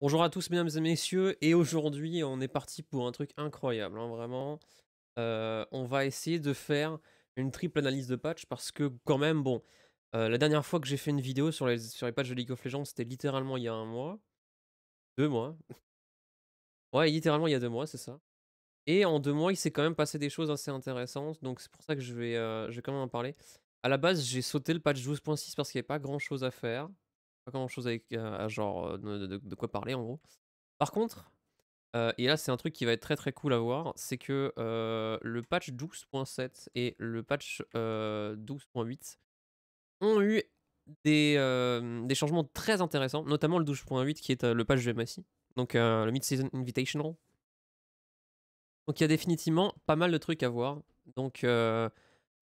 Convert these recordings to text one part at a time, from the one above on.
Bonjour à tous mesdames et messieurs et aujourd'hui on est parti pour un truc incroyable hein, vraiment. Euh, on va essayer de faire une triple analyse de patch parce que quand même bon euh, la dernière fois que j'ai fait une vidéo sur les, sur les patchs de League of Legends c'était littéralement il y a un mois. Deux mois. ouais littéralement il y a deux mois c'est ça. Et en deux mois il s'est quand même passé des choses assez intéressantes donc c'est pour ça que je vais, euh, je vais quand même en parler. À la base j'ai sauté le patch 12.6 parce qu'il n'y avait pas grand chose à faire pas grand chose avec, genre de, quoi parler en gros. Par contre, et là c'est un truc qui va être très très cool à voir, c'est que le patch 12.7 et le patch 12.8 ont eu des, des, changements très intéressants, notamment le 12.8 qui est le patch de MSI, donc le Mid-Season Invitational. Donc il y a définitivement pas mal de trucs à voir. Donc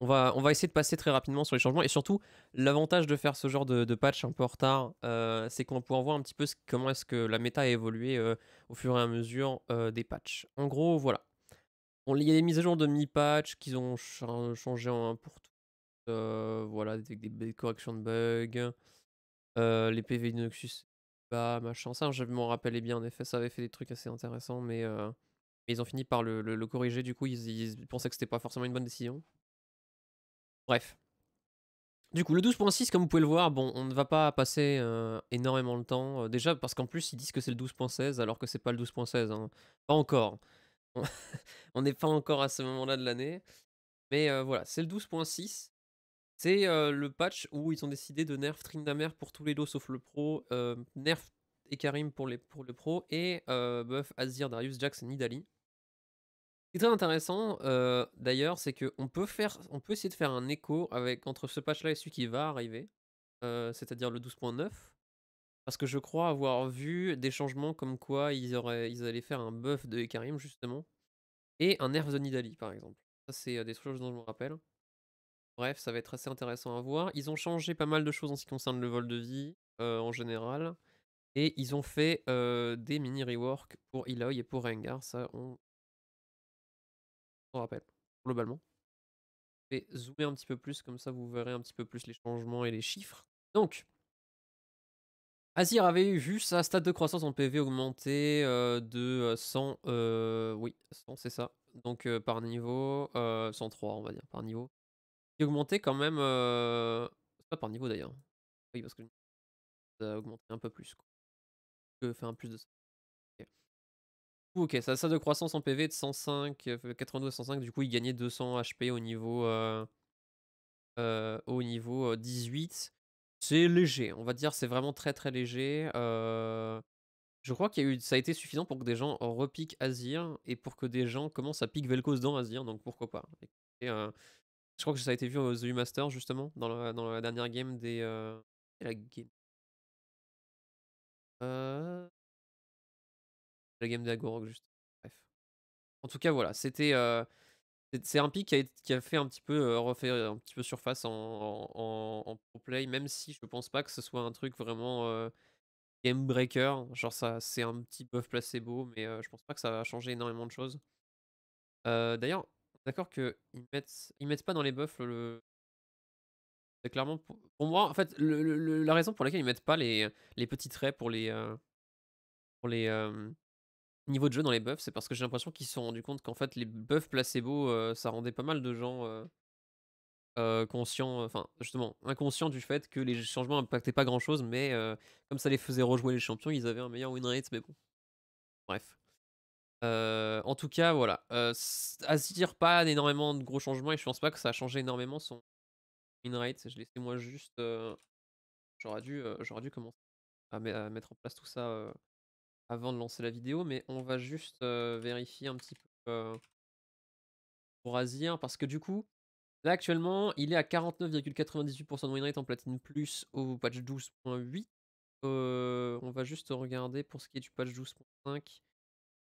on va, essayer de passer très rapidement sur les changements. Et surtout, l'avantage de faire ce genre de, patch un peu en retard, euh, c'est qu'on peut voir un petit peu comment est-ce que la méta a évolué euh, au fur et à mesure euh, des patchs. En gros, voilà. Il y a des mises à jour de mi-patch qu'ils ont changé en un pour tout. voilà, des, corrections de bugs. les PV de Noxus, bah, machin. Ça, je m'en rappelais bien, en effet, ça avait fait des trucs assez intéressants, mais, ils ont fini par le, corriger. Du coup, ils, ils pensaient que c'était pas forcément une bonne décision. Bref. Du coup, le 12.6, comme vous pouvez le voir, bon, on ne va pas passer euh, énormément de temps. Euh, déjà, parce qu'en plus, ils disent que c'est le 12.16, alors que c'est pas le 12.16. Hein. Pas encore. on n'est pas encore à ce moment-là de l'année. Mais euh, voilà, c'est le 12.6. C'est le patch où ils ont décidé de nerf Trindamer pour tous les dos sauf le pro, nerf Ekarim pour, les, pour le pro, et buff Azir, Darius, Jax et Nidali qui est très intéressant, euh, d'ailleurs, c'est qu'on peut, faire, on peut essayer de faire un écho avec, entre ce patch-là et celui qui va arriver, euh, c'est-à-dire le 12.9, parce que je crois avoir vu des changements comme quoi ils, auraient, ils allaient faire un buff de Karim justement, et un nerf de Nidalee, par exemple. Ça, c'est euh, des choses dont je me rappelle. Bref, ça va être assez intéressant à voir. Ils ont changé pas mal de choses en ce qui concerne le vol de vie, en général, et ils ont fait des mini rework pour Eloy et pour Rengar, ça, on on rappelle, globalement. Et zoomer un petit peu plus, comme ça vous verrez un petit peu plus les changements et les chiffres. Donc, Azir avait vu sa stade de croissance en PV augmenté euh, de 100, euh, euh, oui, 100 c'est ça, donc par niveau, 103 on va dire, par niveau, qui augmentait quand même, pas par niveau d'ailleurs, oui parce que a augmenté un peu plus, quoi. que fait un plus de ça. Ok, ça, ça de croissance en PV de 105, 92 euh, à 105, du coup il gagnait 200 HP au niveau, euh, euh, au niveau 18. C'est léger, on va dire, c'est vraiment très très léger. je crois que ça a été suffisant pour que des gens repiquent Azir et pour que des gens commencent à piquer Velkos dans Azir, donc pourquoi pas. je crois que ça a été vu au The Master justement, dans la, dans la dernière game des. la game d'Agorok, juste. Bref. En tout cas, voilà, c'était. Euh, c'est un pic qui a, qui a, fait un petit peu euh, refaire euh, un petit peu surface en, en, en, play, même si je pense pas que ce soit un truc vraiment game breaker. Genre ça, c'est un petit buff placebo, mais je pense pas que ça va changer énormément de choses. D'ailleurs, d'accord qu'ils mettent ils mettent pas dans les buffs le, c'est clairement pour, moi, en fait, le, la raison pour laquelle ils mettent pas les, les petits traits pour les pour les niveau de jeu dans les buffs, c'est parce que j'ai l'impression qu'ils se sont rendus compte qu'en fait les buffs placebo, euh, ça rendait pas mal de gens euh, euh, conscients, enfin justement inconscients du fait que les changements impactaient pas grand chose, mais comme ça les faisait rejouer les champions, ils avaient un meilleur win rate, mais bon. Bref. en tout cas, voilà. à se dire pas énormément de gros changements, et je pense pas que ça a changé énormément son win rate. Je laissais moi juste. J'aurais dû, j'aurais dû commencer à, mettre en place tout ça avant de lancer la vidéo, mais on va juste vérifier un petit peu pour Azir, parce que du coup, là actuellement, il est à 49,98% de winrate en platine plus au patch 12.8. on va juste regarder pour ce qui est du patch 12.5.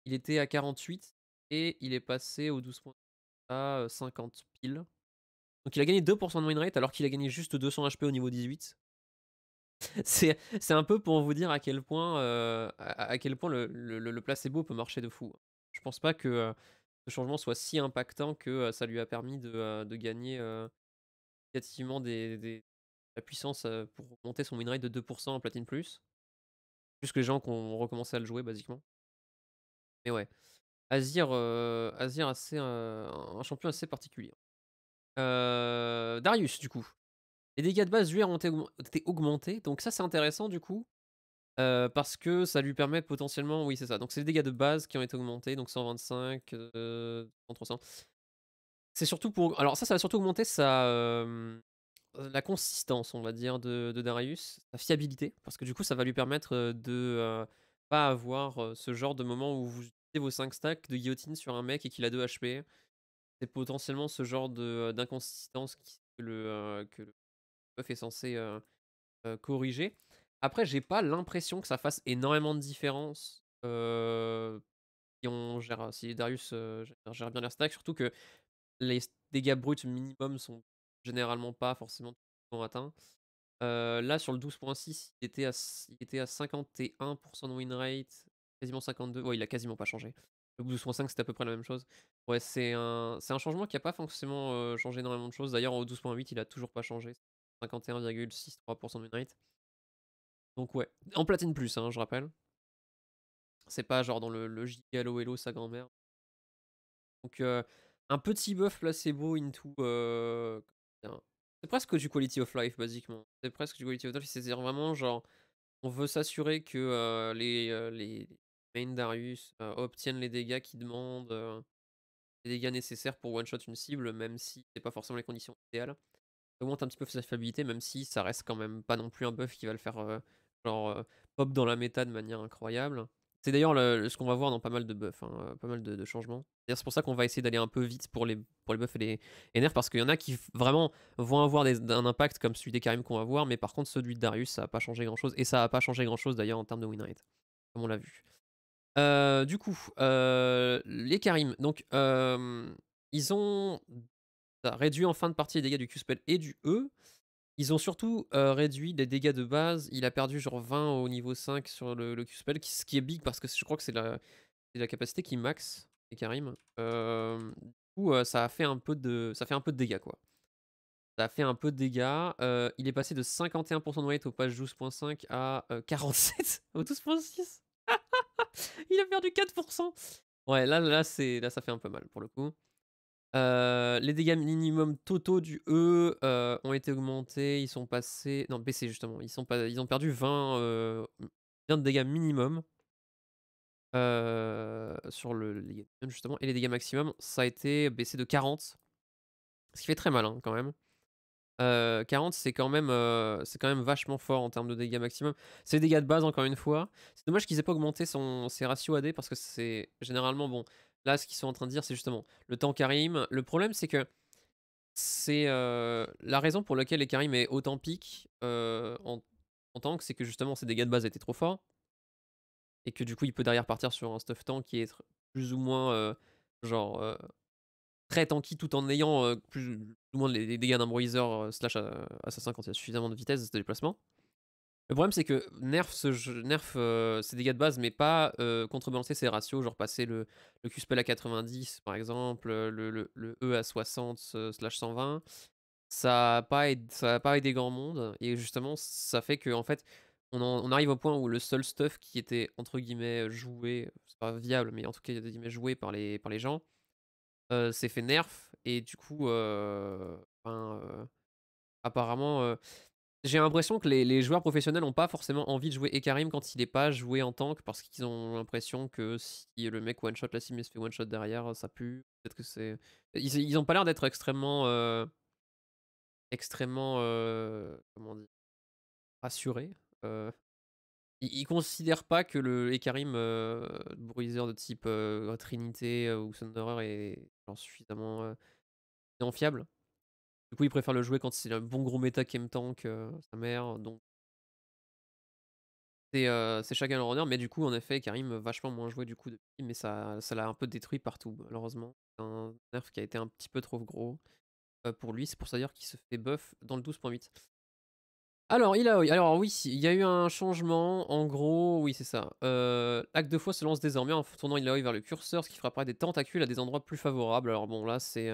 Il était à 48 et il est passé au 12.50 à 50 piles. Donc il a gagné 2% de winrate alors qu'il a gagné juste 200 HP au niveau 18. c'est un peu pour vous dire à quel point, euh, à, quel point le, le, placebo peut marcher de fou. Je pense pas que euh, ce changement soit si impactant que euh, ça lui a permis de, gagner la puissance pour monter son winrate de 2% en platine plus. Plus que les gens qui ont recommencé à le jouer, basiquement. Mais ouais. Azir, Azir un champion assez particulier. Darius, du coup. Les dégâts de base, lui, ont été augmentés. Donc ça, c'est intéressant du coup. Euh, parce que ça lui permet potentiellement... Oui, c'est ça. Donc c'est les dégâts de base qui ont été augmentés. Donc 125, euh, 300. C'est surtout pour... Alors ça, ça va surtout augmenter sa... la consistance, on va dire, de, de, Darius. Sa fiabilité. Parce que du coup, ça va lui permettre de... pas avoir ce genre de moment où vous utilisez vos 5 stacks de guillotine sur un mec et qu'il a 2 HP. C'est potentiellement ce genre d'inconsistance le, que le est censé corriger. Après, j'ai pas l'impression que ça fasse énormément de différence si, on gère, euh, si Darius gère bien leur stack, surtout que les dégâts bruts minimum sont généralement pas forcément atteints. là, sur le 12.6, il, était à, il était à 51% de win rate, quasiment 52%. Ouais, il a quasiment pas changé. Le 12.5, c'était à peu près la même chose. Ouais, c'est un, c'est un changement qui a pas forcément changé énormément de choses. D'ailleurs, au 12.8, il a toujours pas changé. 51,63% de Donc ouais, en platine plus, hein, je rappelle. C'est pas genre dans le, le gigalo hello sa grand-mère. Donc euh, un petit buff placebo into... Euh, c'est presque du quality of life, basiquement. C'est presque du quality of life, c'est-à-dire vraiment genre... On veut s'assurer que euh, les, les main Darius obtiennent les dégâts qu'ils demandent, les dégâts nécessaires pour one-shot une cible, même si c'est pas forcément les conditions idéales augmente un petit peu sa fiabilité, même si ça reste quand même pas non plus un buff qui va le faire euh, euh, pop dans la méta de manière incroyable. C'est d'ailleurs ce qu'on va voir dans pas mal de buffs, hein, euh, pas mal de, changements. C'est pour ça qu'on va essayer d'aller un peu vite pour les, les buffs et les, nerfs, parce qu'il y en a qui vraiment vont avoir un impact comme celui des Karim qu'on va voir, mais par contre celui de Darius, ça n'a pas changé grand-chose, et ça n'a pas changé grand-chose d'ailleurs en termes de win rate, comme on l'a vu. du coup, les Karim, donc ils ont Réduit en fin de partie les dégâts du Q-Spell et du E. Ils ont surtout euh, réduit les dégâts de base. Il a perdu genre 20 au niveau 5 sur le, Q-Spell, ce qui est big parce que je crois que c'est la, la, capacité qui max et Karim. Euh, du coup, euh, ça, a fait un peu de, ça fait un peu de dégâts quoi. Ça a fait un peu de dégâts. Euh, il est passé de 51% de weight au page 12.5 à 47 au 12.6. il a perdu 4%. Ouais, là, là, là ça fait un peu mal pour le coup les dégâts minimum totaux du E ont été augmentés, ils sont passés, non baissés justement, ils, ils ont perdu 20, de dégâts minimum sur le justement, et les dégâts maximum ça a été baissé de 40, ce qui fait très mal hein, quand même. 40 c'est quand même c'est quand même vachement fort en termes de dégâts maximum. C'est les dégâts de base encore une fois. C'est dommage qu'ils aient pas augmenté son, ses ratios AD parce que c'est généralement bon Là, ce qu'ils sont en train de dire, c'est justement le temps Karim. Le problème, c'est que c'est euh, la raison pour laquelle les Karim est autant pique euh, en, tant tank, c'est que justement ses dégâts de base étaient trop forts. Et que du coup, il peut derrière partir sur un stuff tank qui est plus ou moins euh, genre très tanky tout en ayant plus ou moins les, dégâts d'un bruiser slash assassin quand il y a suffisamment de vitesse de déplacement. Le problème, c'est que nerf, ce nerf euh, dégâts de base, mais pas euh, contrebalancer ses ratios, genre passer le, le Q-Spell à 90, par exemple, euh, le, le, E à 60 slash 120. Ça n'a pas, aidé, ça pas grand monde, et justement, ça fait que, en fait, on, on, arrive au point où le seul stuff qui était, entre guillemets, joué, c'est pas viable, mais en tout cas, il des guillemets, joué par les, par les gens, euh, s'est fait nerf, et du coup, ben, apparemment j'ai l'impression que les, joueurs professionnels n'ont pas forcément envie de jouer Ekarim quand il n'est pas joué en tank parce qu'ils ont l'impression que si le mec one shot la sim se fait one shot derrière, ça pue. Peut-être que c'est. Ils, n'ont pas l'air d'être extrêmement. Euh, extrêmement. Euh, comment dire Rassurés. Euh. ils, ne considèrent pas que le Ekarim bruiser de type Trinité ou Thunderer est suffisamment fiable du coup, il préfère le jouer quand c'est un bon gros méta qui aime tank, euh, sa mère. Donc, c'est euh, chacun leur Mais du coup, en effet, Karim, euh, vachement moins joué du coup depuis. Mais ça ça l'a un peu détruit partout, malheureusement. C'est un nerf qui a été un petit peu trop gros pour lui. C'est pour ça d'ailleurs qu'il se fait buff dans le 12.8. Alors, il a, alors oui, il y a eu un changement. En gros, oui, c'est ça. Euh, de foi se lance désormais en tournant Illaoi vers le curseur, ce qui fera apparaître des tentacules à des endroits plus favorables. Alors bon, là, c'est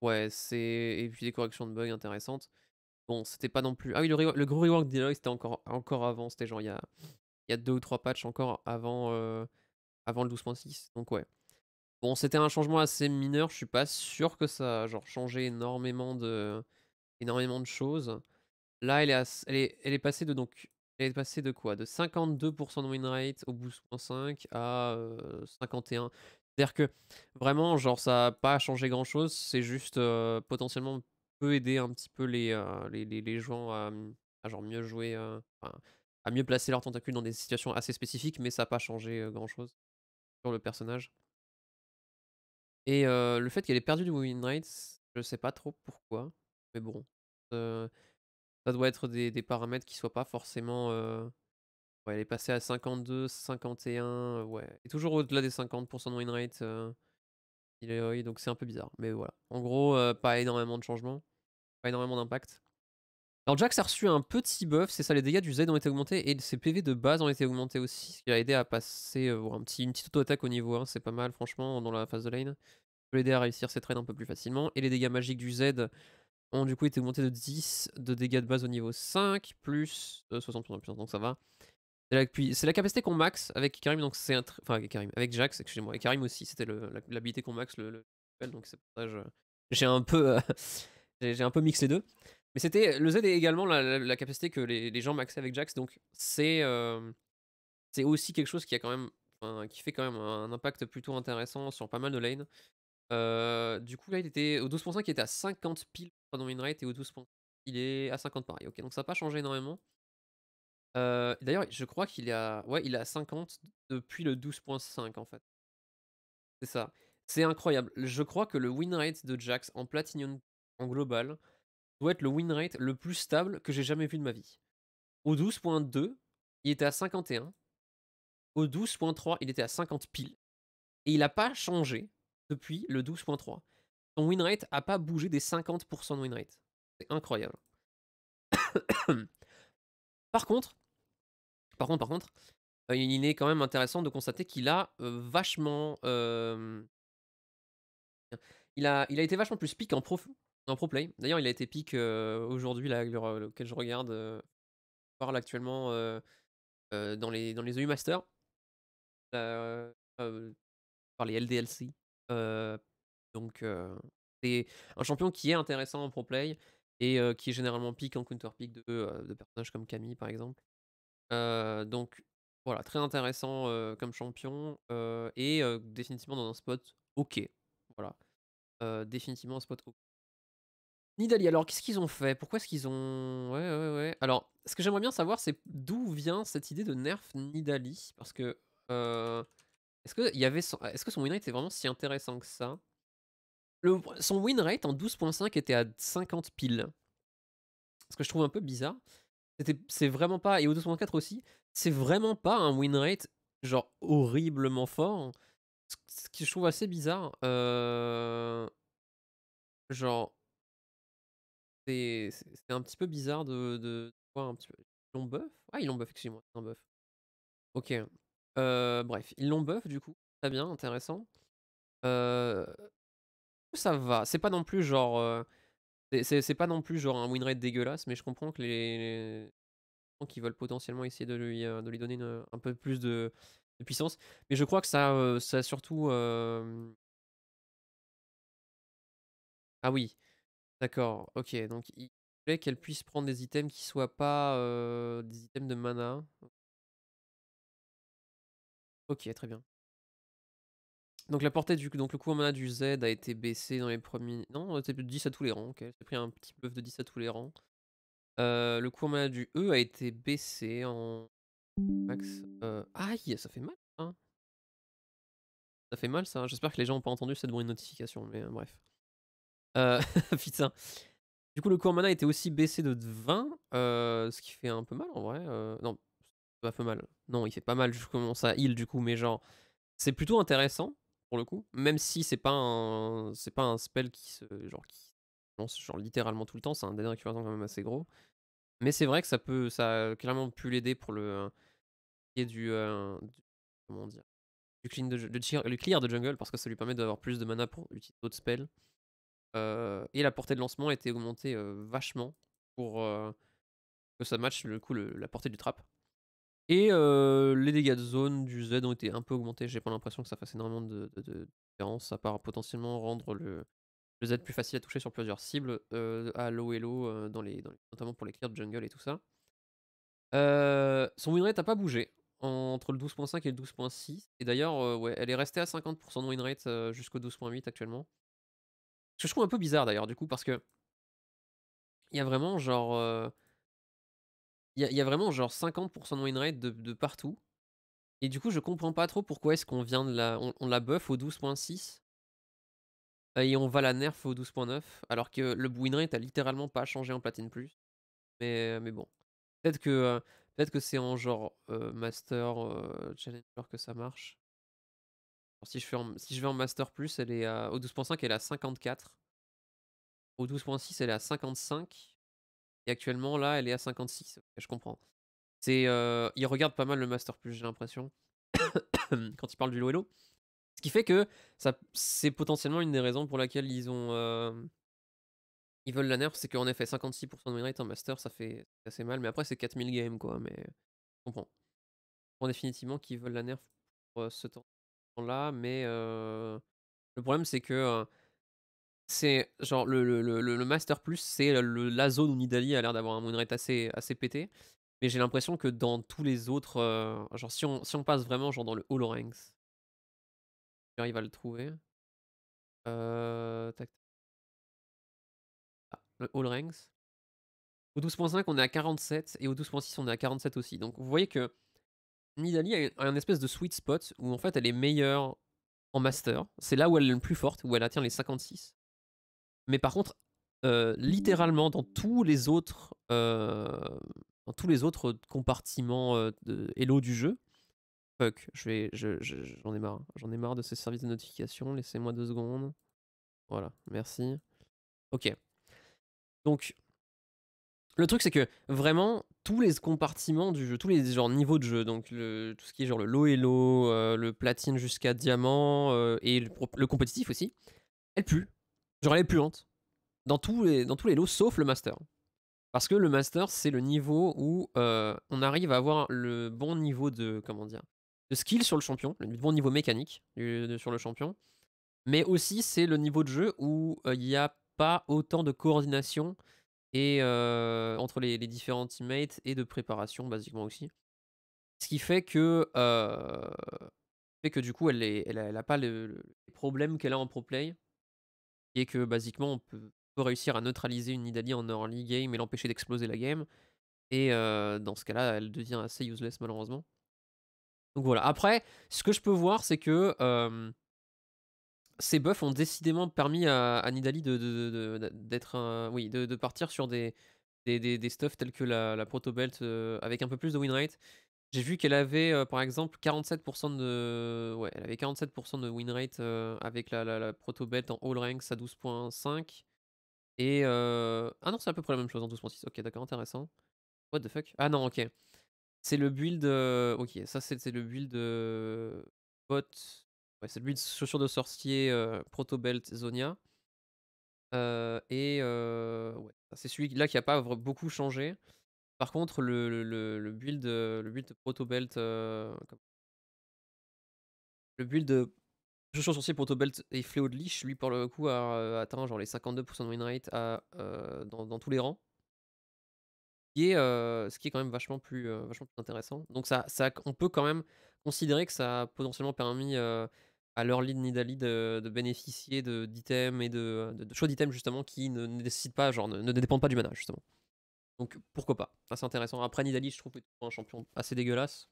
Ouais, c'est. Et puis des corrections de bugs intéressantes. Bon, c'était pas non plus. Ah oui, le, gros rework Dino, c'était encore, encore avant. C'était genre il y a, il y a deux ou trois patchs encore avant, euh, avant le 12.6. Donc ouais. Bon, c'était un changement assez mineur. Je suis pas sûr que ça a genre, changé énormément de, énormément de choses. Là, elle est, elle est, elle est passée de donc. Elle est passée de quoi De 52% de win rate au boost.5 à euh, 51. C'est-à-dire que vraiment, genre, ça n'a pas changé grand-chose, c'est juste euh, potentiellement peut aider un petit peu les, euh, les, gens mmh, à, genre mieux jouer, euh, à mieux placer leur tentacules dans des situations assez spécifiques, mais ça n'a pas changé grand-chose sur le personnage. Et le fait qu'elle ait perdu du win rights je sais pas trop pourquoi, mais bon, ça doit être des, des paramètres qui soient pas forcément elle est passée à 52, 51, ouais. Et toujours au-delà des 50% de win rate. Euh, il est, oui, donc c'est un peu bizarre. Mais voilà. En gros, euh, pas énormément de changements. Pas énormément d'impact. Alors Jax a reçu un petit buff, c'est ça, les dégâts du Z ont été augmentés et ses PV de base ont été augmentés aussi, ce qui a aidé à passer euh, un petit, une petite auto-attaque au niveau 1, c'est pas mal franchement dans la phase de lane. Ça peut l'aider à réussir ses trades un peu plus facilement. Et les dégâts magiques du Z ont du coup été augmentés de 10 de dégâts de base au niveau 5, plus 60% de puissance, donc ça va c'est la capacité qu'on max avec Karim, donc c'est enfin avec Karim, avec Jax, moi et Karim aussi, c'était l'habilité qu'on max, le, donc c'est pour ça j'ai un peu euh, j'ai un peu mixé les deux. Mais c'était le Z est également la, capacité que les, gens maxaient avec Jax, donc c'est euh, c'est aussi quelque chose qui a quand même qui fait quand même un impact plutôt intéressant sur pas mal de lanes. Euh, du coup là il était au 12.5 il était à 50 piles pendant une rate et au 12.5 il est à 50 pareil. Ok donc ça n'a pas changé énormément. D'ailleurs, je crois qu'il a, ouais, il a 50 depuis le 12.5 en fait. C'est ça. C'est incroyable. Je crois que le win rate de Jax en Platinum en global doit être le win rate le plus stable que j'ai jamais vu de ma vie. Au 12.2, il était à 51. Au 12.3, il était à 50 piles. Et il n'a pas changé depuis le 12.3. Son win rate n'a pas bougé des 50% de win rate. C'est incroyable. Par contre, par contre, par contre, euh, il est quand même intéressant de constater qu'il a vachement. il, a, il a été vachement plus pique en pro, pro play. D'ailleurs, il a été pique aujourd'hui, lequel je regarde. parle actuellement dans, les, dans les EU Masters. Euh, par les LDLC. donc, c'est un champion qui est intéressant en pro play et qui est généralement pique en counter-pick de, personnages comme Camille par exemple. donc voilà, très intéressant comme champion et définitivement dans un spot ok. Voilà, définitivement un spot ok. Nidali, alors qu'est-ce qu'ils ont fait Pourquoi est-ce qu'ils ont. Ouais, ouais, ouais. Alors, ce que j'aimerais bien savoir, c'est d'où vient cette idée de nerf Nidali Parce que. Est-ce que, y avait son... est que son était vraiment si intéressant que ça son win rate en 12.5 était à 50 piles. Ce que je trouve un peu bizarre. C'est vraiment pas, et au 2.4 aussi, c'est vraiment pas un win rate genre horriblement fort. Ce qui je trouve assez bizarre. Euh, genre. C'est un petit peu bizarre de, de, voir un petit peu. Ils l'ont buff Ah, ils l'ont buff, excusez-moi, c'est un buff. Ok. Euh, bref, ils l'ont buff du coup. Très bien, intéressant. Euh, ça va. C'est pas non plus genre. Euh, c'est pas non plus genre un winrate dégueulasse, mais je comprends que les, gens qui veulent potentiellement essayer de lui, euh, de lui donner un peu plus de, puissance. Mais je crois que ça, euh, ça surtout. Ah oui, d'accord, ok. Donc il voulait qu'elle puisse prendre des items qui soient pas des items de mana. Ok, très bien. Donc la portée du donc le coût en mana du Z a été baissé dans les premiers. Non, c'était plus de 10 à tous les rangs, ok. J'ai pris un petit buff de 10 à tous les rangs. Euh, le coût en mana du E a été baissé en max. Euh, aïe, ça fait mal hein Ça fait mal ça. Hein. J'espère que les gens n'ont pas entendu cette bruit de notification, mais euh, bref. Putain. Du coup, le coût en mana a été aussi baissé de 20, ce qui fait un peu mal en vrai. non, pas mal. Non, il fait pas mal, je commence à heal du coup, mais genre, c'est plutôt intéressant pour le coup. Même si c'est pas un, c'est pas un spell qui se, genre, qui lance genre littéralement tout le temps, c'est un dernier quand même assez gros. Mais c'est vrai que ça peut, ça a clairement pu l'aider pour le, euh, qui est du, euh, clean de, de, clear de jungle parce que ça lui permet d'avoir plus de mana pour utiliser d'autres spells. Euh, et la portée de lancement a été augmentée vachement pour que ça matche le coup la portée du trap. Et les dégâts de zone du Z ont été un peu augmentés. J'ai pas l'impression que ça fasse énormément de, différence, à part potentiellement rendre le, le, Z plus facile à toucher sur plusieurs cibles à low et dans les, notamment pour les clear jungle et tout ça. son winrate a pas bougé entre le 12.5 et le 12.6. Et d'ailleurs, ouais, elle est restée à 50% de winrate jusqu'au 12.8 actuellement. Ce que je trouve un peu bizarre d'ailleurs, du coup, parce que il y a vraiment genre il y, a vraiment genre 50% de win rate de, partout. Et du coup, je comprends pas trop pourquoi est-ce qu'on vient de la. On, la buff au 12.6 et on va la nerf au 12.9, alors que le win rate a littéralement pas changé en platine plus. Mais, mais bon. Peut-être que, euh, peut que c'est en genre euh, Master euh, Challenger que ça marche. si, je si je vais en Master Plus, elle est au 12.5, elle est à 54. Au 12.6, elle est à 55. Et actuellement, là, elle est à 56. Je comprends. C'est, euh, il regarde pas mal le Master Plus, j'ai l'impression, quand ils parlent du Loello. Ce qui fait que ça, c'est potentiellement une des raisons pour laquelle ils ont, ils veulent la nerf, c'est qu'en effet, 56% de win rate en Master, ça fait assez mal. Mais après, c'est 4000 games, quoi. Mais je comprends. Je définitivement qu'ils veulent la nerf pour ce temps-là, mais le problème, c'est que c'est genre le, Master Plus, c'est la zone où Nidali a l'air d'avoir un moon assez, assez pété. Mais j'ai l'impression que dans tous les autres. Euh, genre, si on, on passe vraiment genre dans le on j'arrive à le trouver. Euh, tac. Ah, le Au 12.5, on est à 47 et au 12.6, on est à 47 aussi. Donc vous voyez que Nidali a un espèce de sweet spot où en fait elle est meilleure en master. C'est là où elle est le plus forte, où elle atteint les 56. Mais par contre, littéralement, dans tous les autres, dans tous les autres compartiments de Hello du jeu, fuck, je vais, j'en ai marre, hein. j'en ai marre de ces services de notification. Laissez-moi deux secondes. Voilà, merci. Ok. Donc, le truc, c'est que vraiment, tous les compartiments du jeu, tous les genres niveaux de jeu, donc le, tout ce qui est genre le low et le platine jusqu'à diamant et le, le, compétitif aussi, elle pue. J'aurais est plus lente Dans tous, les, dans tous les lots, sauf le master. Parce que le master, c'est le niveau où euh, on arrive à avoir le bon niveau de, comment dire, skill sur le champion, le bon niveau mécanique sur le champion. Mais aussi, c'est le niveau de jeu où euh, il n'y a pas autant de coordination et, euh, entre les, différents teammates et de préparation, basiquement aussi. Ce qui fait que, fait que du coup, elle n'a elle, a pas les, les problèmes qu'elle a en pro play et que basiquement on peut, réussir à neutraliser une Nidalee en early game et l'empêcher d'exploser la game. Et dans ce cas-là, elle devient assez useless malheureusement. Donc voilà. Après, ce que je peux voir, c'est que ces buffs ont décidément permis à, Nidali de, oui, de, partir sur des, des, stuffs tels que la, la Proto Belt avec un peu plus de win rate j'ai vu qu'elle avait, par exemple, 47% de... Ouais, elle avait 47% de win rate avec la, la, la protobelt en all ranks à 12.5. Et... Ah non, c'est à peu près la même chose en 12.6. Ok, d'accord, intéressant. What the fuck Ah non, ok. C'est le build... Ok, ça c'est c'est le build de bot... Ouais, c'est le build chaussure de sorcier protobelt Zonia. et... Ouais, c'est celui-là qui a pas beaucoup changé. Par contre, le, le, build, de le build Protobelt, euh, le build euh, euh, Sorcier, Protobelt et Fléau de Liche, lui, pour le coup, a atteint genre les 52% de win rate dans, tous les rangs. Ce qui est, ce qui est quand même vachement plus, vachement plus intéressant. Donc, ça, ça, on peut quand même considérer que ça a potentiellement permis à leur lead Nidali de, bénéficier de- d'items et de, de, choix d'items, justement, qui ne, pas, genre, ne dépendent pas du mana, justement. Donc pourquoi pas C'est intéressant. Après Nidali, je trouve un champion assez dégueulasse.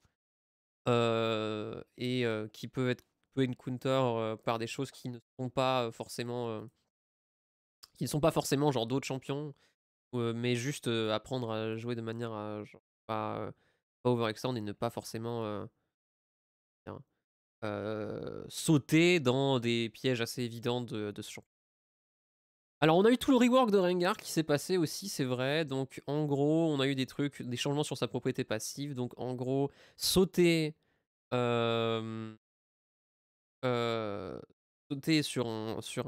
Euh, et euh, qui peut être peut une counter euh, par des choses qui ne sont pas forcément qui sont pas forcément genre d'autres champions mais juste apprendre à jouer de manière genre, pas, pas overextend et ne pas forcément sauter dans des pièges assez évidents de, de ce champion alors on a eu tout le rework de Rengar qui s'est passé aussi, c'est vrai. Donc en gros, on a eu des trucs, des changements sur sa propriété passive. Donc en gros, sauter, euh, euh, sauter sur sur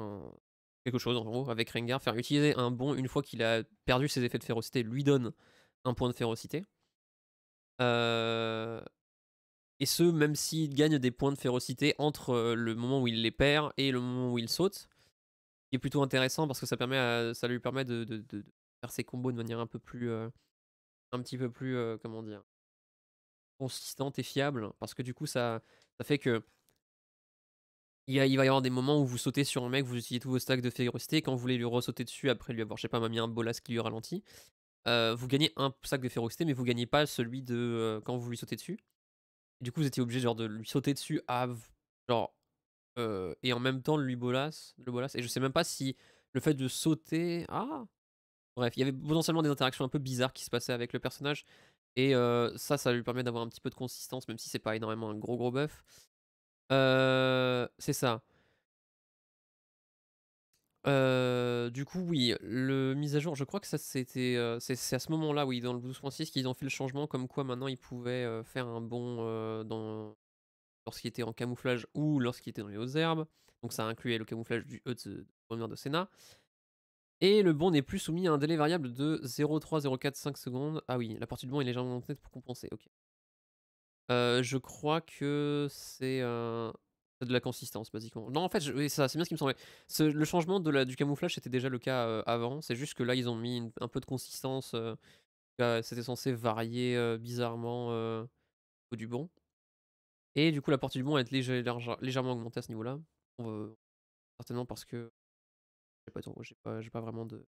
quelque chose en gros avec Rengar, faire utiliser un bon une fois qu'il a perdu ses effets de férocité, lui donne un point de férocité. Euh, et ce, même s'il gagne des points de férocité entre le moment où il les perd et le moment où il saute est plutôt intéressant parce que ça, permet ça lui permet de, faire ses combos de manière un peu plus. Euh, un petit peu plus. Euh, comment dire Consistante et fiable. Parce que du coup, ça, ça fait que. Il, a, il, va y avoir des moments où vous sautez sur un mec, vous utilisez tous vos stacks de férocité, quand vous voulez lui ressauter dessus après lui avoir, je sais pas, mis un bolas qui lui ralentit, euh, vous gagnez un sac de férocité, mais vous gagnez pas celui de quand vous lui sautez dessus. du coup, vous étiez obligé genre de lui sauter dessus à genre euh, et en même temps, lui bolasse le bolas. Et je sais même pas si le fait de sauter. Ah Bref, il y avait potentiellement des interactions un peu bizarres qui se passaient avec le personnage. Et ça, ça lui permet d'avoir un petit peu de consistance, même si c'est pas énormément un gros gros buff. c'est ça. du coup, oui, le mise à jour, je crois que ça c'était, c'est à ce moment-là, oui, dans le 12.6 qu'ils ont fait le changement, comme quoi maintenant ils pouvaient faire un bon dans lorsqu'il était en camouflage ou lorsqu'il était dans les hautes herbes. Donc ça incluait le camouflage du E de première de Sénat. Et le bon n'est plus soumis à un délai variable de 0,3-0,4-5 secondes. Ah oui, la partie du bon est légèrement montée pour compenser, ok. Euh, je crois que c'est euh, de la consistance, basiquement. Non, en fait, ça, c'est bien ce qui me semblait. le changement de la, du camouflage, c'était déjà le cas avant. C'est juste que là, ils ont mis un peu de consistance. c'était censé varier bizarrement au du bon. Et du coup, la portée du bon va être légèrement augmentée à ce niveau-là. Certainement parce que j'ai pas, pas, vraiment de.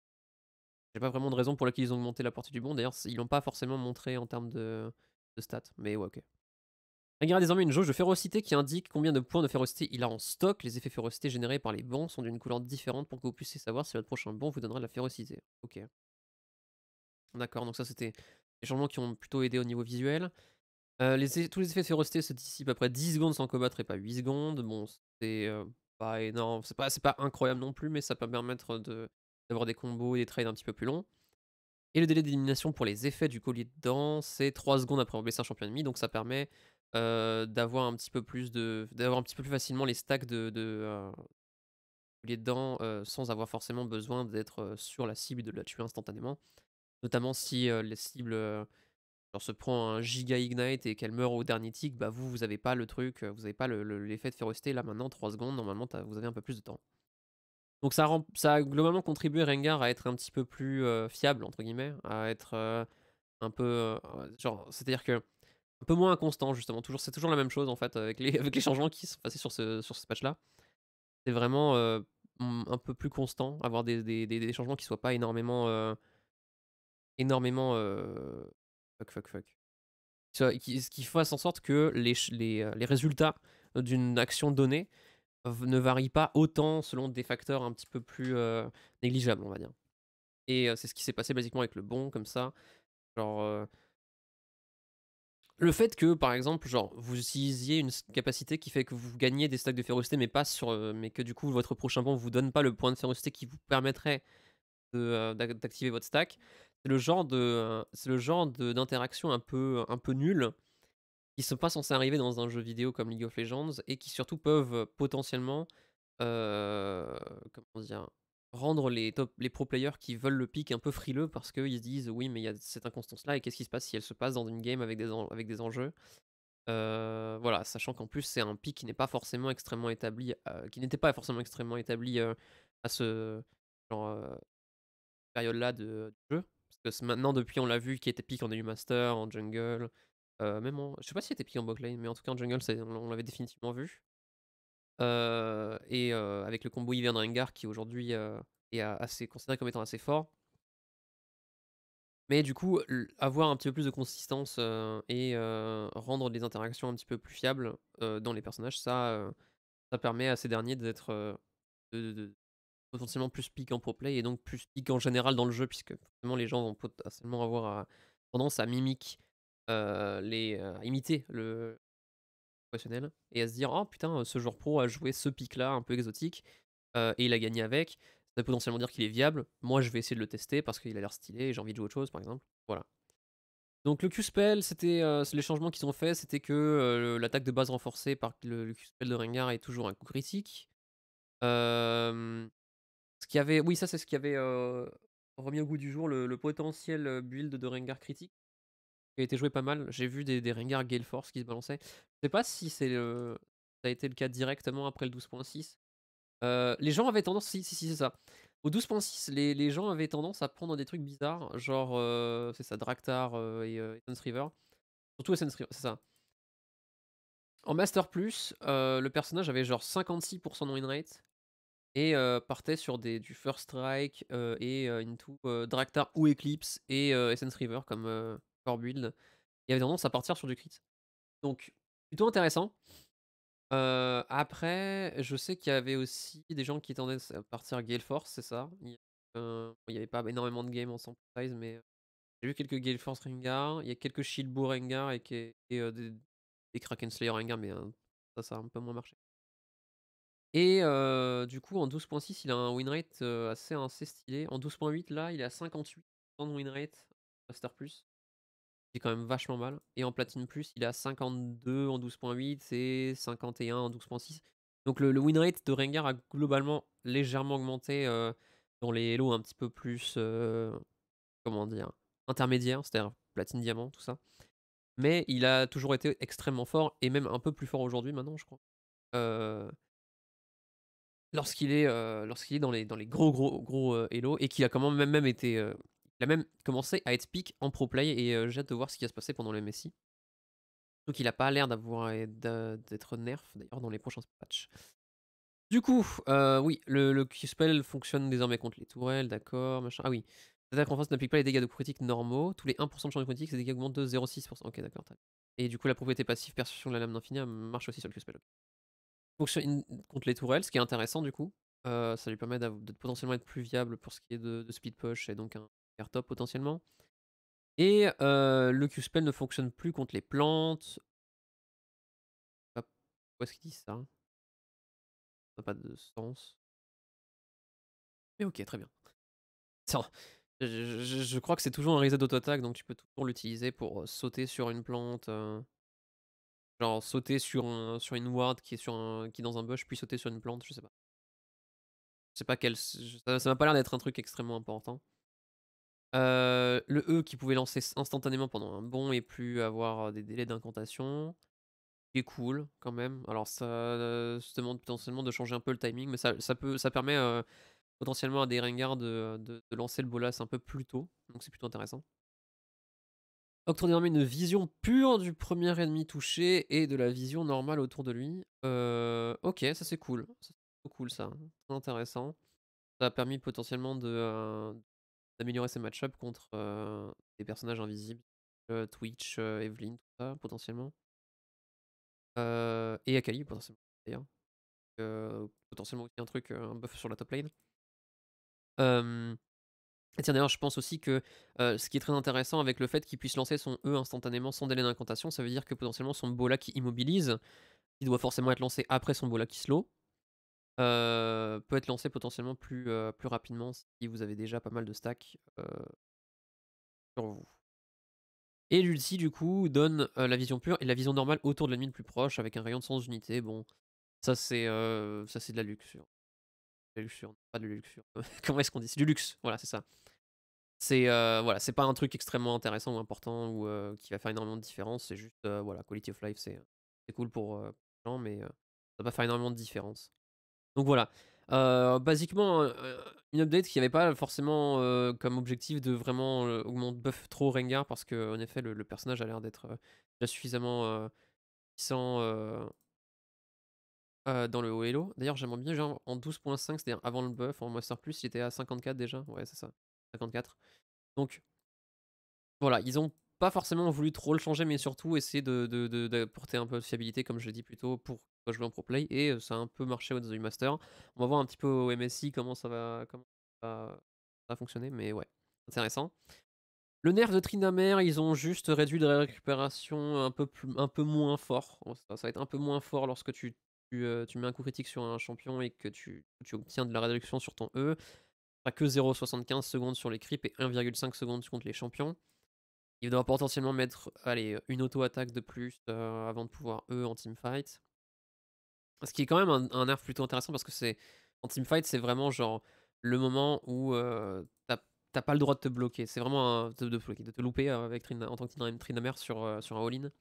raison pour laquelle ils ont augmenté la portée du bon. D'ailleurs, ils l'ont pas forcément montré en termes de, stats. Mais ouais, ok. Regardez désormais une jauge de férocité qui indique combien de points de férocité il a en stock. Les effets férocité générés par les bons sont d'une couleur différente pour que vous puissiez savoir si votre prochain bon vous donnera de la férocité. Ok. D'accord, donc ça c'était des changements qui ont plutôt aidé au niveau visuel. Euh, tous les effets de férocité se dissipent après 10 secondes sans combattre et pas 8 secondes. Bon, c'est euh, pas énorme, c'est pas, pas incroyable non plus, mais ça peut permettre d'avoir des combos et des trades un petit peu plus longs. Et le délai d'élimination pour les effets du collier dedans, c'est 3 secondes après avoir baissé un champion ennemi, donc ça permet euh, d'avoir un petit peu plus un petit peu plus facilement les stacks de, collier dedans sans avoir forcément besoin d'être sur la cible et de la tuer instantanément. Notamment si les cibles genre se prend un giga ignite et qu'elle meurt au dernier tick, bah vous, vous avez pas le truc, euh, vous avez pas l'effet de férocité. Là maintenant, 3 secondes, normalement, vous avez un peu plus de temps. Donc ça, ça a globalement contribué Rengar à être un petit peu plus euh, fiable, entre guillemets, à être euh, un peu... genre, c'est-à-dire que... Un peu moins inconstant, justement. Toujours, c'est toujours la même chose, en fait, avec les, changements qui sont passés sur ce, sur ce patch-là. C'est vraiment un peu plus constant, avoir des, changements qui soient pas énormément énormément Fuck, fuck, Ce qui, fasse en sorte que les, les, euh, les résultats d'une action donnée ne varient pas autant selon des facteurs un petit peu plus euh, négligeables, on va dire. Et euh, c'est ce qui s'est passé basiquement avec le bon, comme ça. Genre. Le fait que, par exemple, genre, vous utilisiez une capacité qui fait que vous gagnez des stacks de férocité, mais pas sur, mais que du coup, votre prochain bon vous donne pas le point de férocité qui vous permettrait d'activer votre stack, c'est le genre de, le genre d'interaction un peu, un peu nulle qui sont pas censés arriver dans un jeu vidéo comme League of Legends et qui surtout peuvent potentiellement, euh, comment dire, rendre les les pro players qui veulent le pic un peu frileux parce qu'ils se disent oui mais il y a cette inconstance là et qu'est-ce qui se passe si elle se passe dans une game avec des avec des enjeux. Euh, voilà, sachant qu'en plus c'est un pic qui n'est pas forcément extrêmement établi, euh, qui n'était pas forcément extrêmement établi à ce genre période-là de, jeu que maintenant, depuis, on l'a vu, qui était pique en EU Master, en Jungle, euh, même en... Je sais pas si était pique en lane mais en tout cas en Jungle, on, l'avait définitivement vu. et avec le combo Ivern Rengar qui aujourd'hui est assez considéré comme étant assez fort. Mais du coup, avoir un petit peu plus de consistance et rendre les interactions un petit peu plus fiables dans les personnages, ça, ça permet à ces derniers d'être de, de, potentiellement plus pique en pro play et donc plus pique en général dans le jeu, puisque forcément les gens vont potentiellement avoir euh, tendance à mimiquer, euh, les, euh, imiter le professionnel et à se dire Oh putain, ce joueur pro a joué ce pic là un peu exotique et il a gagné avec. Ça peut potentiellement dire qu'il est viable. Moi je vais essayer de le tester parce qu'il a l'air stylé et j'ai envie de jouer autre chose par exemple. Voilà. Donc le Q-Spell, c'était les changements qu'ils ont fait, c'était que l'attaque de base renforcée par le, le Q-Spell de Rengar est toujours un coup critique. Euh, ce avait, oui, ça c'est ce qui avait remis au goût du jour le, potentiel build de Rengar critique qui a été joué pas mal. J'ai vu des, des Rengar Gale Force qui se balançaient. Je sais pas si c'est le... ça a été le cas directement après le 12.6. les gens avaient tendance, si, si, c'est ça. Au 12.6, les, les, gens avaient tendance à prendre des trucs bizarres, genre, c'est ça, Draktar et, sunsriver River. Surtout Essence c'est ça. En Master Plus, le personnage avait genre 56% non win rate et partait sur des, du First Strike et Into euh, ou Eclipse et Essence River comme core build. Il y avait tendance à partir sur du crit. Donc, plutôt intéressant. après, je sais qu'il y avait aussi des gens qui tendaient à partir Gale Force, c'est ça Il n'y avait pas énormément de games en sample size, mais j'ai vu quelques Gale Force Rengar, il y a quelques shield Rengar et, et, des, Kraken Slayer Rengar, mais hein, ça, ça a un peu moins marché. Et du coup, en 12.6, il a un win rate assez, assez stylé. En 12.8, là, il est à 58% de win rate Master Plus. C'est quand même vachement mal. Et en Platine Plus, il a 52 en 12.8 et 51 en 12.6. Donc le, win rate de Rengar a globalement légèrement augmenté dans les lots un petit peu plus, comment dire, intermédiaires, c'est-à-dire platine, diamant, tout ça. Mais il a toujours été extrêmement fort et même un peu plus fort aujourd'hui maintenant, je crois. Euh, lorsqu'il est, euh, lorsqu'il dans, les, dans les gros gros gros euh, Hello et qu'il a quand même même été, euh, même commencé à être pick en pro play et j'ai hâte de voir ce qui va se passer pendant le MSI. Donc il n'a pas l'air d'avoir d'être nerf d'ailleurs dans les prochains patchs. Du coup, oui, le, le Q-Spell fonctionne désormais contre les tourelles, d'accord, machin. Ah oui. L'attaque en face n'applique pas les dégâts de critique normaux. Tous les 1% de champ de critique, ces dégâts augmentent de 0,6%. Ok, d'accord. Et du coup, la propriété passive, perception de la lame d'infini, marche aussi sur le Q-Spell contre les tourelles, ce qui est intéressant du coup. Euh, ça lui permet de potentiellement être plus viable pour ce qui est de, speed push et donc un air top potentiellement. Et euh, le Q-Spell ne fonctionne plus contre les plantes. Pourquoi ce qu'il dit ça Ça n'a pas de sens. Mais ok, très bien. je, crois que c'est toujours un reset d'auto-attaque, donc tu peux toujours l'utiliser pour euh, sauter sur une plante. Genre sauter sur, une ward qui est, sur qui dans un bush, puis sauter sur une plante, je sais pas. Je sais pas Ça m'a pas l'air d'être un truc extrêmement important. Euh, le E qui pouvait lancer instantanément pendant un bond et plus avoir des délais d'incantation. Qui est cool quand même. Alors ça euh, demande potentiellement de changer un peu le timing, mais ça, peut, permet euh, potentiellement à des ringards de, de lancer le bolas un peu plus tôt. Donc c'est plutôt intéressant octroie une vision pure du premier ennemi touché et de la vision normale autour de lui. Euh, ok, ça c'est cool. C'est cool ça. intéressant. Ça a permis potentiellement euh, d'améliorer ses match-ups contre euh, des personnages invisibles, Twitch, Evelyn, tout ça, potentiellement. et Akali, potentiellement, d'ailleurs. potentiellement aussi un truc, un buff sur la top lane d'ailleurs, je pense aussi que ce qui est très intéressant avec le fait qu'il puisse lancer son E instantanément sans délai d'incantation, ça veut dire que potentiellement son Bola qui immobilise, qui doit forcément être lancé après son Bola qui slow, peut être lancé potentiellement plus, plus rapidement si vous avez déjà pas mal de stacks sur vous. Et l'ulti, du coup, donne la vision pure et la vision normale autour de l'ennemi le plus proche avec un rayon de 100 unités. Bon, ça c'est de la luxure pas de luxure. Euh, comment est-ce qu'on dit C'est du luxe, voilà, c'est ça. C'est euh, voilà, pas un truc extrêmement intéressant ou important ou euh, qui va faire énormément de différence. C'est juste voilà, quality of life, c'est cool pour, les gens, mais ça va pas faire énormément de différence. Donc voilà, basiquement une update qui n'avait pas forcément comme objectif de vraiment augmenter buff trop Rengar parce que en effet le, personnage a l'air d'être déjà suffisamment puissant euh, dans le Hello. D'ailleurs, j'aimerais bien genre en 12.5, c'est-à-dire avant le buff, en Master Plus, il était à 54 déjà. Ouais, c'est ça. 54. Donc, voilà, ils ont pas forcément voulu trop le changer, mais surtout essayer de, porter un peu de fiabilité, comme je l'ai dit plus tôt, pour jouer en pro play. Et euh, ça a un peu marché au du Master. On va voir un petit peu au MSI comment ça va, comment ça fonctionner, mais ouais, intéressant. Le nerf de Trinamer, ils ont juste réduit la récupération un peu, un peu moins fort. ça, va être un peu moins fort lorsque tu tu, tu mets un coup critique sur un champion et que tu, obtiens de la réduction sur ton E, n'as que 0,75 secondes sur les creeps et 1,5 secondes contre les champions. Il doit potentiellement mettre allez, une auto-attaque de plus avant de pouvoir E en teamfight. Ce qui est quand même un, nerf plutôt intéressant parce que c'est en teamfight, c'est vraiment genre le moment où tu t'as pas le droit de te bloquer. C'est vraiment de, te louper avec Trina, en tant que Trinamère sur, sur un all-in.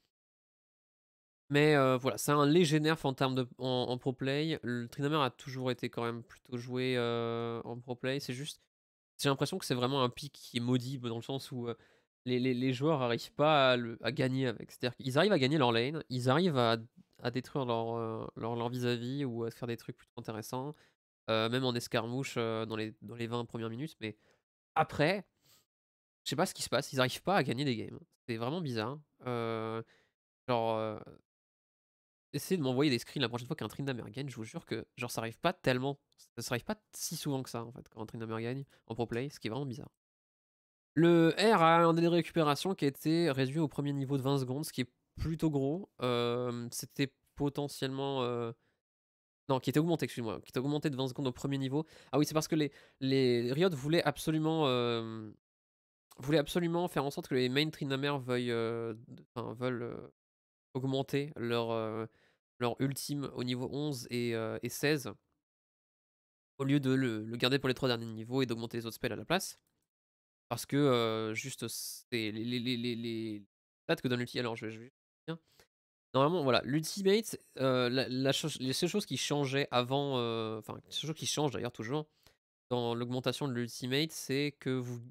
Mais voilà, c'est un léger nerf en termes de en, pro play. Le Trinamer a toujours été quand même plutôt joué en pro play. C'est juste, j'ai l'impression que c'est vraiment un pic qui est maudit dans le sens où les, joueurs n'arrivent pas à, gagner avec. C'est-à-dire qu'ils arrivent à gagner leur lane, ils arrivent à, détruire leur, leur vis-à-vis ou à se faire des trucs plutôt intéressants, même en escarmouche dans, les, dans les 20 premières minutes. Mais après, je sais pas ce qui se passe, ils n'arrivent pas à gagner des games. C'est vraiment bizarre. Hein. genre essayez de m'envoyer des screens la prochaine fois qu'un Trindamer gagne. Je vous jure que genre ça arrive pas tellement, ça arrive pas si souvent que ça en fait quand un Trindamer gagne en pro play, ce qui est vraiment bizarre. Le R a un délai de récupération qui a été réduit au premier niveau de 20 secondes, ce qui est plutôt gros. C'était potentiellement euh, Non, qui était augmenté, excuse-moi, qui était augmenté de 20 secondes au premier niveau. Ah oui, c'est parce que les, les Riot voulaient absolument, absolument faire en sorte que les main Trinamers veuillent, euh, enfin, veulent, euh, augmenter leur, euh, leur ultime au niveau 11 et, 16, euh, au lieu de le, garder pour les trois derniers niveaux et d'augmenter les autres spells à la place. Parce que euh, juste c'est les, les, les, les, stats que donne l'ultime. Alors je vais. Normalement, voilà, l'ultimate, la, la, les seule qui changeaient avant, enfin, qui change d'ailleurs toujours dans l'augmentation de l'ultimate, c'est que vous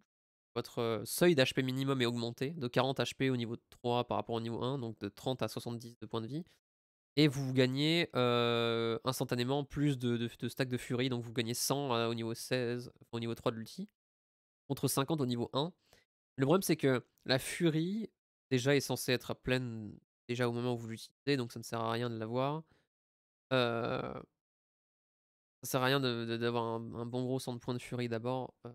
votre seuil d'HP minimum est augmenté de 40 HP au niveau 3 par rapport au niveau 1, donc de 30 à 70 de points de vie. Et vous gagnez instantanément plus de, stacks de furie, donc vous gagnez 100 au niveau 16, au niveau 3 de l'ulti, contre 50 au niveau 1. Le problème c'est que la furie déjà est censée être pleine déjà au moment où vous l'utilisez, donc ça ne sert à rien de l'avoir. Euh, ça sert à rien d'avoir un, bon gros centre de points de furie d'abord. Euh,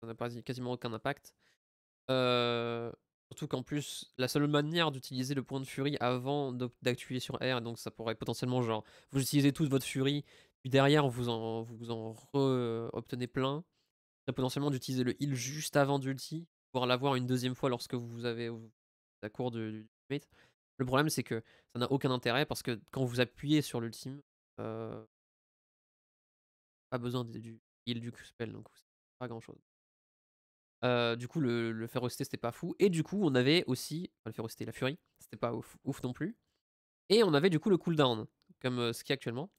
ça n'a quasiment aucun impact. surtout qu'en plus, la seule manière d'utiliser le point de furie avant d'actuer sur R, donc ça pourrait potentiellement, genre, vous utilisez toute votre furie, puis derrière, vous en, vous en re obtenez plein. c'est potentiellement d'utiliser le heal juste avant d'ulti, pour l'avoir une deuxième fois lorsque vous avez la cour de du Le problème, c'est que ça n'a aucun intérêt parce que quand vous appuyez sur l'ultime, euh, pas besoin du heal du spell, donc pas grand chose du coup, le, le férocité, c'était pas fou. Et du coup, on avait aussi. le férocité, la furie, c'était pas ouf, non plus. Et on avait du coup le cooldown, comme ce qui est actuellement.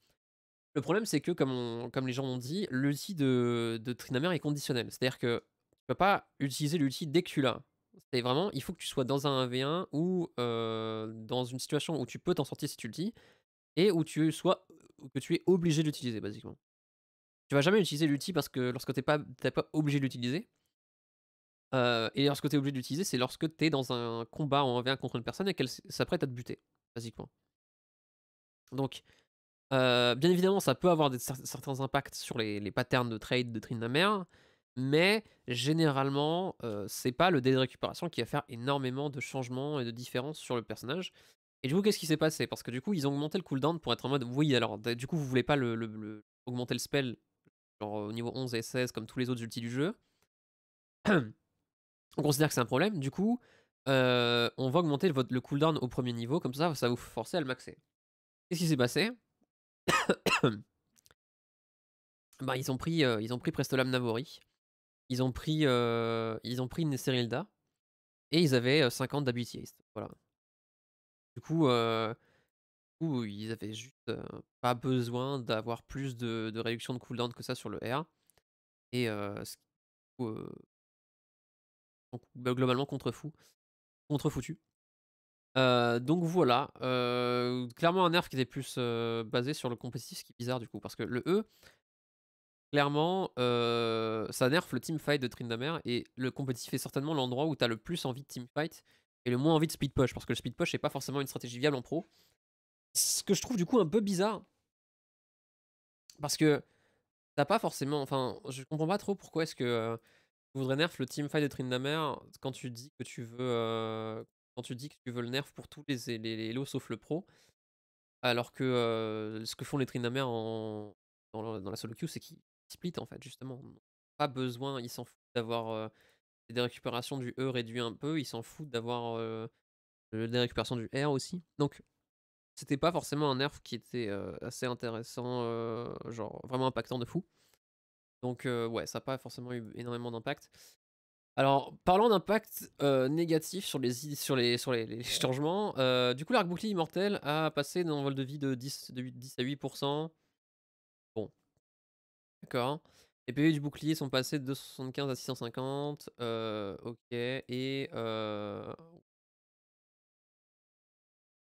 Le problème, c'est que, comme, comme les gens ont dit, l'ulti de, de Trinamère est conditionnel. C'est-à-dire que tu peux pas utiliser l'ulti dès que tu l'as. C'est vraiment, il faut que tu sois dans un 1v1 ou dans une situation où tu peux t'en sortir si tu et où tu sois, que tu es obligé d'utiliser, basiquement. Tu vas jamais utiliser l'ulti parce que lorsque t'es pas, pas obligé d'utiliser, euh, et lorsque tu es obligé d'utiliser, c'est lorsque tu es dans un combat en 1 v contre une personne et qu'elle s'apprête à te buter, basiquement. Donc, bien évidemment, ça peut avoir des, certains impacts sur les, patterns de trade de Trindamer, mais généralement, c'est pas le dé de récupération qui va faire énormément de changements et de différences sur le personnage. Et du coup, qu'est-ce qui s'est passé Parce que du coup, ils ont augmenté le cooldown pour être en mode oui, alors du coup, vous voulez pas le, le, augmenter le spell au niveau 11 et 16 comme tous les autres ultis du jeu. on considère que c'est un problème, du coup, euh, on va augmenter le, cooldown au premier niveau, comme ça, ça vous forcer à le maxer. Qu'est-ce qui s'est passé bah, ils, ont pris, euh, ils ont pris Prestolam Navori, ils ont pris, euh, ils ont pris Nesserilda, et ils avaient 50 d'Ability Voilà. Du coup, du coup, ils avaient juste pas besoin d'avoir plus de, réduction de cooldown que ça sur le R. Et ce donc bah, globalement contre fou. Contre foutu. Euh, donc voilà, euh, clairement un nerf qui était plus euh, basé sur le compétitif, ce qui est bizarre du coup, parce que le E, clairement, ça nerf le teamfight de Trindamer, et le compétitif est certainement l'endroit où t'as le plus envie de teamfight, et le moins envie de speed push, parce que le speed push n'est pas forcément une stratégie viable en pro. Ce que je trouve du coup un peu bizarre, parce que t'as pas forcément, enfin, je comprends pas trop pourquoi est-ce que voudrais nerf le teamfight de Trindamer quand tu dis que tu veux euh, quand tu dis que tu veux le nerf pour tous les, les, lots sauf le pro alors que euh, ce que font les Trindamer en, dans, la solo queue c'est qu'ils split en fait justement pas besoin ils s'en foutent d'avoir euh, des récupérations du E réduit un peu ils s'en foutent d'avoir des récupérations du R aussi donc c'était pas forcément un nerf qui était assez intéressant genre vraiment impactant de fou donc ouais, ça n'a pas forcément eu énormément d'impact. Alors, parlant d'impact négatif sur les, sur les, sur les, changements, du coup, l'arc bouclier immortel a passé d'un vol de vie de 10, de 10 à 8%. Bon. D'accord. Les PV du bouclier sont passés de 275 à 650. ok. Et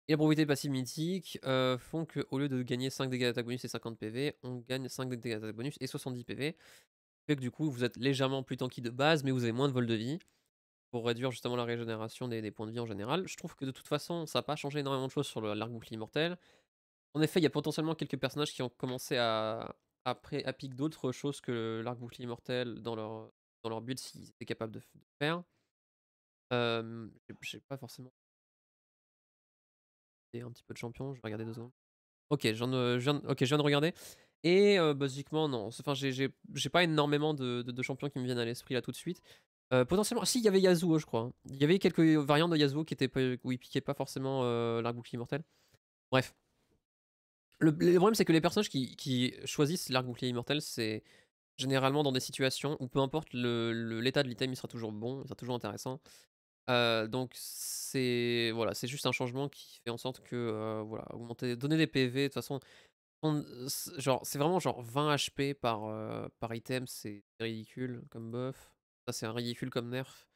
et la probabilité passive mythique euh, font qu'au lieu de gagner 5 dégâts d'attaque bonus et 50 PV, on gagne 5 dégâts d'attaque bonus et 70 PV. Fait que du coup, vous êtes légèrement plus tanky de base, mais vous avez moins de vol de vie pour réduire justement la régénération des, points de vie en général. Je trouve que de toute façon, ça n'a pas changé énormément de choses sur l'arc bouclier immortel. En effet, il y a potentiellement quelques personnages qui ont commencé à, piquer d'autres choses que l'arc bouclier immortel dans leur, dans leur build s'ils étaient capables de, de faire. Euh, J'ai pas forcément un petit peu de champion. Je vais regarder deux secondes. Ok, je viens, ok, je viens de regarder. Et euh, basiquement, non. Enfin, j'ai, pas énormément de, de, champions qui me viennent à l'esprit là tout de suite. Euh, potentiellement, si, il y avait Yasuo, je crois. Hein. Il y avait quelques variantes de Yasuo qui étaient où il piquait pas forcément euh, l'arc immortel. Bref. Le, problème, c'est que les personnages qui, qui choisissent l'arc bouclier immortel, c'est généralement dans des situations où peu importe le, l'état de l'item, il sera toujours bon, il sera toujours intéressant donc c'est voilà, c'est juste un changement qui fait en sorte que voilà, augmenter, donner des PV de toute façon, genre c'est vraiment genre 20 HP par par item, c'est ridicule comme buff. Ça c'est un ridicule comme nerf.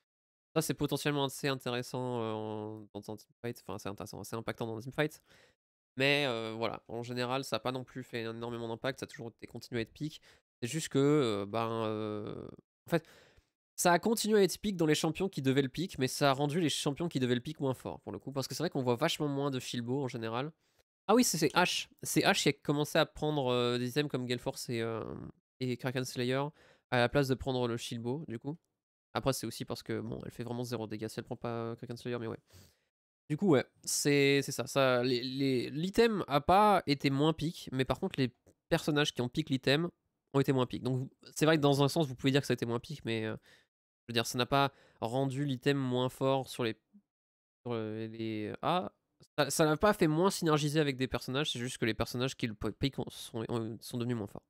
Ça c'est potentiellement assez intéressant dans un teamfight, enfin c'est intéressant, c'est impactant dans un teamfight. Mais voilà, en général, ça n'a pas non plus fait énormément d'impact, ça a toujours été continué à être pique. C'est juste que, ben, en fait, ça a continué à être pique dans les champions qui devaient le pique, mais ça a rendu les champions qui devaient le pique moins forts pour le coup, parce que c'est vrai qu'on voit vachement moins de filbo en général. Ah oui, c'est H. C'est H qui a commencé à prendre euh, des items comme Galeforce et, euh, et Kraken Slayer à la place de prendre le Shilbo, du coup. Après, c'est aussi parce que, bon, elle fait vraiment zéro dégâts si elle prend pas euh, Kraken Slayer, mais ouais. Du coup, ouais, c'est ça. ça L'item les, a pas été moins pique, mais par contre, les personnages qui ont pique l'item ont été moins pique. Donc, c'est vrai que dans un sens, vous pouvez dire que ça a été moins pique, mais je veux dire, ça n'a pas rendu l'item moins fort sur les. Sur les... Ah, ça n'a pas fait moins synergiser avec des personnages, c'est juste que les personnages qui le payent sont, euh, sont devenus moins forts.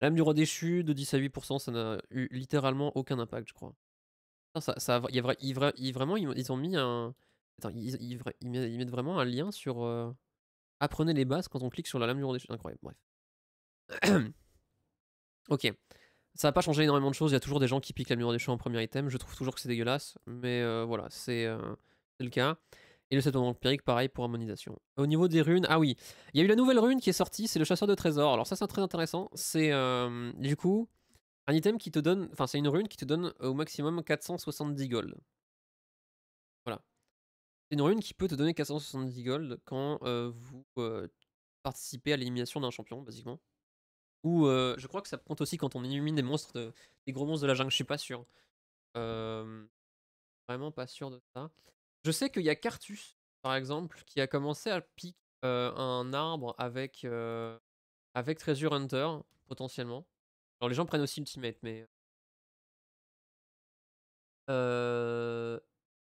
Lame du roi déchu de 10 à 8%, ça n'a eu littéralement aucun impact, je crois. Ça, ça, y y vraiment, ils ont mis un. Attends, ils, mettent vraiment un lien sur. Euh, apprenez les bases quand on clique sur la lame du roi déchu. Incroyable, bref. ok. Ça va pas changer énormément de choses. Il y a toujours des gens qui piquent la mur des champs en premier item. Je trouve toujours que c'est dégueulasse, mais euh, voilà, euh, c'est le cas. Et le septembre empirique, pareil pour harmonisation. Au niveau des runes, ah oui, il y a eu la nouvelle rune qui est sortie, c'est le chasseur de trésors. Alors ça, c'est très intéressant. C'est euh, du coup un item qui te donne, enfin c'est une rune qui te donne au maximum 470 gold. Voilà. C'est une rune qui peut te donner 470 gold quand vous participez à l'élimination d'un champion, basiquement. Ou euh, je crois que ça compte aussi quand on élimine des monstres, des gros monstres de la jungle, je suis pas sûr. Euh, vraiment pas sûr de ça. Je sais qu'il y a Cartus, par exemple, qui a commencé à piquer euh, un arbre avec, avec Treasure Hunter, potentiellement. Alors les gens prennent aussi Ultimate, mais.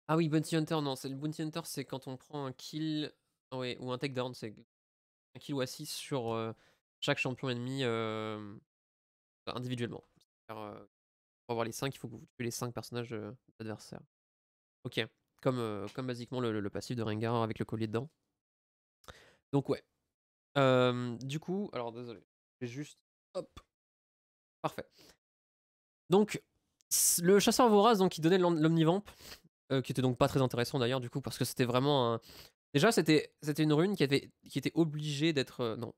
Ah oui, Bounty Hunter, non, c'est le Bounty Hunter, c'est quand on prend un kill ou un takedown, c'est un kill ou assis sur chaque champion ennemi individuellement. pour avoir les 5, il faut que vous tuiez les 5 personnages adversaires. Ok, comme, comme basiquement le, passif de Rengar avec le collier dedans. Donc ouais. du coup, alors désolé, j'ai juste... Hop. Parfait. Donc, le chasseur vorace donc, qui donnait l'omnivamp, qui était donc pas très intéressant d'ailleurs du coup, parce que c'était vraiment un... Déjà, c'était une rune qui, avait, qui était obligée d'être... non,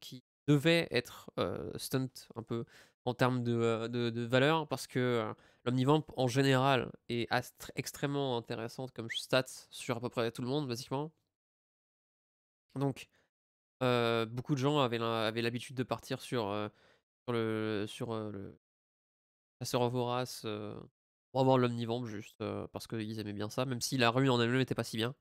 qui devait être stunt un peu en termes de, de, valeur parce que l'omnivamp en général est extrêmement intéressante comme stats sur à peu près tout le monde basiquement. Donc beaucoup de gens avaient l'habitude de partir sur, sur le sur le chasseur Vorace pour avoir l'omnivamp juste parce qu'ils aimaient bien ça, même si la rune en elle-même n'était pas si bien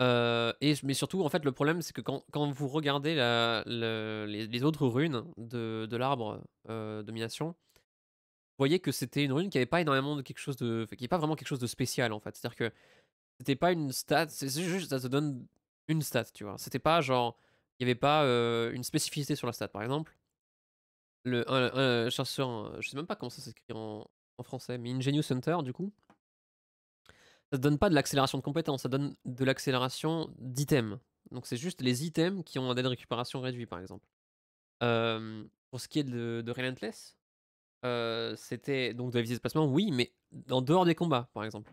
et, mais surtout, en fait, le problème, c'est que quand, quand, vous regardez la, les, autres runes de, de l'arbre domination, vous voyez que c'était une rune qui n'avait pas énormément quelque chose de. qui n'est pas vraiment quelque chose de spécial, en fait. C'est-à-dire que c'était pas une stat, c'est juste, ça te donne une stat, tu vois. C'était pas genre. Il n'y avait pas une spécificité sur la stat, par exemple. Le chasseur, je sais même pas comment ça s'écrit en, en français, mais Ingenious Hunter, du coup, ça donne pas de l'accélération de compétences, ça donne de l'accélération d'items. Donc c'est juste les items qui ont un délai de récupération réduit, par exemple. pour ce qui est de, Relentless, euh, c'était donc de la visée de placement, oui, mais en dehors des combats, par exemple.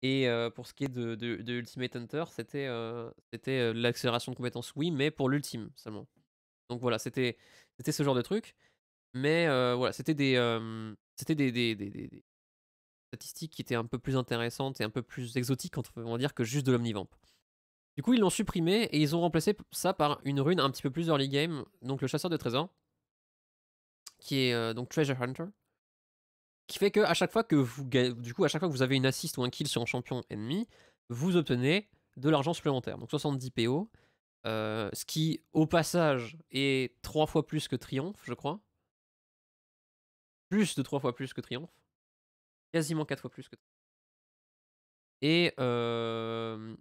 Et euh, pour ce qui est de, Ultimate Hunter, c'était euh, c'était l'accélération de compétences, oui, mais pour l'ultime seulement. Donc voilà, c'était ce genre de truc. Mais voilà, c'était des, c'était des, statistique qui était un peu plus intéressante et un peu plus exotique, on va dire, que juste de l'omnivamp. Du coup, ils l'ont supprimé et ils ont remplacé ça par une rune un petit peu plus early game, donc le chasseur de trésors, qui est euh, donc Treasure Hunter, qui fait que à chaque fois que vous, du coup, à chaque fois que vous avez une assist ou un kill sur un champion ennemi, vous obtenez de l'argent supplémentaire, donc 70 PO, euh, ce qui, au passage, est trois fois plus que Triomphe, je crois. Plus de trois fois plus que Triomphe. Quasiment 4 fois plus que Et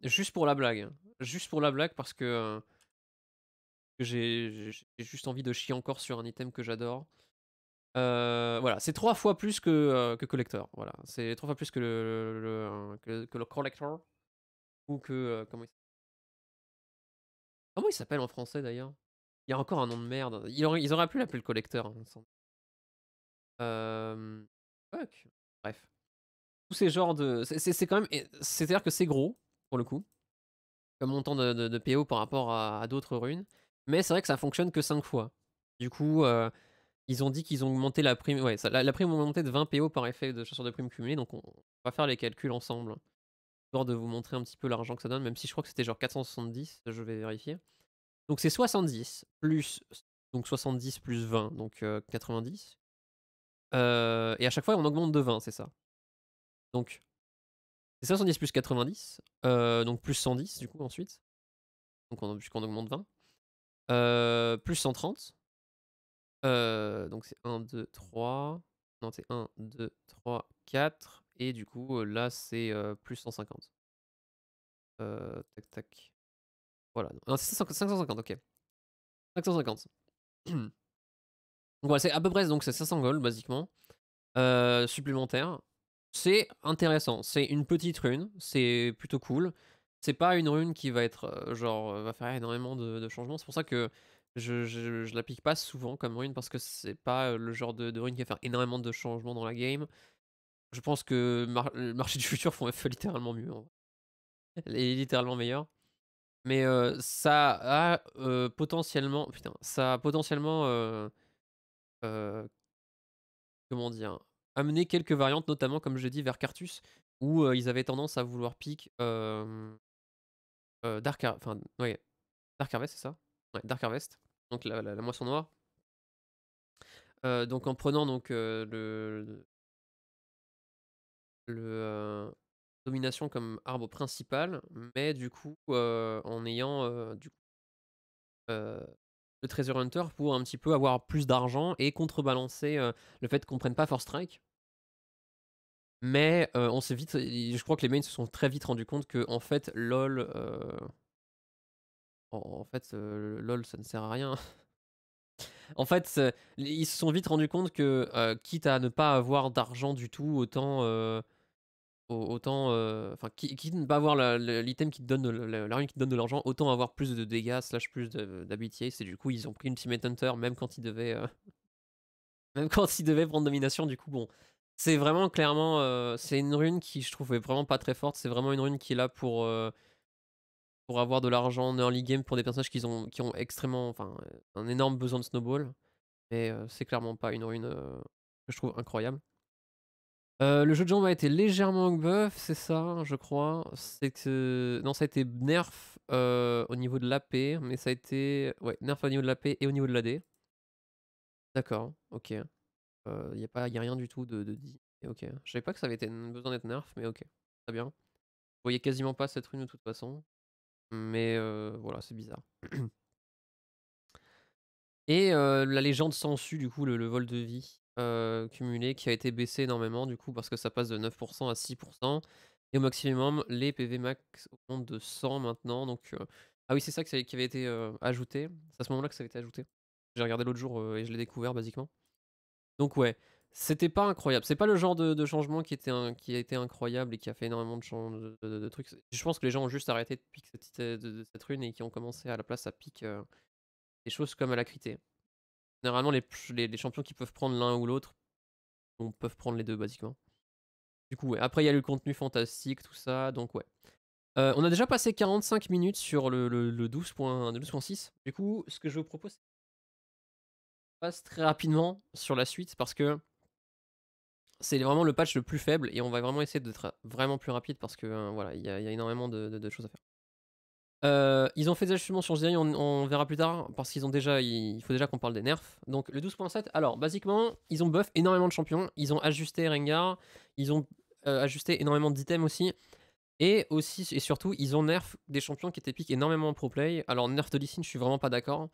juste pour la blague. Juste pour la blague parce que, j'ai juste envie de chier encore sur un item que j'adore. voilà, c'est trois fois plus que, que collector. Voilà, c'est trois fois plus que le, que, le collector ou que comment il s'appelle en français d'ailleurs Il y a encore un nom de merde. Ils auraient, ils auraient pu l'appeler le collector. Hein, fuck. Bref. Tous ces genres de. C'est quand même. C'est-à-dire que c'est gros, pour le coup, comme montant de, PO par rapport à, d'autres runes. Mais c'est vrai que ça fonctionne que 5 fois. Du coup, euh, ils ont dit qu'ils ont augmenté la prime. Ouais, la, prime prime augmenté de 20 PO par effet de chasseur de prime cumulée, Donc on, va faire les calculs ensemble. Histoire de vous montrer un petit peu l'argent que ça donne, même si je crois que c'était genre 470, je vais vérifier. Donc c'est 70 plus. Donc 70 plus 20, donc 90, euh, et à chaque fois, on augmente de 20, c'est ça. Donc, c'est 70 plus 90, donc plus 110 du coup ensuite. Donc on, puisqu'on augmente 20. plus 130. donc c'est 1, 2, 3. Non, c'est 1, 2, 3, 4. Et du coup, là, c'est plus 150. tac, tac. Voilà. Non, c'est 550, ok. 550. Donc voilà, c'est à peu près donc c'est 500 gold basiquement euh, supplémentaire. C'est intéressant, c'est une petite rune, c'est plutôt cool. C'est pas une rune qui va être euh, genre euh, va faire énormément de, changements. C'est pour ça que je, je, l'applique pas souvent comme rune parce que c'est pas le genre de, rune qui va faire énormément de changements dans la game. Je pense que le marché du futur font littéralement mieux. Elle est littéralement meilleure. Mais ça a potentiellement. Putain, ça a potentiellement comment dire, amener quelques variantes, notamment, comme je l'ai dit, vers Cartus, où ils avaient tendance à vouloir pique Dark, c'est ça Dark Harvest, donc la, moisson noire. donc en prenant donc le, le domination comme arbre principal, mais du coup en ayant du coup, le Treasure Hunter pour un petit peu avoir plus d'argent et contrebalancer euh, le fait qu'on prenne pas Force Strike. Mais euh, on s'est vite, je crois que les mains se sont très vite rendus compte que en fait lol, euh, en fait lol ça ne sert à rien. en fait, ils se sont vite rendus compte que quitte à ne pas avoir d'argent du tout, autant autant euh, enfin qui, ne pas avoir l'item qui te donne la, rune qui te donne de l'argent autant avoir plus de dégâts slash plus d'habitier c'est du coup ils ont pris Ultimate Hunter même quand ils devaient euh, même quand ils devaient prendre domination du coup bon c'est vraiment clairement euh, c'est une rune qui je trouve vraiment pas très forte c'est vraiment une rune qui est là pour pour avoir de l'argent en early game pour des personnages qui ont qui ont extrêmement enfin un énorme besoin de snowball mais c'est clairement pas une rune que je trouve incroyable euh, le jeu de jambes a été légèrement buff, c'est ça, je crois. C'est que non, ça a été nerf euh, au niveau de l'AP, mais ça a été ouais nerf au niveau de l'AP et au niveau de l'AD. D'accord, ok. Il euh, n'y a pas, a rien du tout de, dit. Ok, je savais pas que ça avait été besoin d'être nerf, mais ok, très bien. Vous voyez quasiment pas cette rune de toute façon, mais voilà, c'est bizarre. et la légende su du coup, le vol de vie. Euh, cumulé qui a été baissé énormément du coup parce que ça passe de 9% à 6%. Et au maximum, les PV max sont de 100 maintenant. Donc, euh, Ah oui, c'est ça qui avait été euh, ajouté. C'est à ce moment-là que ça avait été ajouté. J'ai regardé l'autre jour et je l'ai découvert basiquement. Donc ouais, c'était pas incroyable. C'est pas le genre de, changement qui, était qui a été incroyable et qui a fait énormément de, de, trucs. Je pense que les gens ont juste arrêté de piquer cette, cette rune et qui ont commencé à la place à piquer des choses comme à la crité. Généralement, les, champions qui peuvent prendre l'un ou l'autre, on peuvent prendre les deux, basiquement. Du coup, Après, il y a le contenu fantastique, tout ça, donc ouais. Euh, on a déjà passé 45 minutes sur le, le, 12.6. du coup, ce que je vous propose, c'est qu'on passe très rapidement sur la suite parce que c'est vraiment le patch le plus faible et on va vraiment essayer d'être vraiment plus rapide parce que hein, voilà, il y, a énormément de choses à faire. Euh, ils ont fait des ajustements sur Zeri, on, verra plus tard, parce qu'ils ont déjà, il faut déjà qu'on parle des nerfs. Donc le 12.7, alors basiquement, ils ont buff énormément de champions, ils ont ajusté Rengar, ils ont euh, ajusté énormément d'items aussi, et aussi et surtout, ils ont nerf des champions qui étaient piques énormément en pro play. Alors nerf de Lee je suis vraiment pas d'accord.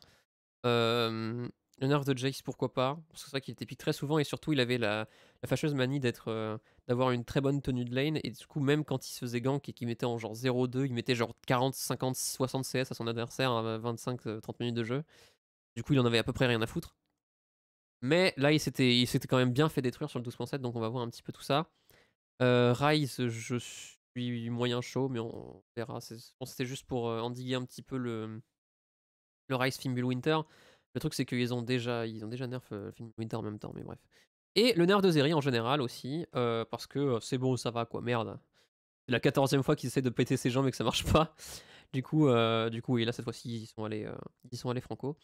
Euh, le nerf de Jace, pourquoi pas Parce que c'est vrai qu'il était pick très souvent et surtout il avait la, fâcheuse manie d'être, euh, d'avoir une très bonne tenue de lane et du coup même quand il se faisait gank et qu'il mettait en genre 0-2, il mettait genre 40, 50, 60 CS à son adversaire à hein, 25-30 euh, minutes de jeu. Du coup il en avait à peu près rien à foutre. Mais là il s'était, il s'était quand même bien fait détruire sur le 12.7 donc on va voir un petit peu tout ça. Euh, Rise, je suis moyen chaud mais on verra. C'est, c'était juste pour euh, endiguer un petit peu le, le Rise Fimbulwinter. Winter. Le truc, c'est qu'ils ont déjà, ils ont déjà nerf euh, le Winter en même temps, mais bref. Et le nerf de Zeri en général aussi, euh, parce que euh, c'est bon, ça va quoi, merde. C'est la quatorzième fois qu'ils essaient de péter ses jambes et que ça marche pas. Du coup, du coup, et là cette fois-ci, ils sont allés, ils sont allés franco.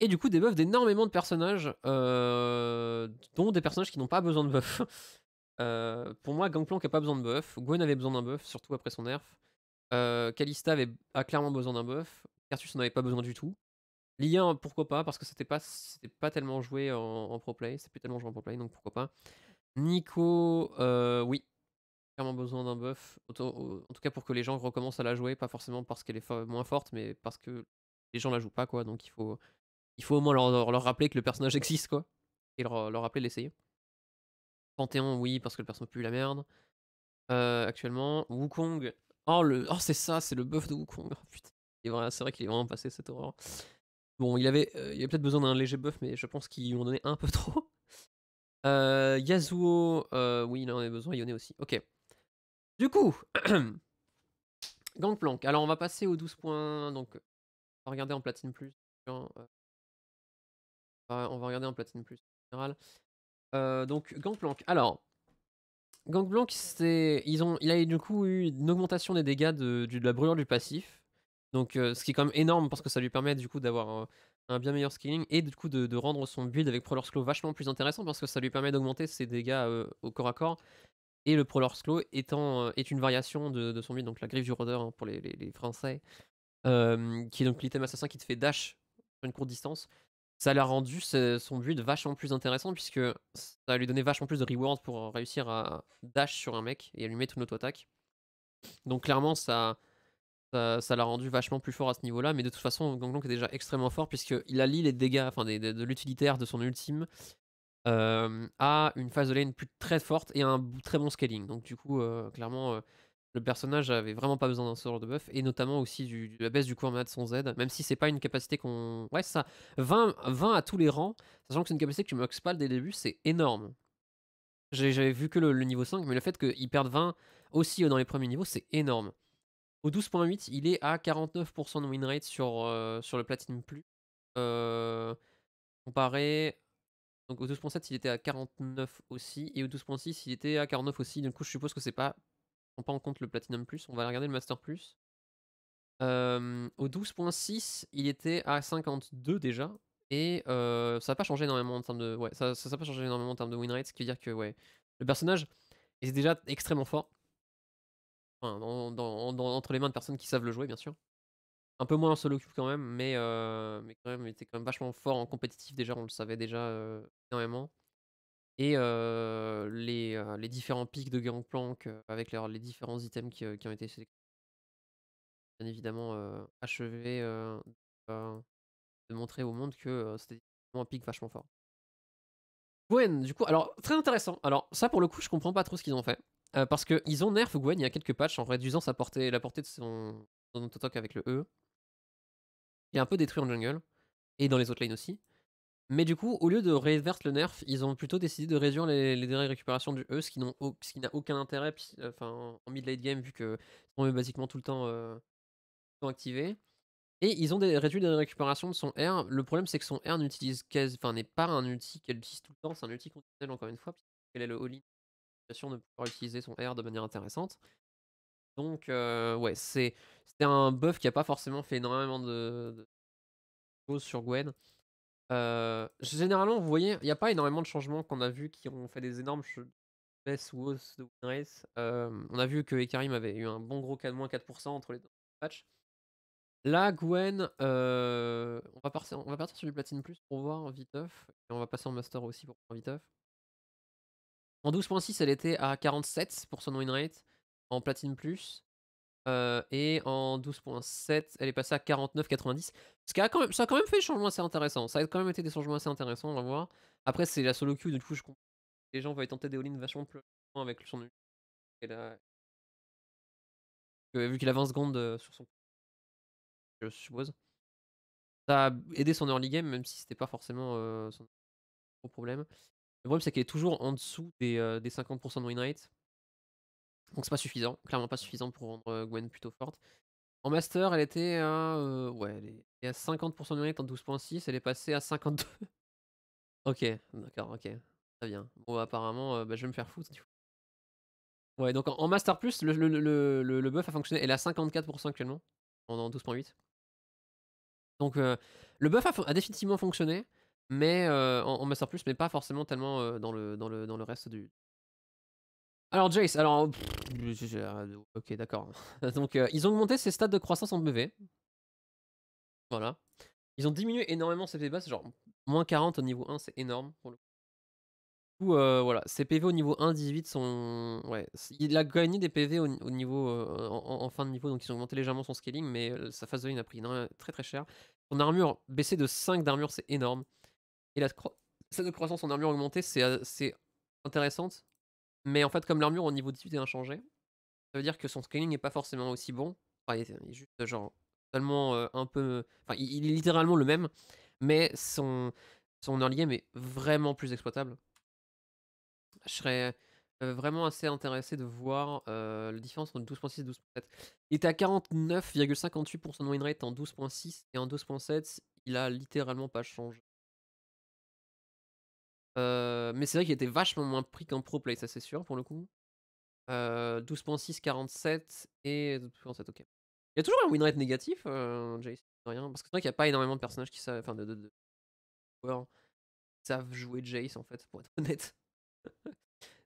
Et du coup, des buffs d'énormément de personnages, dont des personnages qui n'ont pas besoin de buff. pour moi, Gangplank n'a pas besoin de buff. Gwen avait besoin d'un buff, surtout après son nerf. Kalista avait, a clairement besoin d'un buff. Cartus n'en avait pas besoin du tout. Lien, pourquoi pas, parce que c'était pas, pas tellement joué en, pro play, c'est plus tellement joué en pro play, donc pourquoi pas. Nico, euh, oui, clairement besoin d'un buff, en tout cas pour que les gens recommencent à la jouer, pas forcément parce qu'elle est moins forte, mais parce que les gens la jouent pas, quoi, donc il faut, il faut au moins leur, leur rappeler que le personnage existe, quoi, et leur, leur rappeler de l'essayer. Panthéon, oui, parce que le personnage pue la merde. Euh, actuellement, Wukong, oh, le... oh c'est ça, c'est le buff de Wukong, putain, c'est vrai, vrai qu'il est vraiment passé cette horreur. Bon, il avait, euh, avait peut-être besoin d'un léger buff, mais je pense qu'ils lui ont donné un peu trop. Euh, Yasuo, euh, oui, il en avait besoin, Yone aussi. Ok. Du coup, Gangplank. Alors, on va passer aux 12 points. Donc, euh, on va regarder en platine plus. on va regarder en platine plus en général. donc, Gangplank. Alors, Gangplank, c'est, ils ont, il a du coup eu une augmentation des dégâts de, de la brûlure du passif. Donc, ce qui est quand même énorme parce que ça lui permet du coup d'avoir un, bien meilleur scaling et du coup de, rendre son build avec Prolor Claw vachement plus intéressant parce que ça lui permet d'augmenter ses dégâts au corps à corps. Et le Prolor Claw étant, est une variation de, son build, donc la griffe du rôdeur hein, pour les, les, Français, qui est donc l'item assassin qui te fait dash sur une courte distance. Ça l'a rendu son build vachement plus intéressant puisque ça lui donnait vachement plus de rewards pour réussir à dash sur un mec et lui à mettre une auto attaque Donc clairement, ça, ça, l'a rendu vachement plus fort à ce niveau-là. Mais de toute façon, Ganglong est déjà extrêmement fort puisqu'il allie les dégâts, enfin de l'utilitaire de son ultime euh, à une phase de lane plus très forte et un très bon scaling. Donc du coup, euh, clairement, euh, le personnage avait vraiment pas besoin d'un sort de buff et notamment aussi du, de la baisse du coup de son Z, même si c'est pas une capacité qu'on. Ouais, ça. 20, 20 à tous les rangs, sachant que c'est une capacité que tu moques pas dès le début, c'est énorme. J'avais vu que le, niveau 5, mais le fait qu'il perde 20 aussi dans les premiers niveaux, c'est énorme. Au 12.8, il est à 49% de win rate sur, euh, sur le Platinum Plus. Euh, comparé. Donc au 12.7, il était à 49 aussi. Et au 12.6, il était à 49 aussi. Du coup, je suppose que c'est pas. On prend en compte le Platinum Plus. On va regarder le Master Plus. Euh, au 12.6, il était à 52 déjà. Et ça n'a pas changé énormément en termes de. Ouais, ça, ça, pas changé énormément en termes de win rate, ce qui veut dire que ouais, le personnage est déjà extrêmement fort entre les mains de personnes qui savent le jouer, bien sûr. Un peu moins en solo queue quand même, mais, euh, mais quand même, était quand même vachement fort en compétitif déjà, on le savait déjà euh, énormément. Et euh, les, les, différents pics de Gangplank avec les différents items qui, ont été sélectionnés, bien évidemment, achevé de, de, montrer au monde que c'était un pic vachement fort. Gwen, du coup, alors très intéressant. Alors, ça pour le coup, je comprends pas trop ce qu'ils ont fait. Euh, parce qu'ils ont nerf Gwen il y a quelques patchs en réduisant sa portée, la portée de son, son avec le E. Il est un peu détruit en jungle, et dans les autres lanes aussi. Mais du coup, au lieu de reverse le nerf, ils ont plutôt décidé de réduire les, les de récupération du E, ce qui, n'a aucun intérêt euh, en mid-late game, vu que sont basiquement tout le temps, activé euh, activés. Et ils ont réduit les récupérations de son R. Le problème, c'est que son R n'utilise enfin, n'est pas un ulti qu'elle utilise tout le temps, c'est un outil conditionnel, encore une fois, puisqu'elle est le all de pouvoir utiliser son R de manière intéressante. Donc, euh, ouais, c'est un buff qui a pas forcément fait énormément de, choses sur Gwen. Euh, généralement, vous voyez, il n'y a pas énormément de changements qu'on a vu qui ont fait des énormes baisses ou hausses de win euh, on a vu que Ekarim avait eu un bon gros 4, 4% entre les deux patchs. Là, Gwen, on, va partir, on va partir sur du platine plus pour voir Viteuf. Et on va passer en master aussi pour voir Viteuf. En 12.6, elle était à 47% de win rate en platine plus. Euh, et en 12.7, elle est passée à 49,90. Ce qui a quand même, ça a quand même fait des changements assez intéressants. Ça a quand même été des changements assez intéressants, on va voir. Après, c'est la solo queue, du coup, je comprends. Les gens vont tenter des all-in vachement plus avec le son et euh, Vu qu'il a 20 secondes euh, sur son. Je suppose. Ça a aidé son early game, même si c'était pas forcément son gros problème. Le problème, c'est qu'elle est toujours en dessous des, euh, des 50% de win rate. Donc c'est pas suffisant, clairement pas suffisant pour rendre euh, Gwen plutôt forte. En master, elle était à, euh, ouais, est à 50% de win rate en 12.6, elle est passée à 52. ok, d'accord, ok, ça bien. Bon, bah, apparemment, bah, je vais me faire foutre. Ouais, donc en, Master Plus, le, le, le, buff a fonctionné, elle est à 54% actuellement, en, 12.8. Donc le buff a définitivement fonctionné mais on en, en, Plus, mais pas forcément tellement dans, le, dans, le, dans le reste du. Alors, Jace, alors. Ah, ok, d'accord. Donc, ils ont augmenté ses stats de croissance en BV. Voilà. Ils ont diminué énormément ses PV genre moins 40 au niveau 1, c'est énorme pour le voilà, ses PV au niveau 1, 18 sont. Ouais, il a gagné des PV au, niveau, en, fin de niveau, donc ils ont augmenté légèrement son scaling, mais sa phase de ligne a pris très très cher. Son armure baissé de 5 d'armure, c'est énorme. Et la scène de croissance en armure augmentée, c'est assez euh, intéressante. Mais en fait, comme l'armure au niveau 18 est inchangée, ça veut dire que son scaling n'est pas forcément aussi bon. il est juste genre tellement euh, un peu. Enfin, il est littéralement le même, mais son, son early game est vraiment plus exploitable. Je serais euh, vraiment assez intéressé de voir euh, la différence entre 12.6 et 12.7. Il était à 49,58% de win rate en 12.6 et en 12.7, il a littéralement pas changé. Euh, mais c'est vrai qu'il était vachement moins pris qu'en Pro Play, ça c'est sûr pour le coup. Euh, 12.6, 47 et 12.7, ok. Il y a toujours un winrate négatif, euh, Jace, rien. Parce que c'est vrai qu'il n'y a pas énormément de personnages qui savent. Enfin, de, joueurs qui savent jouer Jace en fait, pour être honnête.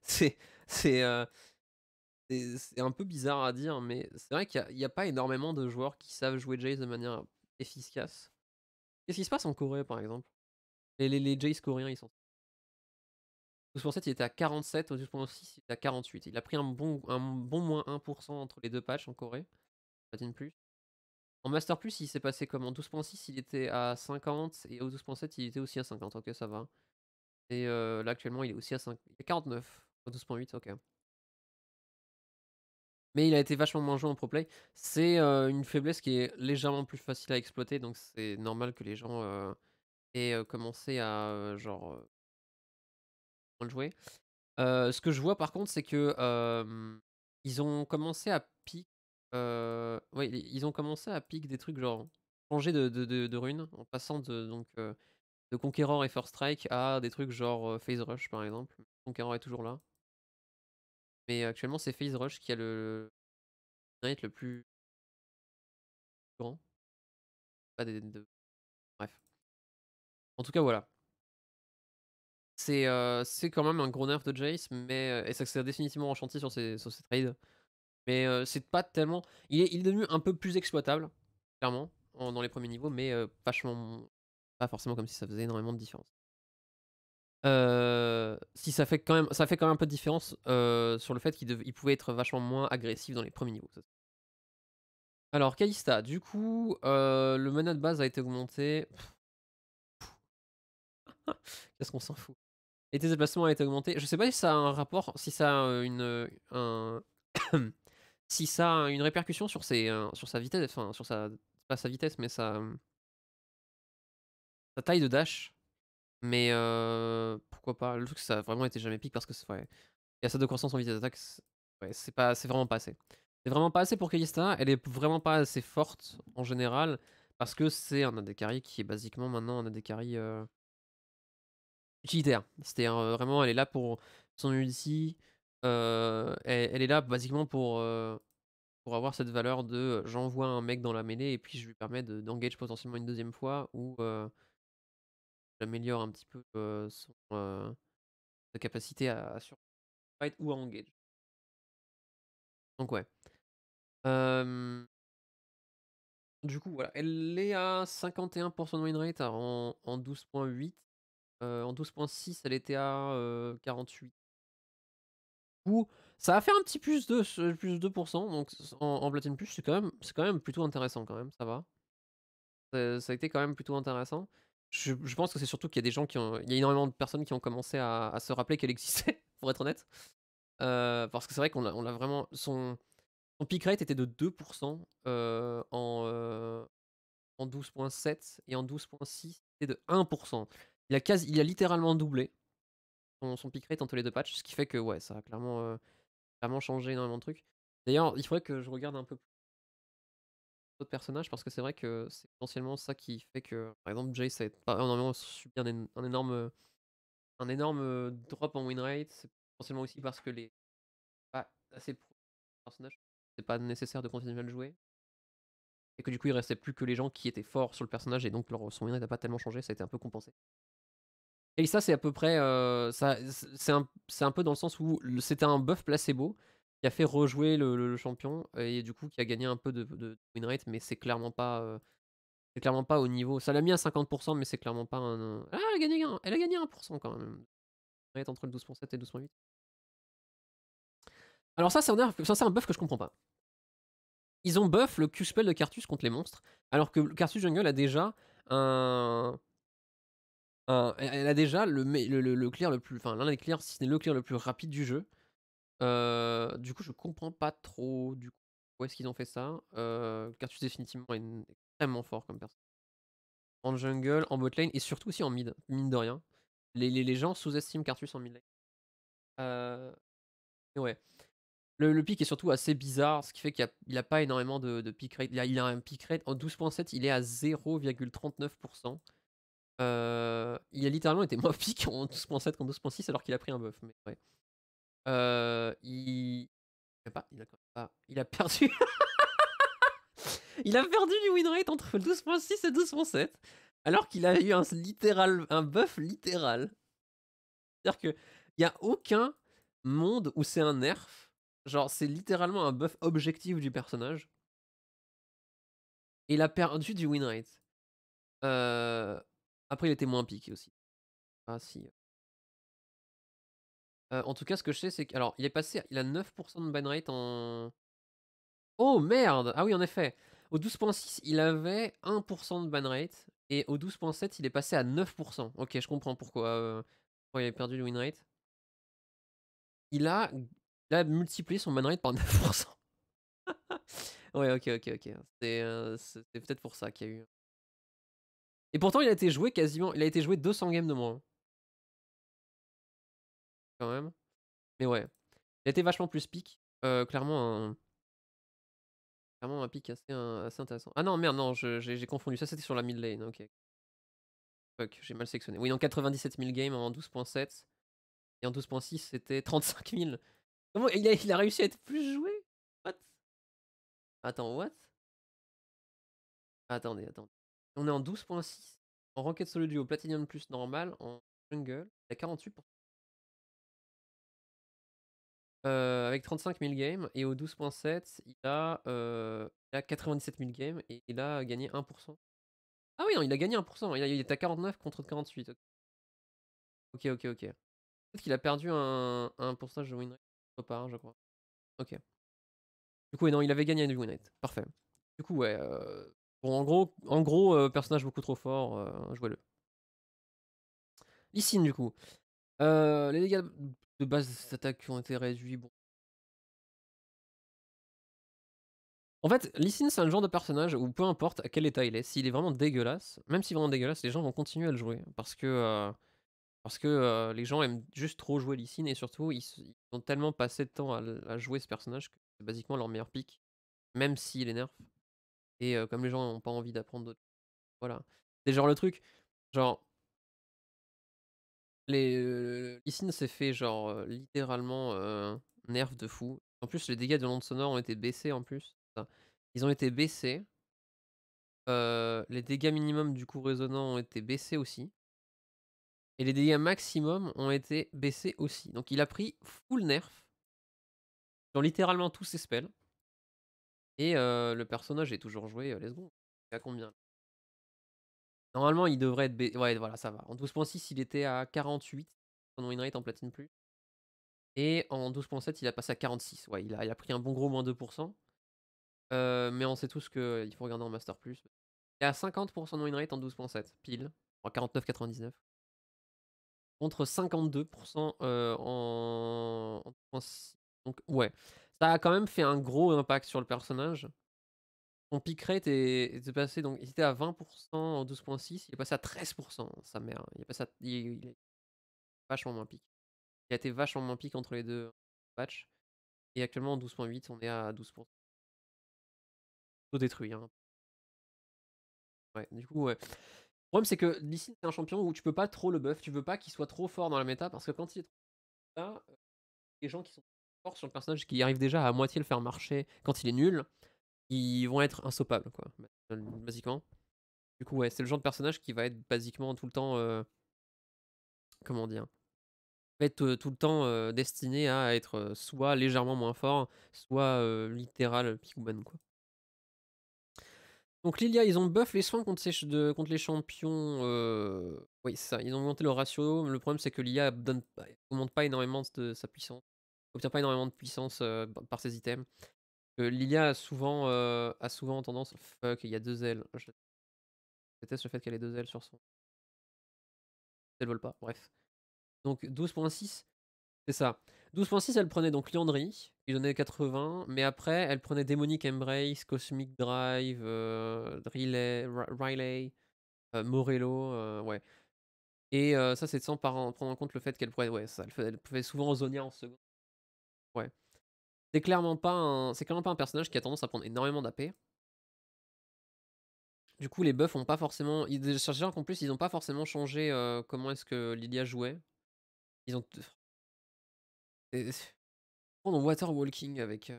c'est. Euh, c'est. c'est un peu bizarre à dire, mais c'est vrai qu'il n'y a, pas énormément de joueurs qui savent jouer Jace de manière efficace. Qu'est-ce qui se passe en Corée, par exemple les, les, les Jace coréens, ils sont 12.7 il était à 47. au 12.6, il était à 48. Il a pris un bon, un bon moins 1% entre les deux patchs en Corée. Plus. En Master Plus, il s'est passé comme en 12.6, il était à 50. Et au 12.7, il était aussi à 50. Ok, ça va. Et euh, là, actuellement, il est aussi à 5... 49. Au 12.8, ok. Mais il a été vachement moins joué en pro play. C'est euh, une faiblesse qui est légèrement plus facile à exploiter. Donc c'est normal que les gens euh, aient commencé à genre le jouer. ce que je vois par contre, c'est que ils ont commencé à piquer. ouais, ils ont commencé à des trucs genre changer de, de, en passant de donc de Conqueror et First Strike à des trucs genre Phase Rush par exemple. conquérant est toujours là, mais actuellement c'est Phase Rush qui a le le plus grand. Bref. En tout cas voilà. Euh, c'est quand même un gros nerf de Jace, mais, euh, et ça s'est définitivement enchanté sur ses, sur trades. Mais euh, c'est pas tellement. Il est, il devenu un peu plus exploitable, clairement, dans les premiers niveaux, mais vachement. Pas forcément comme si ça faisait énormément de différence. si ça fait quand même, ça fait quand même un peu de différence sur le fait qu'il pouvait être vachement moins agressif dans les premiers niveaux. Alors, Kalista, du coup, le mana de base a été augmenté. Qu'est-ce qu'on s'en fout et tes déplacements ont été augmentés. Je sais pas si ça a un rapport, si ça a euh, une, euh, un si ça a une répercussion sur, ses, euh, sur sa vitesse, enfin sur sa pas sa vitesse, mais sa sa taille de dash. Mais pourquoi pas Le truc, ça a vraiment été jamais pique parce que c'est vrai. Il y a ça de croissance en vitesse d'attaque, c'est ouais, pas, c'est vraiment pas assez. C'est vraiment pas assez pour Kayista, Elle est vraiment pas assez forte en général parce que c'est un AD qui est basiquement maintenant un AD carry utilitaire. C'était vraiment, elle est là pour son ulti. elle, est là basiquement pour, pour avoir cette valeur de j'envoie un mec dans la mêlée et puis je lui permets d'engage potentiellement une deuxième fois ou j'améliore un petit peu son, sa capacité à, surfight ou à engage. Donc ouais. Du coup, voilà, elle est à 51% de win rate en, en 12.8. Euh, en 12.6, elle était à 48. Euh, Ou ça a fait un petit plus de plus 2%, donc en, platine plus, c'est quand, même, quand même plutôt intéressant quand même, ça va. Ça a été quand même plutôt intéressant. Je, pense que c'est surtout qu'il y a des gens qui Il y a énormément de personnes qui ont commencé à, se rappeler qu'elle existait, pour être honnête. Euh, parce que c'est vrai qu'on on a vraiment... Son, son peak rate était de 2% en, en 12.7 et en 12.6 c'était de 1%. Il a, il a littéralement doublé son, pick rate entre les deux patchs, ce qui fait que ouais, ça a euh, clairement, changé énormément de trucs. D'ailleurs, il faudrait que je regarde un peu plus d'autres personnages parce que c'est vrai que c'est potentiellement ça qui fait que, par exemple, Jay, ça a énormément subi un, énorme, un énorme euh, euh, drop en win rate. C'est potentiellement aussi parce que les pas assez personnages, c'est pas nécessaire de continuer à le jouer. Et que du coup, il restait plus que les gens qui étaient forts sur le personnage et donc leur, son win rate n'a pas tellement changé, ça a été un peu compensé. Et ça, c'est à peu près. Euh, c'est, un, un peu dans le sens où c'était un buff placebo qui a fait rejouer le, champion et du coup qui a gagné un peu de, de win rate, mais c'est clairement pas. Euh, clairement pas au niveau. Ça l'a mis à 50%, mais c'est clairement pas un. Ah, elle a gagné, elle a gagné 1% quand même. entre le 12.7 et le 12.8. Alors, ça, c'est un, c'est un buff que je comprends pas. Ils ont buff le Q-spell de Cartus contre les monstres, alors que Cartus Jungle a déjà un elle a déjà le, le, le, clear le plus, enfin l'un des clears, si ce n'est le clear le plus rapide du jeu. Euh, du coup, je comprends pas trop du coup où est-ce qu'ils ont fait ça. Euh, Cartus définitivement est extrêmement fort comme personne. En jungle, en bot lane et surtout aussi en mid, mine de rien. Les, les, gens sous-estiment Cartus en mid lane. Euh, ouais. Le, le, pic est surtout assez bizarre, ce qui fait qu'il n'a a pas énormément de, de pick rate. Il a, il a un pick rate en 12.7, il est à 0,39%. Euh, il a littéralement été moins pique en 12.7 qu'en 12.6 alors qu'il a pris un buff. Mais euh, il... a perdu. il a perdu du win rate entre 12.6 et 12.7 alors qu'il a eu un, littéral... un buff littéral. C'est-à-dire qu'il n'y a aucun monde où c'est un nerf. Genre, c'est littéralement un buff objectif du personnage. Et il a perdu du win euh, après, il était moins piqué aussi. Ah si. en tout cas, ce que je sais, c'est que. Alors, il est passé. Il a 9% de ban rate en. Oh merde Ah oui, en effet. Au 12.6, il avait 1% de ban rate. Et au 12.7, il est passé à 9%. Ok, je comprends pourquoi, il avait perdu le win rate. Il a, il multiplié son ban rate par 9%. ouais, ok, ok, ok. C'est peut-être pour ça qu'il y a eu. Et pourtant, il a été joué quasiment. Il a été joué 200 games de moins. Quand même. Mais ouais. Il a été vachement plus pique. Euh, clairement, un. Clairement, un pic assez, assez intéressant. Ah non, merde, non, j'ai confondu. Ça, c'était sur la mid lane. Ok. Fuck, j'ai mal sectionné. Oui, en 97 000 games en 12.7. Et en 12.6, c'était 35 000. Comment il a, il a réussi à être plus joué What Attends, what Attendez, attendez. On est en 12.6 en Ranked Solo Duo Platinum Plus normal en Jungle. Il a 48%. Euh, avec 35 000 games et au 12.7 il a, 97 euh, 000 games et il a gagné 1%. Ah oui non il a gagné 1%, il, a, il est à 49 contre 48. Ok ok ok. Peut-être qu'il a perdu un, pourcentage de win rate je crois. Ok. Du coup non il avait gagné un win rate. Parfait. Du coup ouais euh, Bon, en gros, en gros euh, personnage beaucoup trop fort, euh, jouez-le. Lissine du coup. Euh, les dégâts de base de cette attaque ont été réduits. En fait, Lissin, c'est un genre de personnage où peu importe à quel état il est, s'il est vraiment dégueulasse, même est vraiment dégueulasse, les gens vont continuer à le jouer. Parce que, parce que les gens aiment juste trop jouer Lissin et surtout, ils, ont tellement passé de temps à, à jouer ce personnage que c'est basiquement leur meilleur pick, même s'il est nerf. Et comme les gens n'ont pas envie d'apprendre d'autres. Voilà. C'est genre le truc. Genre. Les, euh, s'est fait genre littéralement nerf de fou. En plus, les dégâts de l'onde sonore ont été baissés en plus. Ils ont été baissés. les dégâts minimum du coup résonnant ont été baissés aussi. Et les dégâts maximum ont été baissés aussi. Donc il a pris full nerf dans littéralement tous ses spells. Et le personnage est toujours joué, les secondes. à combien? Normalement, il devrait être ouais, voilà, ça va. En 12.6, il était à 48, son winrate en platine plus. Et en 12.7, il a passé à 46. Ouais, il a il a pris un bon gros moins 2 mais on sait tous qu'il faut regarder en master plus. Il est à 50 de winrate en 12.7, pile, en 49,99. Contre 52 en Donc ouais ça a quand même fait un gros impact sur le personnage. Son pic rate est, passé, donc il était à 20% en 12.6, il est passé à 13%, hein, sa mère. Hein. Il est il, est vachement moins pic. Il a été vachement moins pique entre les deux patchs. Et actuellement en 12.8, on est à 12%. Tout détruit. Hein. Ouais, du coup, Le problème, c'est que d'ici, c'est un champion où tu peux pas trop le buff, tu veux pas qu'il soit trop fort dans la méta, parce que quand il est trop fort, euh, les gens qui sont sur le personnage qui arrive déjà à moitié le faire marcher quand il est nul, ils vont être insopables, quoi, basiquement. Du coup, ouais, c'est le genre de personnage qui va être basiquement tout le temps. Euh, comment dire être tout le temps destiné à être soit légèrement moins fort, soit littéral Pigouban, quoi. Donc Lilia, ils ont buff les soins contre, les champions. Oui, ça. Ils ont augmenté leur ratio. Le problème, c'est que Lilia donne, augmente pas énormément de sa puissance obtient pas énormément de puissance par ses items. Lilia a souvent, a souvent tendance. Fuck, il y a deux ailes. Je déteste le fait qu'elle ait deux ailes sur son. Elle vole pas, bref. Donc 12.6, c'est ça. 12.6, elle prenait donc Liandry, qui donnait 80, mais après, elle prenait Démonique Embrace, Cosmic Drive, Riley, Morello, ouais. Et ça, c'est sans prendre en compte le fait qu'elle pouvait, ouais, ça, elle, pouvait souvent zonier en seconde, Ouais. C'est clairement pas un, clairement pas un personnage qui a tendance à prendre énormément d'AP. Du coup, les buffs ont pas forcément. ils chercheurs, qu'en plus, ils ont pas forcément changé euh, comment est-ce que Lydia jouait. Ils ont. Prendre water walking euh, avec,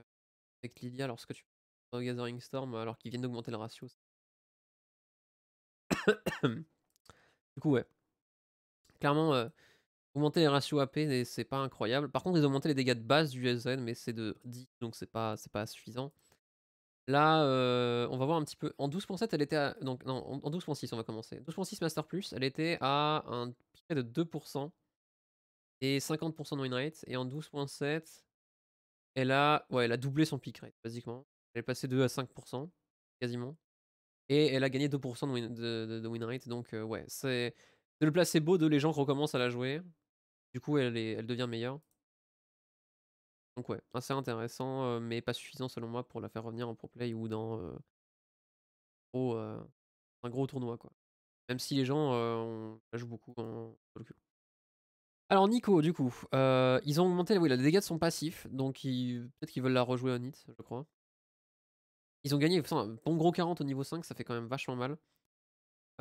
Lydia lorsque tu dans Gathering Storm alors qu'ils viennent d'augmenter le ratio. du coup, ouais. Clairement, euh, Augmenter les ratios AP, c'est pas incroyable. Par contre, ils ont augmenté les dégâts de base du SN, mais c'est de 10, donc c'est pas, pas suffisant. Là, euh, on va voir un petit peu. En 12.7, elle était à. Donc, non, en 12.6, on va commencer. 12.6 Master Plus, elle était à un piquet de 2% et 50% de winrate. Et en 12.7, elle a. Ouais, elle a doublé son pick rate, basiquement. Elle est passée de 2 à 5%, quasiment. Et elle a gagné 2% de win, de, Donc, euh, ouais, c'est le placebo de les gens qui recommencent à la jouer. Du coup, elle, est, elle devient meilleure. Donc ouais, assez intéressant, mais pas suffisant selon moi pour la faire revenir en pro play ou dans un gros tournoi quoi. Même si les gens la jouent beaucoup en Alors Nico, du coup, ils ont augmenté oui, les dégâts de son passif, donc peut-être qu'ils veulent la rejouer en hit, je crois. Ils ont gagné, un bon gros 40 au niveau 5, ça fait quand même vachement mal.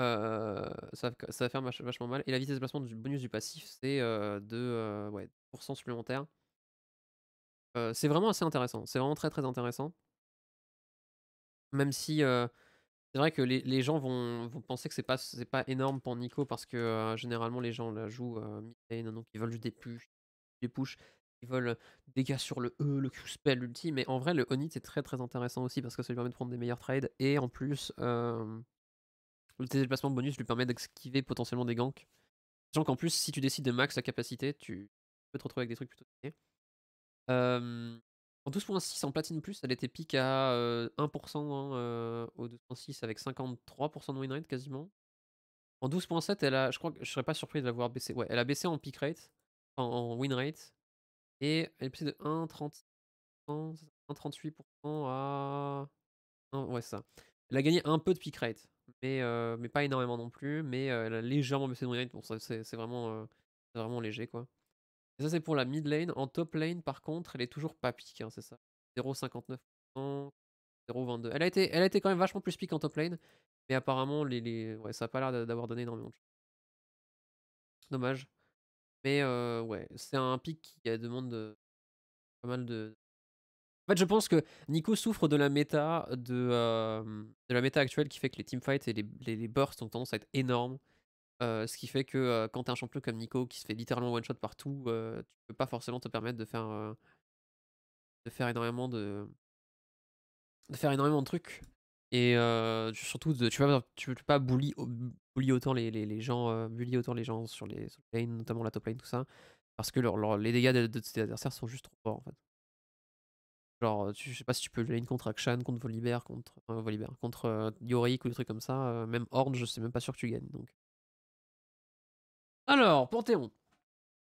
Euh, ça, ça, va faire vachement mal. Et la vitesse de placement du bonus du passif, c'est euh, de euh, ouais, 2% supplémentaire. c'est vraiment assez intéressant. C'est vraiment très très intéressant. Même si c'est vrai que les, les gens vont, vont, penser que c'est pas, c'est pas énorme pour Nico parce que généralement les gens la jouent mid donc ils veulent juste des push, des push, ils veulent des gars sur le E, le Q spell, l'ulti. Mais en vrai, le Onit c'est très très intéressant aussi parce que ça lui permet de prendre des meilleurs trades et en plus tes déplacements bonus lui permettent d'exquiver potentiellement des ganks. Sachant qu'en plus, si tu décides de max la capacité, tu peux te retrouver avec des trucs plutôt euh, en 12.6, en platine plus, elle était pique à 1% euh, hein, euh, au 12.6 avec 53% de win rate quasiment. En 12.7, elle a, je crois que je serais pas surpris de l'avoir voir Ouais, elle a baissé en peak rate, en, win rate, et elle est passée de 1,38% à. ouais, ça. Elle a gagné un peu de pick rate mais, pas énormément non plus. Mais elle a légèrement baissé de rate. Bon, c'est vraiment, vraiment léger, quoi. Et ça, c'est pour la mid lane. En top lane, par contre, elle est toujours pas pique, hein, c'est ça. 0,59%, 0,22. Elle, a été, elle a été quand même vachement plus pique en top lane. Mais apparemment, les, ça a pas l'air d'avoir donné énormément de Dommage. Mais ouais, c'est un pic qui demande pas mal de en fait, je pense que Nico souffre de la méta euh, de, la méta actuelle qui fait que les teamfights et les, les, bursts ont tendance à être énormes. Euh, ce qui fait que euh, quand t'es un champion comme Nico qui se fait littéralement one shot partout, tu peux pas forcément te permettre de faire de faire énormément de de faire énormément de trucs. Et surtout, de, tu vas tu peux pas bully, autant les, gens, bully autant les gens sur les, sur lanes, notamment la top lane, tout ça, parce que les dégâts de, de tes adversaires sont juste trop forts en fait. Genre, tu, je sais pas si tu peux lane contre Akshan, contre Volibear, contre Volibear, contre Yorick ou des trucs comme ça. même Horde, je sais même pas sûr que tu gagnes. Donc. Alors, Panthéon.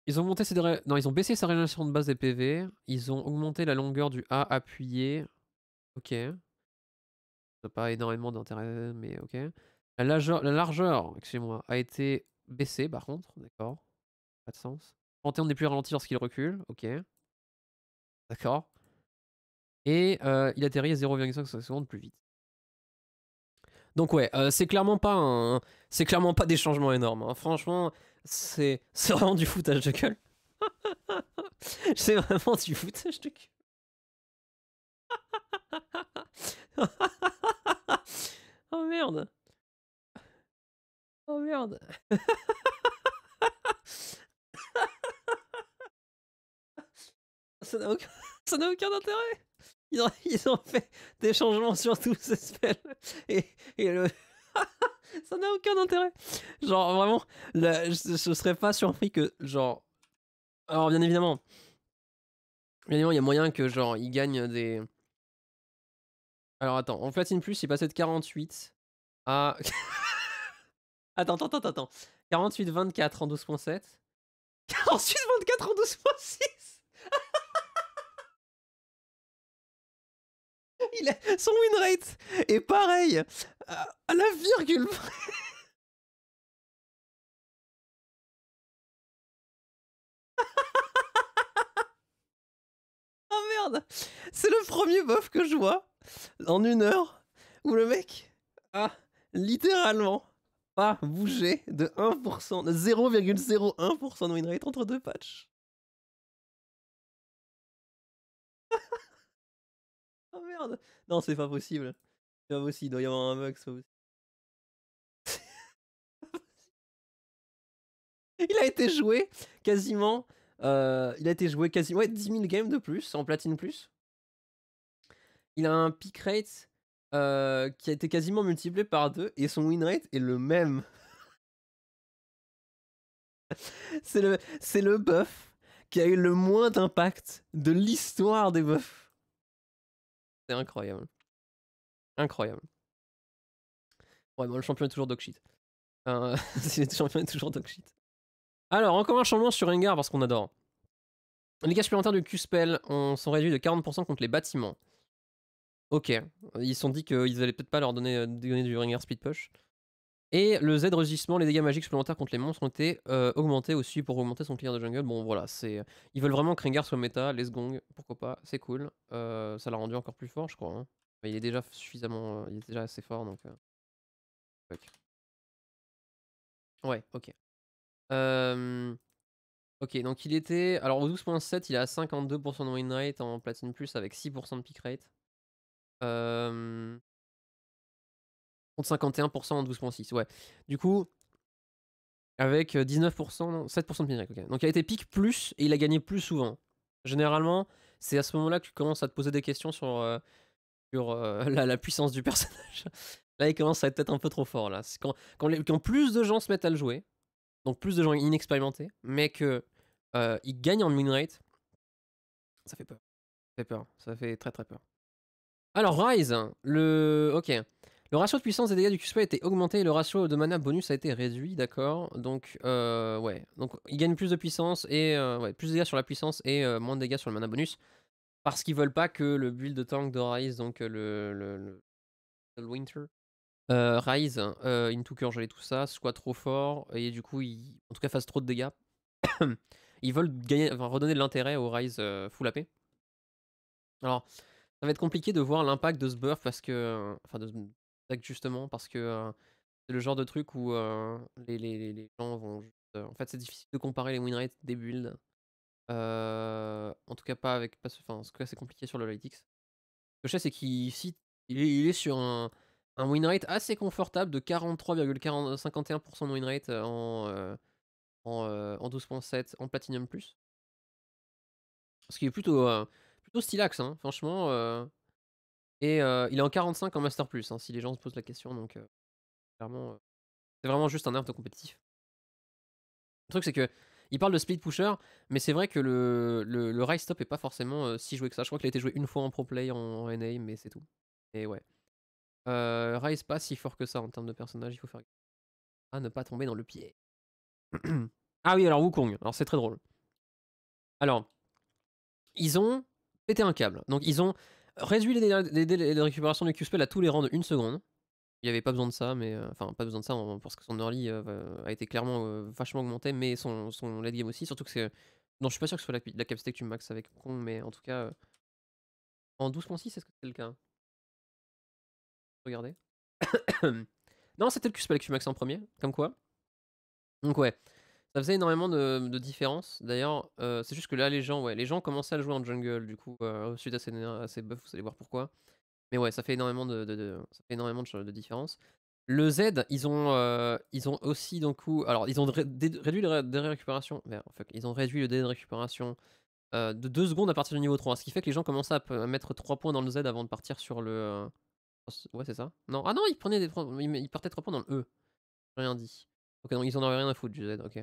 Ils ont, monté ses non, ils ont baissé sa régénération de base des PV. Ils ont augmenté la longueur du A appuyé. Ok. Ça n'a pas énormément d'intérêt, mais ok. La largeur, excusez-moi, a été baissée par contre. D'accord. Pas de sens. Panthéon n'est plus ralenti lorsqu'il recule. Ok. D'accord et il atterrit à 0,5 secondes plus vite. Donc ouais, c'est clairement pas un, c'est clairement pas des changements énormes. Hein. Franchement, c'est vraiment du foutage de gueule. c'est vraiment du foutage de gueule. oh merde. Oh merde. Ça n'a aucun intérêt. Ils ont, fait des changements sur tous ces spells. Et, le. ça n'a aucun intérêt. Genre, vraiment, je, ne serais pas surpris que, genre. Alors, bien évidemment. Bien évidemment, il y a moyen que, genre, ils gagnent des. Alors, attends, en platine plus, il passé de 48 à. attends, attends, attends, attends. 48-24 en 12.7. 48-24 en 12.6 Son win rate est pareil euh, à la virgule oh merde C'est le premier buff que je vois en une heure où le mec a littéralement pas bougé de 1%, de 0,01% de winrate entre deux patchs. Ah, non, c'est pas possible. C'est pas possible, il doit y avoir un bug, c'est il a été joué quasiment. Euh, il a été joué quasiment ouais, 10 000 games de plus en platine plus. Il a un pick rate euh, qui a été quasiment multiplié par 2 et son win rate est le même. c'est le, le buff qui a eu le moins d'impact de l'histoire des buffs. C'est incroyable. Incroyable. Ouais, bon, le champion est toujours dogshit. le champion est toujours dogshit. Alors, encore un changement sur Rengar parce qu'on adore. Les dégâts supplémentaires du Q-Spell sont réduits de 40% contre les bâtiments. Ok, ils se sont dit qu'ils allaient peut-être pas leur donner, euh, donner du Rengar Speed Push. Et le Z regissement, les dégâts magiques supplémentaires contre les monstres ont été euh, augmentés aussi pour augmenter son clear de jungle. Bon voilà, c'est ils veulent vraiment que Rengar soit méta, les Gong, pourquoi pas, c'est cool. Euh, ça l'a rendu encore plus fort, je crois. Hein. Mais il est déjà suffisamment, euh, il est déjà assez fort donc. Ouais, ok. Ok, donc il était. Alors au 12.7, il est à 52% de win rate en platine plus avec 6% de pick rate. Euh contre 51% en 12.6. Ouais. Du coup, avec 19%, euh, 7% de pin Donc il a été pique plus et il a gagné plus souvent. Généralement, c'est à ce moment-là que tu commences à te poser des questions sur, euh, sur euh, la, la, puissance du personnage. là, il commence à être peut-être un peu trop fort. Là. Quand, quand, quand, plus de gens se mettent à le jouer, donc plus de gens inexpérimentés, mais que euh, en min rate, ça fait peur. Ça fait peur. Ça fait très très peur. Alors Rise, le... Ok. Le ratio de puissance des dégâts du q a été augmenté et le ratio de mana bonus a été réduit, d'accord Donc, euh, ouais. Donc, ils gagnent plus de puissance et euh, ouais, plus de dégâts sur la puissance et euh, moins de dégâts sur le mana bonus. Parce qu'ils veulent pas que le build de tank de Rise, donc le, le, Winter, Rise, Into Curge et tout ça, soit trop fort et du coup, ils, en tout cas, fassent trop de dégâts. ils veulent redonner de l'intérêt au Rise full AP. Alors, ça va être compliqué de voir l'impact de ce buff parce que. Enfin, de, justement, parce que c'est le genre de truc où les, gens vont En fait, c'est difficile de comparer les win rates des builds. en tout cas, pas avec... Pas, enfin, ce que c'est compliqué sur le Lytics. le que c'est qu'il Il est, sur un, un win rate assez confortable de 43,51% de win rate en, en, 12.7 en Platinum Plus. Ce qui est plutôt, plutôt stylax, hein, franchement. Et il est en 45 en Master Plus, hein, si les gens se posent la question. Donc, clairement, c'est vraiment juste un nerf de compétitif. Le truc, c'est que il parle de split pusher, mais c'est vrai que le, le, le rise Stop est pas forcément si joué que ça. Je crois qu'il a été joué une fois en pro play en, NA, mais c'est tout. Et ouais. rise pas si fort que ça en termes de personnage, il faut faire gaffe. Ah, ne pas tomber dans le pied. ah oui, alors Wukong. Alors, c'est très drôle. Alors, ils ont pété un câble. Donc, ils ont Réduit les délais, de récupération du Q-Spell à tous les rangs de 1 seconde. Il n'y avait pas besoin de ça, mais euh, enfin, pas besoin de ça parce que son early euh, a été clairement euh, vachement augmenté, mais son, son late game aussi. Surtout que c'est. Non, je suis pas sûr que ce soit la, la capacité que tu max avec con, mais en tout cas. en 12.6, est-ce que c'est le cas Regardez. non, c'était le Q-Spell que tu max en premier, comme quoi. Donc ouais. Ça faisait énormément de, différence. D'ailleurs, euh, c'est juste que là, les gens, ouais, les gens commençaient à le jouer en jungle. Du coup, au euh, suite à ces, buffs, vous allez voir pourquoi. Mais ouais, ça fait énormément de, de, différence. Le Z, ils ont, euh, ils ont aussi d'un coup, alors ils ont réduit le délai de récupération. Oh, ils ont réduit le délai de récupération de 2 secondes à partir du niveau 3, ce qui fait que les gens commençaient à, mettre 3 points dans le Z avant de partir sur le. Ouais, c'est ça. Non, ah non, ils prenaient des, ils partaient 3 points dans le E. Rien dit. Ok, donc ils en avaient rien à foutre du Z. Ok.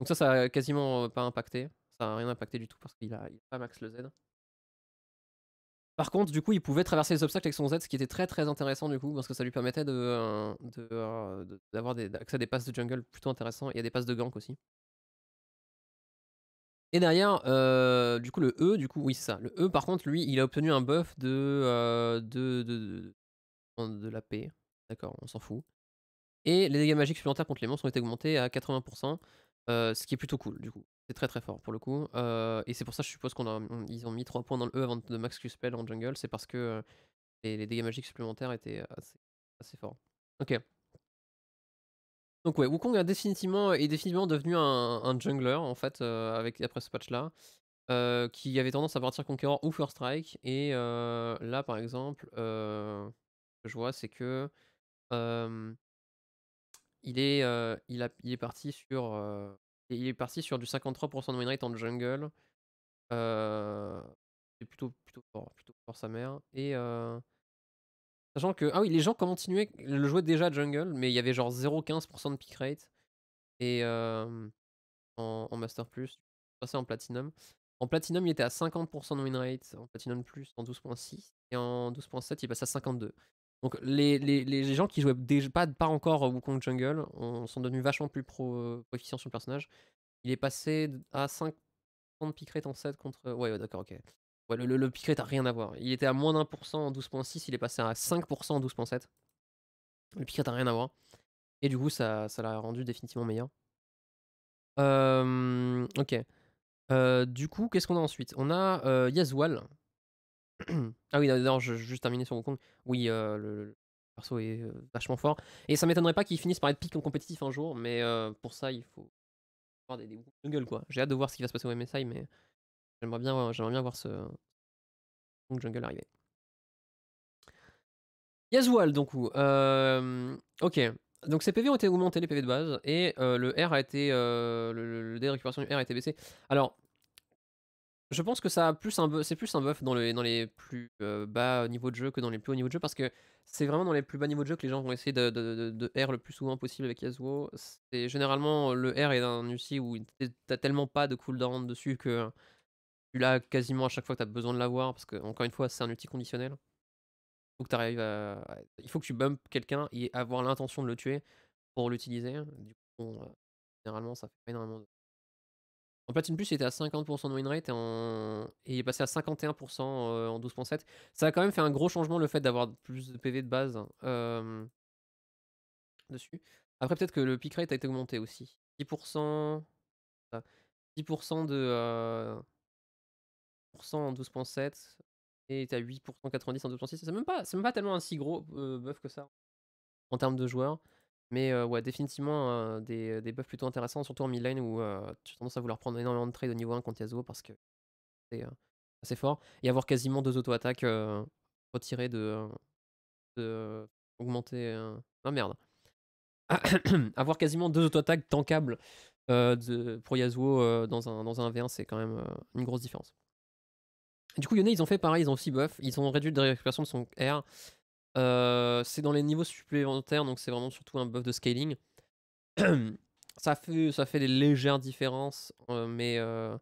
Donc ça, ça a quasiment pas impacté. Ça a rien impacté du tout parce qu'il a, pas max le Z. Par contre, du coup, il pouvait traverser les obstacles avec son Z, ce qui était très très intéressant du coup, parce que ça lui permettait d'avoir de, accès à des passes de jungle plutôt intéressants et à des passes de gank aussi. Et derrière, du coup, le E, du coup, oui, c'est ça. Le E, par contre, lui, il a obtenu un buff de, de, de, la paix. D'accord, on s'en fout. Et les dégâts magiques supplémentaires contre les monstres ont été augmentés à 80% ce qui est plutôt cool du coup. C'est très très fort pour le coup. et c'est pour ça je suppose qu'on a, mmh, ils ont mis 3 points dans le E avant de max Q-Spell en jungle. C'est parce que les, dégâts magiques supplémentaires étaient assez, assez forts. Ok. Donc ouais, Wukong a définitivement, est définitivement devenu un, un jungler en fait avec, après ce patch là. qui avait tendance à partir Conqueror ou First Strike. Et là par exemple, ce que je vois c'est que il est, il a, est parti sur, est parti sur du 53% de winrate en jungle. c'est plutôt, plutôt fort, plutôt fort sa mère. Et sachant que, ah oui, les gens continuaient, le jouaient déjà jungle, mais il y avait genre 0,15% de pick rate et en, master plus, passé en platinum. En platinum, il était à 50% de winrate, en platinum plus en 12.6 et en 12.7, il passe à 52. Donc les, les, gens qui jouaient déjà, pas, pas encore Wukong Jungle on, sont devenus vachement plus pro euh, proficients sur le personnage. Il est passé à 5% de picrate en 7 contre... Ouais, ouais d'accord, ok. Ouais, le, le, n'a a rien à voir. Il était à moins d'un pour en 12.6, il est passé à 5% en 12.7. Le picrate rien à voir. Et du coup, ça l'a rendu définitivement meilleur. ok. Euh, du coup, qu'est-ce qu'on a ensuite On a euh, ah oui, d'ailleurs je juste terminer sur Wukong. Oui, euh, le, perso est euh, vachement fort. Et ça m'étonnerait pas qu'il finisse par être pick en compétitif un jour, mais euh, pour ça, il faut avoir des, des jungle quoi. J'ai hâte de voir ce qui va se passer au MSI, mais j'aimerais bien, j'aimerais bien voir ce Wukong Jungle arriver. Yazual, donc, où ok. Donc ses PV ont été augmentés, les PV de base, et le R a été. le, le dé de récupération du R a été baissé. Alors, je pense que ça a plus un c'est plus un buff dans, dans les plus euh, bas niveaux de jeu que dans les plus hauts niveaux de jeu parce que c'est vraiment dans les plus bas niveaux de jeu que les gens vont essayer de, R le plus souvent possible avec Yasuo. C'est généralement le R est un outil où t'as tellement pas de cooldown dessus que tu l'as quasiment à chaque fois que as besoin de l'avoir parce que encore une fois c'est un outil conditionnel. arrives Il faut que tu bump quelqu'un et avoir l'intention de le tuer pour l'utiliser. Du coup, euh, généralement ça fait pas énormément de en Platine Plus, il était à 50% de winrate et, et il est passé à 51% euh, en 12.7. Ça a quand même fait un gros changement le fait d'avoir plus de PV de base dessus. Après, peut-être que le pick rate a été augmenté aussi. 10%, 10% de. Euh, en 12.7 et à 8% 90 en 2.6 c'est même pas même pas tellement un si gros euh, buff que ça en termes de joueurs mais ouais, définitivement hein, des, des buffs plutôt intéressants, surtout en mid lane où tu as tendance à vouloir prendre énormément de trades au niveau 1 contre Yasuo parce que c'est assez fort. Et avoir quasiment deux auto-attaques retirées de. de augmenter. Ah merde. avoir quasiment deux auto-attaques tankables pour Yasuo dans, un, dans un v 1 c'est quand même une grosse différence. Du coup, Yone, ils ont fait pareil, ils ont aussi buff, ils ont réduit la récupération de son R euh, c'est dans les niveaux supplémentaires, donc c'est vraiment surtout un buff de scaling. ça, fait, ça fait des légères différences, euh, mais euh,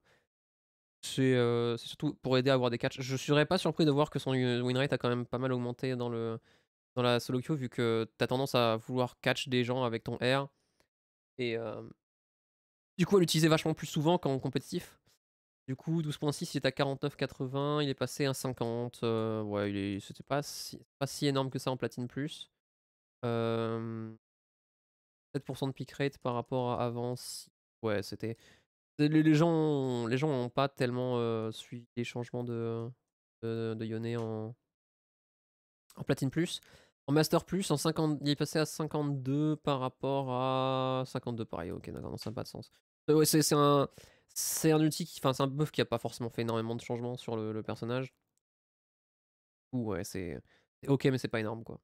c'est surtout pour aider à avoir des catchs. Je serais pas surpris de voir que son winrate a quand même pas mal augmenté dans, le, dans la solo queue, vu que tu as tendance à vouloir catch des gens avec ton R. Et du coup, à l'utiliser vachement plus souvent qu'en compétitif. Du coup, 12.6, il est à 49,80, il est passé à 50. Euh, ouais, il est, c'était pas si, pas si énorme que ça en platine plus. 7% de pick rate par rapport à avant. ouais, c'était. Les gens, les gens n'ont pas tellement suivi les changements de, de, Yone en, en platine plus. En Master Plus, en 50, il est passé à 52 par rapport à 52 pareil. Ok, d'accord, ça n'a pas de sens. c'est un, c'est un outil qui, c'est un buff qui a pas forcément fait énormément de changements sur le, personnage. Ou ouais, c'est ok, mais c'est pas énorme quoi.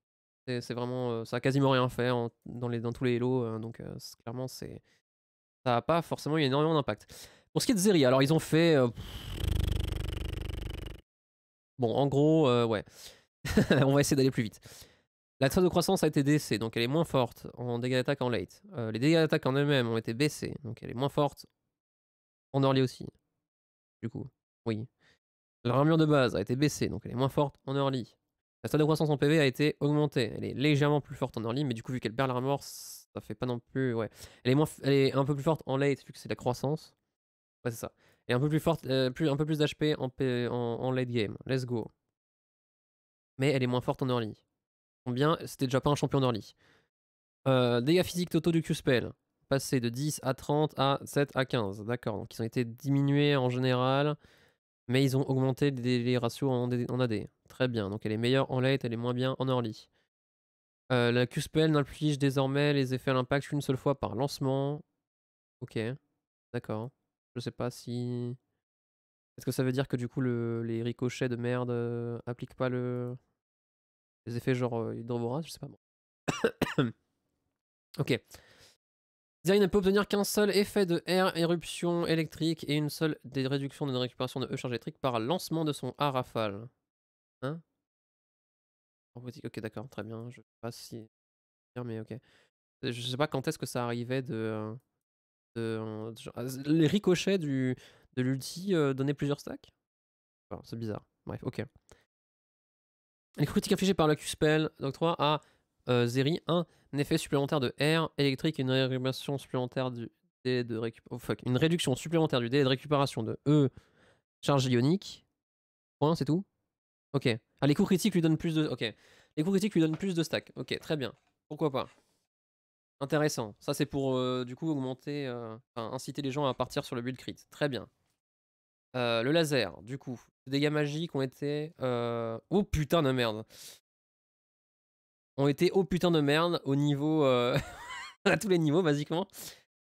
C'est vraiment, ça a quasiment rien fait dans, les, tous les hélos, hein, donc clairement c'est, ça a pas forcément eu énormément d'impact. Pour ce qui est de Zeri, alors ils ont fait, bon, en gros, ouais, on va essayer d'aller plus vite. La trace de croissance a été décée, donc elle est moins forte en dégâts d'attaque en late. les dégâts d'attaque en eux-mêmes ont été baissés, donc elle est moins forte en early aussi. Du coup, oui. ramure de base a été baissée, donc elle est moins forte en early. La stade de croissance en PV a été augmentée. Elle est légèrement plus forte en early, mais du coup, vu qu'elle perd l'armure, ça fait pas non plus. Ouais. Elle est, moins elle est un peu plus forte en late, vu que c'est la croissance. Ouais, c'est ça. Elle est un peu plus forte, euh, plus, un peu plus d'HP en, late game. Let's go. Mais elle est moins forte en early. Combien C'était déjà pas un champion early. Euh, dégâts physiques totaux du Q-Spell passé de 10 à 30 à 7 à 15. D'accord. Donc ils ont été diminués en général, mais ils ont augmenté les, ratios en, en, AD. Très bien. Donc elle est meilleure en late, elle est moins bien en early. Euh, la QSPL n'inflige désormais les effets à l'impact qu'une seule fois par lancement. Ok. D'accord. Je sais pas si. Est-ce que ça veut dire que du coup les ricochets de merde n'appliquent euh, pas le. Les effets genre euh, Je sais pas. ok ne peut obtenir qu'un seul effet de R, éruption électrique, et une seule des réductions de récupération de E charge électrique par lancement de son A rafale. Hein ok, d'accord, très bien. Je sais pas si. Mais ok. Je sais pas quand est-ce que ça arrivait de. de... Ah, les ricochets du, de l'ulti euh, donner plusieurs stacks C'est bizarre. Bref, ok. Les critiques infligées par le Q-Spell, donc 3 à euh, Zeri, un, effet supplémentaire de R électrique et une réduction supplémentaire du de oh, une réduction supplémentaire du dé de récupération de E charge ionique. Point, c'est tout Ok. Ah, les coups critiques lui donnent plus de... Ok. Les coups critiques lui donnent plus de stack. Ok, très bien. Pourquoi pas Intéressant. Ça, c'est pour, euh, du coup, augmenter... Euh, inciter les gens à partir sur le build crit. Très bien. Euh, le laser, du coup. Les dégâts magiques ont été... Oh, putain de merde ont été au oh putain de merde au niveau. Euh, à tous les niveaux, basiquement.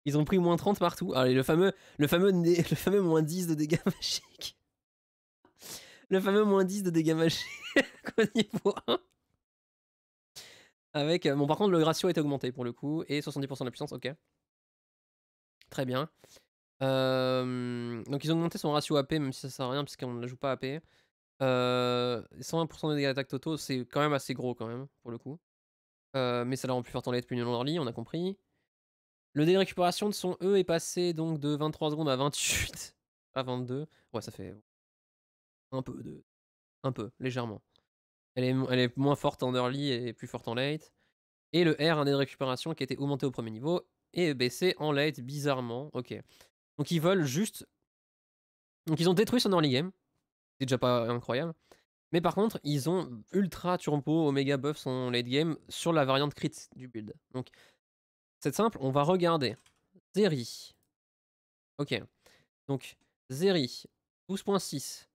Ils ont pris moins 30 partout. Allez, le fameux, le fameux, le fameux moins 10 de dégâts magiques. Le fameux moins 10 de dégâts magiques au niveau 1. Avec, euh, bon, par contre, le ratio est augmenté pour le coup. Et 70% de la puissance, ok. Très bien. Euh, donc, ils ont augmenté son ratio AP, même si ça sert à rien, puisqu'on ne joue pas AP. Euh, 120% de dégâts d'attaque totaux, c'est quand même assez gros quand même, pour le coup. Euh, mais ça la rend plus forte en late plus non en early, on a compris. Le dé de récupération de son E est passé donc de 23 secondes à 28, à 22. Ouais, ça fait un peu, de... un peu, légèrement. Elle est, elle est moins forte en early et plus forte en late. Et le R, un dé de récupération qui a été augmenté au premier niveau et baissé en late, bizarrement. Ok. Donc ils veulent juste. Donc ils ont détruit son early game déjà pas incroyable. Mais par contre, ils ont ultra turbo, Omega buff son late game sur la variante crit du build. Donc, c'est simple, on va regarder. Zeri. Ok. Donc, Zeri, 12.6.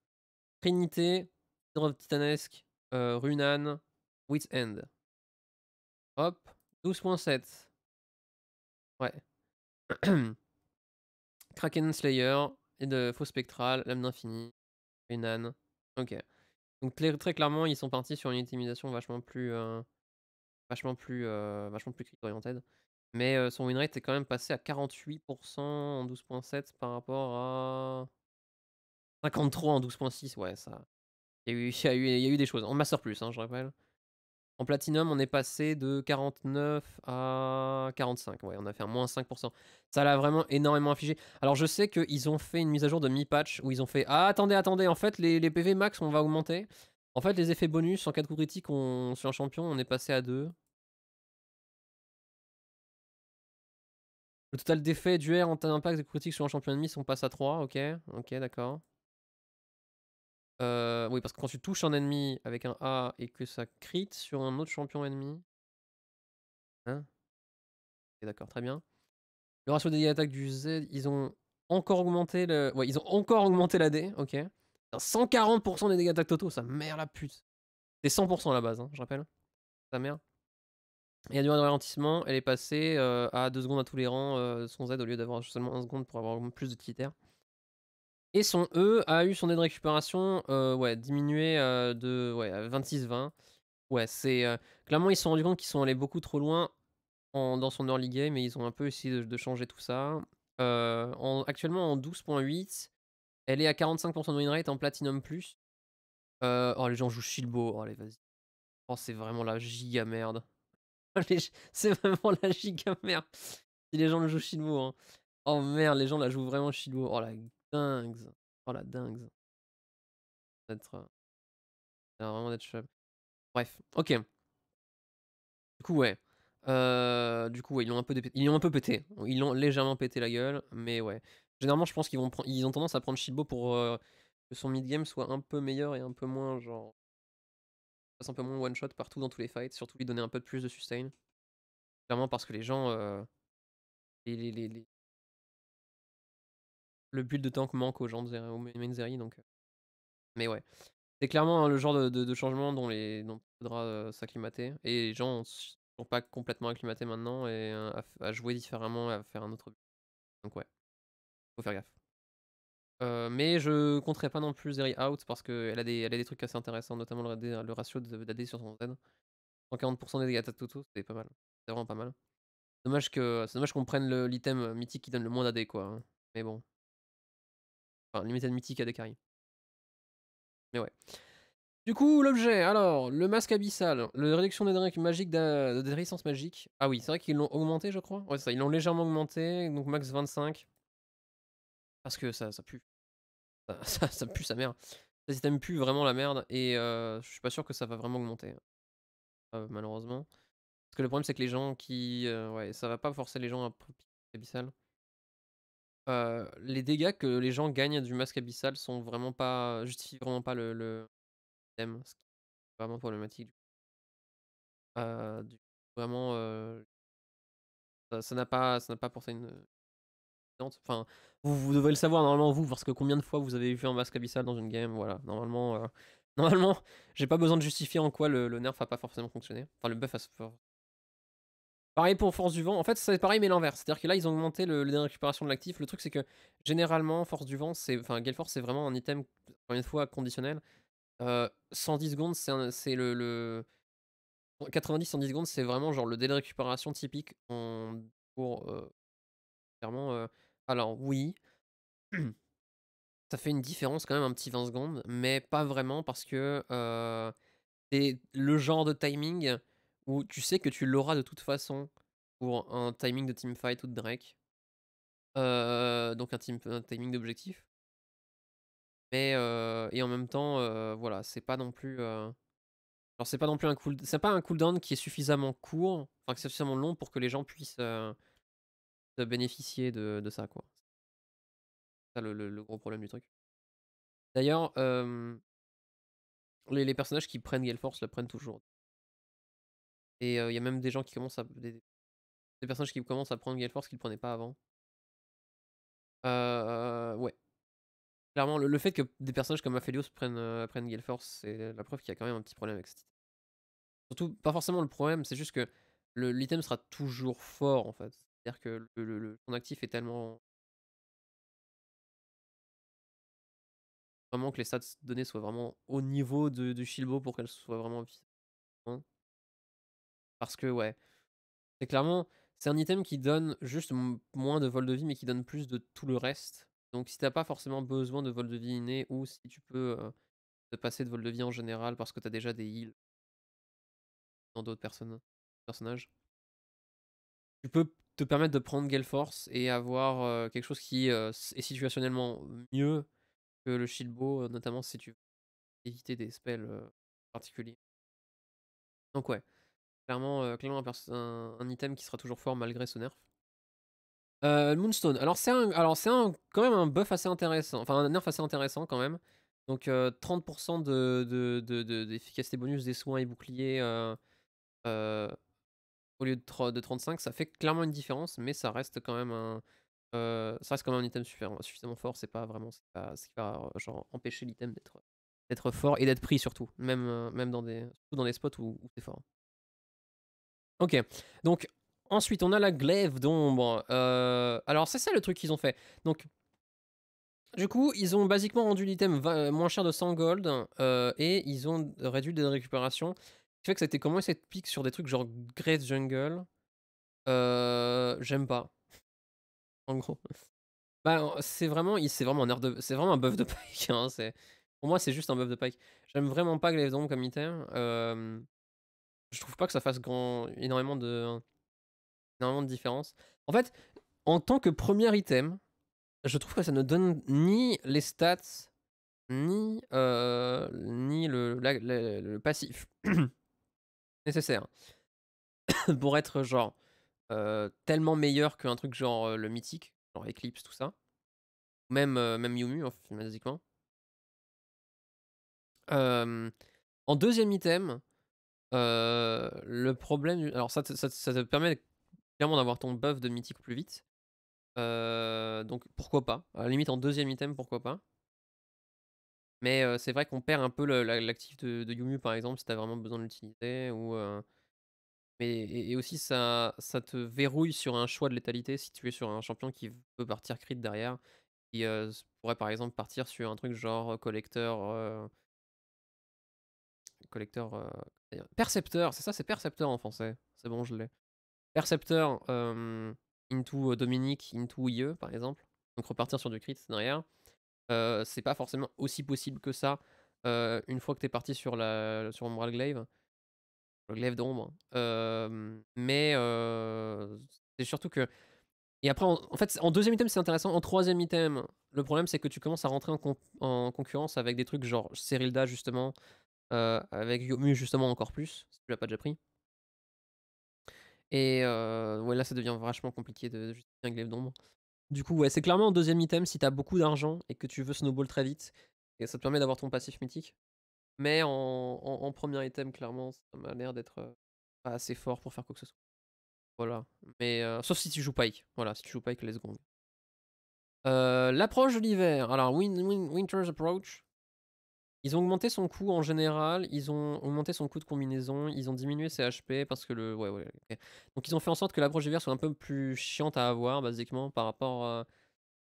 Trinité, Hydro Titanesque, euh, Runan, with End. Hop, 12.7. Ouais. Kraken Slayer, et de Faux Spectral, Lame d'Infini, une âne. Ok. Donc très, clairement, ils sont partis sur une optimisation vachement plus, vachement plus, vachement plus crit oriented. Mais son son winrate est quand même passé à 48% en 12.7 par rapport à 53 en 12.6. Ouais, ça. Il y, a eu, il, y a eu, des choses. En masseur plus, hein, je rappelle. En platinum, on est passé de 49 à 45. Ouais, on a fait un moins 5%. Ça l'a vraiment énormément affligé. Alors, je sais qu'ils ont fait une mise à jour de mi-patch où ils ont fait Ah, attendez, attendez, en fait, les, PV max, on va augmenter. En fait, les effets bonus en cas de coup critique on, sur un champion, on est passé à 2. Le total d'effets du R en tas d'impact de coup critique sur un champion ennemi, on passe à 3. Ok, ok, d'accord. Euh, oui, parce que quand tu touches un ennemi avec un A et que ça crit sur un autre champion ennemi. Hein D'accord, très bien. Le ratio des dégâts d'attaque du Z, ils ont encore augmenté le. Ouais, ils ont encore augmenté la D, ok. 140% des dégâts d'attaque totaux, ça mère la pute. C'est 100% à la base, hein, je rappelle. Sa mère. Il y a du ralentissement, elle est passée euh, à 2 secondes à tous les rangs euh, son Z au lieu d'avoir seulement 1 seconde pour avoir plus de critères. Et son E a eu son dé de récupération euh, ouais, diminué euh, de ouais, 26-20. Ouais, c'est. Euh, clairement, ils se sont rendus compte qu'ils sont allés beaucoup trop loin en, dans son early game et ils ont un peu essayé de, changer tout ça. En, actuellement en 12.8, elle est à 45% de win rate en Platinum Plus. oh, les gens jouent Shilbo. Oh, allez, vas-y. Oh, c'est vraiment la giga merde. c'est vraiment la giga merde. Si les gens le jouent Shilbo. Hein. Oh merde, les gens la jouent vraiment Shilbo. Oh la dingues. Oh la dingues. D'être. Euh, vraiment d'être Bref, ok. Du coup, ouais. du coup, ouais, ils l'ont un peu ils ont un peu pété. Ils l'ont légèrement pété la gueule, mais ouais. Généralement, je pense qu'ils vont ils ont tendance à prendre Shibo pour que son mid game soit un peu meilleur et un peu moins genre un peu moins one shot partout dans tous les fights, surtout lui donner un peu plus de sustain. Clairement parce que les gens euh... les, les, les, le build de tank manque aux gens de Zeri, donc. Euh, mais ouais. C'est clairement hein, le genre de, changement dont, les, dont il faudra euh, s'acclimater. Et les gens ne sont pas complètement acclimatés maintenant et euh, à, jouer différemment et à faire un autre build. Donc ouais. Faut faire gaffe. mais je compterai pas non plus Zeri out parce qu'elle a, des, elle a des trucs assez intéressants, notamment le, ratio d'AD sur son Z. 140% des dégâts de Toto, c'est pas mal. C'est vraiment pas mal. Dommage que c'est dommage qu'on prenne l'item mythique qui donne le moins d'AD quoi. Hein. Mais bon, Enfin, de mythique à Dakari. Mais ouais. Du coup, l'objet, alors, le masque abyssal, la réduction des magiques de, magique. Ah oui, c'est vrai qu'ils l'ont augmenté, je crois. Ouais, ça, ils l'ont légèrement augmenté, donc max 25. Parce que ça, ça pue. Ça, pue sa mère. Ça système pue vraiment la merde, et euh, je suis pas sûr que ça va vraiment augmenter. Euh, malheureusement. Parce que le problème, c'est que les gens qui. Euh, ouais, ça va pas forcer les gens à piquer abyssal les dégâts que les gens gagnent du masque abyssal sont vraiment pas justifient vraiment pas le, le thème, ce qui est vraiment problématique. du vraiment, ça n'a pas, ça n'a pas ça une. Enfin, vous, vous, devez le savoir normalement vous, parce que combien de fois vous avez vu un masque abyssal dans une game, voilà. Normalement, normalement, j'ai pas besoin de justifier en quoi le, nerf a pas forcément fonctionné. Enfin, le buff a Pareil pour Force du Vent. En fait, c'est pareil, mais l'inverse. C'est-à-dire que là, ils ont augmenté le, de récupération de l'actif. Le truc, c'est que généralement, Force du Vent, c'est. Enfin, force c'est vraiment un item, une fois, conditionnel. 110 euh, secondes, c'est le, 90-110 secondes, c'est vraiment genre le délai de récupération typique pour. Euh, clairement. Euh, alors, oui. Ça fait une différence quand même, un petit 20 secondes, mais pas vraiment parce que. C'est le genre de timing où tu sais que tu l'auras de toute façon pour un timing de teamfight ou de Drake. donc un, team, timing d'objectif. Mais et en même temps, voilà, c'est pas non plus. alors c'est pas non plus un cool, c'est pas un cooldown qui est suffisamment court, enfin qui est suffisamment long pour que les gens puissent bénéficier de, ça quoi. C'est ça le, gros problème du truc. D'ailleurs, les, les, personnages qui prennent Gale Force le prennent toujours. Et il y a même des gens qui commencent à. Des, personnages qui commencent à prendre Gale Force qu'ils ne prenaient pas avant. ouais. Clairement, le, fait que des personnages comme Aphelios prennent, prennent Gale Force, c'est la preuve qu'il y a quand même un petit problème avec cette idée. Surtout, pas forcément le problème, c'est juste que l'item sera toujours fort en fait. C'est-à-dire que le, son actif est tellement vraiment que les stats données soient vraiment au niveau de, de Shilbo pour qu'elles soient vraiment visibles. Hein. Parce que, ouais, c'est clairement, c'est un item qui donne juste moins de vol de vie, mais qui donne plus de tout le reste. Donc, si t'as pas forcément besoin de vol de vie inné, ou si tu peux te passer de vol de vie en général parce que t'as déjà des heals dans d'autres personnages, tu peux te permettre de prendre Gale Force et avoir quelque chose qui est situationnellement mieux que le shield bow notamment si tu veux éviter des spells particuliers. Donc, ouais. Clairement, euh, clairement un, un, item qui sera toujours fort malgré ce nerf. Euh, Moonstone. Alors c'est quand même un buff assez intéressant, enfin un nerf assez intéressant quand même. Donc 30% euh, de, d'efficacité bonus des soins et boucliers au lieu de, de, 35, ça fait clairement une différence, mais ça reste quand même un, ça quand même un item suffisamment, suffisamment fort. C'est pas vraiment ce qui va empêcher l'item d'être fort et d'être pris surtout, même, même dans, des, dans spots où c'est fort. Ok, donc ensuite on a la glaive d'ombre. Euh, alors c'est ça le truc qu'ils ont fait. Donc du coup, ils ont basiquement rendu l'item euh, moins cher de 100 gold euh, et ils ont réduit des récupération, Ce qui fait que c'était comment cette pique sur des trucs genre Great Jungle. J'aime pas. En gros. Bah, c'est vraiment, c'est vraiment un de, c'est vraiment un buff de pike. Hein, pour moi, c'est juste un buff de pike. J'aime vraiment pas Glaive d'ombre comme item je trouve pas que ça fasse grand, énormément de, énormément de différence. En fait, en tant que premier item, je trouve que ça ne donne ni les stats, ni, euh, ni le, le passif nécessaire pour être genre euh, tellement meilleur qu'un truc genre euh, le mythique, genre Eclipse, tout ça. Même, même Yumu, enfin, basiquement. en deuxième item, le problème, alors ça, te, permet clairement d'avoir ton buff de mythique plus vite. donc pourquoi pas À la limite en deuxième item, pourquoi pas Mais c'est vrai qu'on perd un peu l'actif de, de, Yumu par exemple si t'as vraiment besoin de l'utiliser. Ou, mais, et, aussi ça, ça te verrouille sur un choix de létalité si tu es sur un champion qui veut partir crit derrière. Qui pourrait par exemple partir sur un truc genre collecteur collecteur, Percepteur, c'est ça, c'est Percepteur en français. C'est bon, je l'ai. Percepteur into Dominique, into IE, par exemple. Donc repartir sur du crit derrière. c'est pas forcément aussi possible que ça une fois que t'es parti sur, la, sur Umbral Glaive. Le glaive d'ombre. mais c'est surtout que. Et après, en, fait, en deuxième item, c'est intéressant. En troisième item, le problème, c'est que tu commences à rentrer en, concurrence avec des trucs genre Cyrilda justement avec Yomu justement encore plus, si tu l'as pas déjà pris. Et ouais, là, ça devient vachement compliqué de justifier un glaive d'ombre. Du coup, ouais, c'est clairement un deuxième item si tu as beaucoup d'argent et que tu veux snowball très vite. Et ça te permet d'avoir ton passif mythique. Mais en, premier item, clairement, ça m'a l'air d'être pas assez fort pour faire quoi que ce soit. Voilà. Mais sauf si tu joues Pike. Voilà, si tu joues Pike, les secondes. L'approche de l'hiver. Alors, win, Winter's Approach. Ils ont augmenté son coût en général, ils ont augmenté son coût de combinaison, ils ont diminué ses HP parce que le. Ouais, ouais, Donc ils ont fait en sorte que l'approche hiver soit un peu plus chiante à avoir, basiquement, par rapport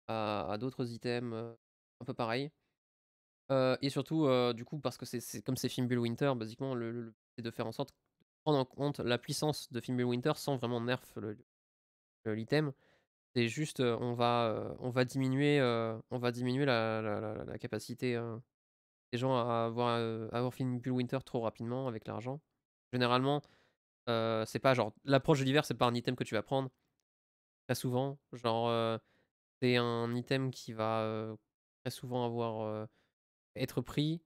à, d'autres items euh, un peu pareils. Euh, et surtout, euh, du coup, parce que c'est comme c'est Fimbulwinter, Winter, basiquement, le, le, c'est de faire en sorte de prendre en compte la puissance de Fimbulwinter Winter sans vraiment nerf l'item. C'est juste, on va, on va diminuer, on va diminuer la, la capacité les gens à avoir, filmé avoir winter trop rapidement avec l'argent. Généralement, c'est pas genre l'approche de l'hiver, c'est pas un item que tu vas prendre très souvent. Genre, c'est un item qui va très souvent avoir être pris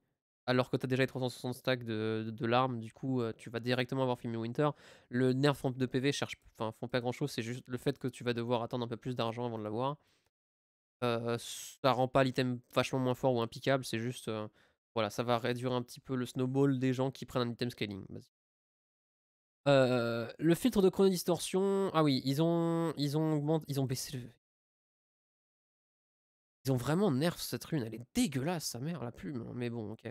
alors que tu as déjà les 360 stacks de, de, l'arme. Du coup, tu vas directement avoir filmé winter. Le nerf de PV cherche, enfin, font pas grand chose. C'est juste le fait que tu vas devoir attendre un peu plus d'argent avant de l'avoir. ça rend pas l'item vachement moins fort ou impeccable. C'est juste voilà, ça va réduire un petit peu le snowball des gens qui prennent un item scaling. Euh, le filtre de chronodistorsion, ah oui, ils ont, ils ont, augmenté, ils ont baissé le... Ils ont vraiment nerf cette rune, elle est dégueulasse, sa mère, la plume, hein, mais bon, ok.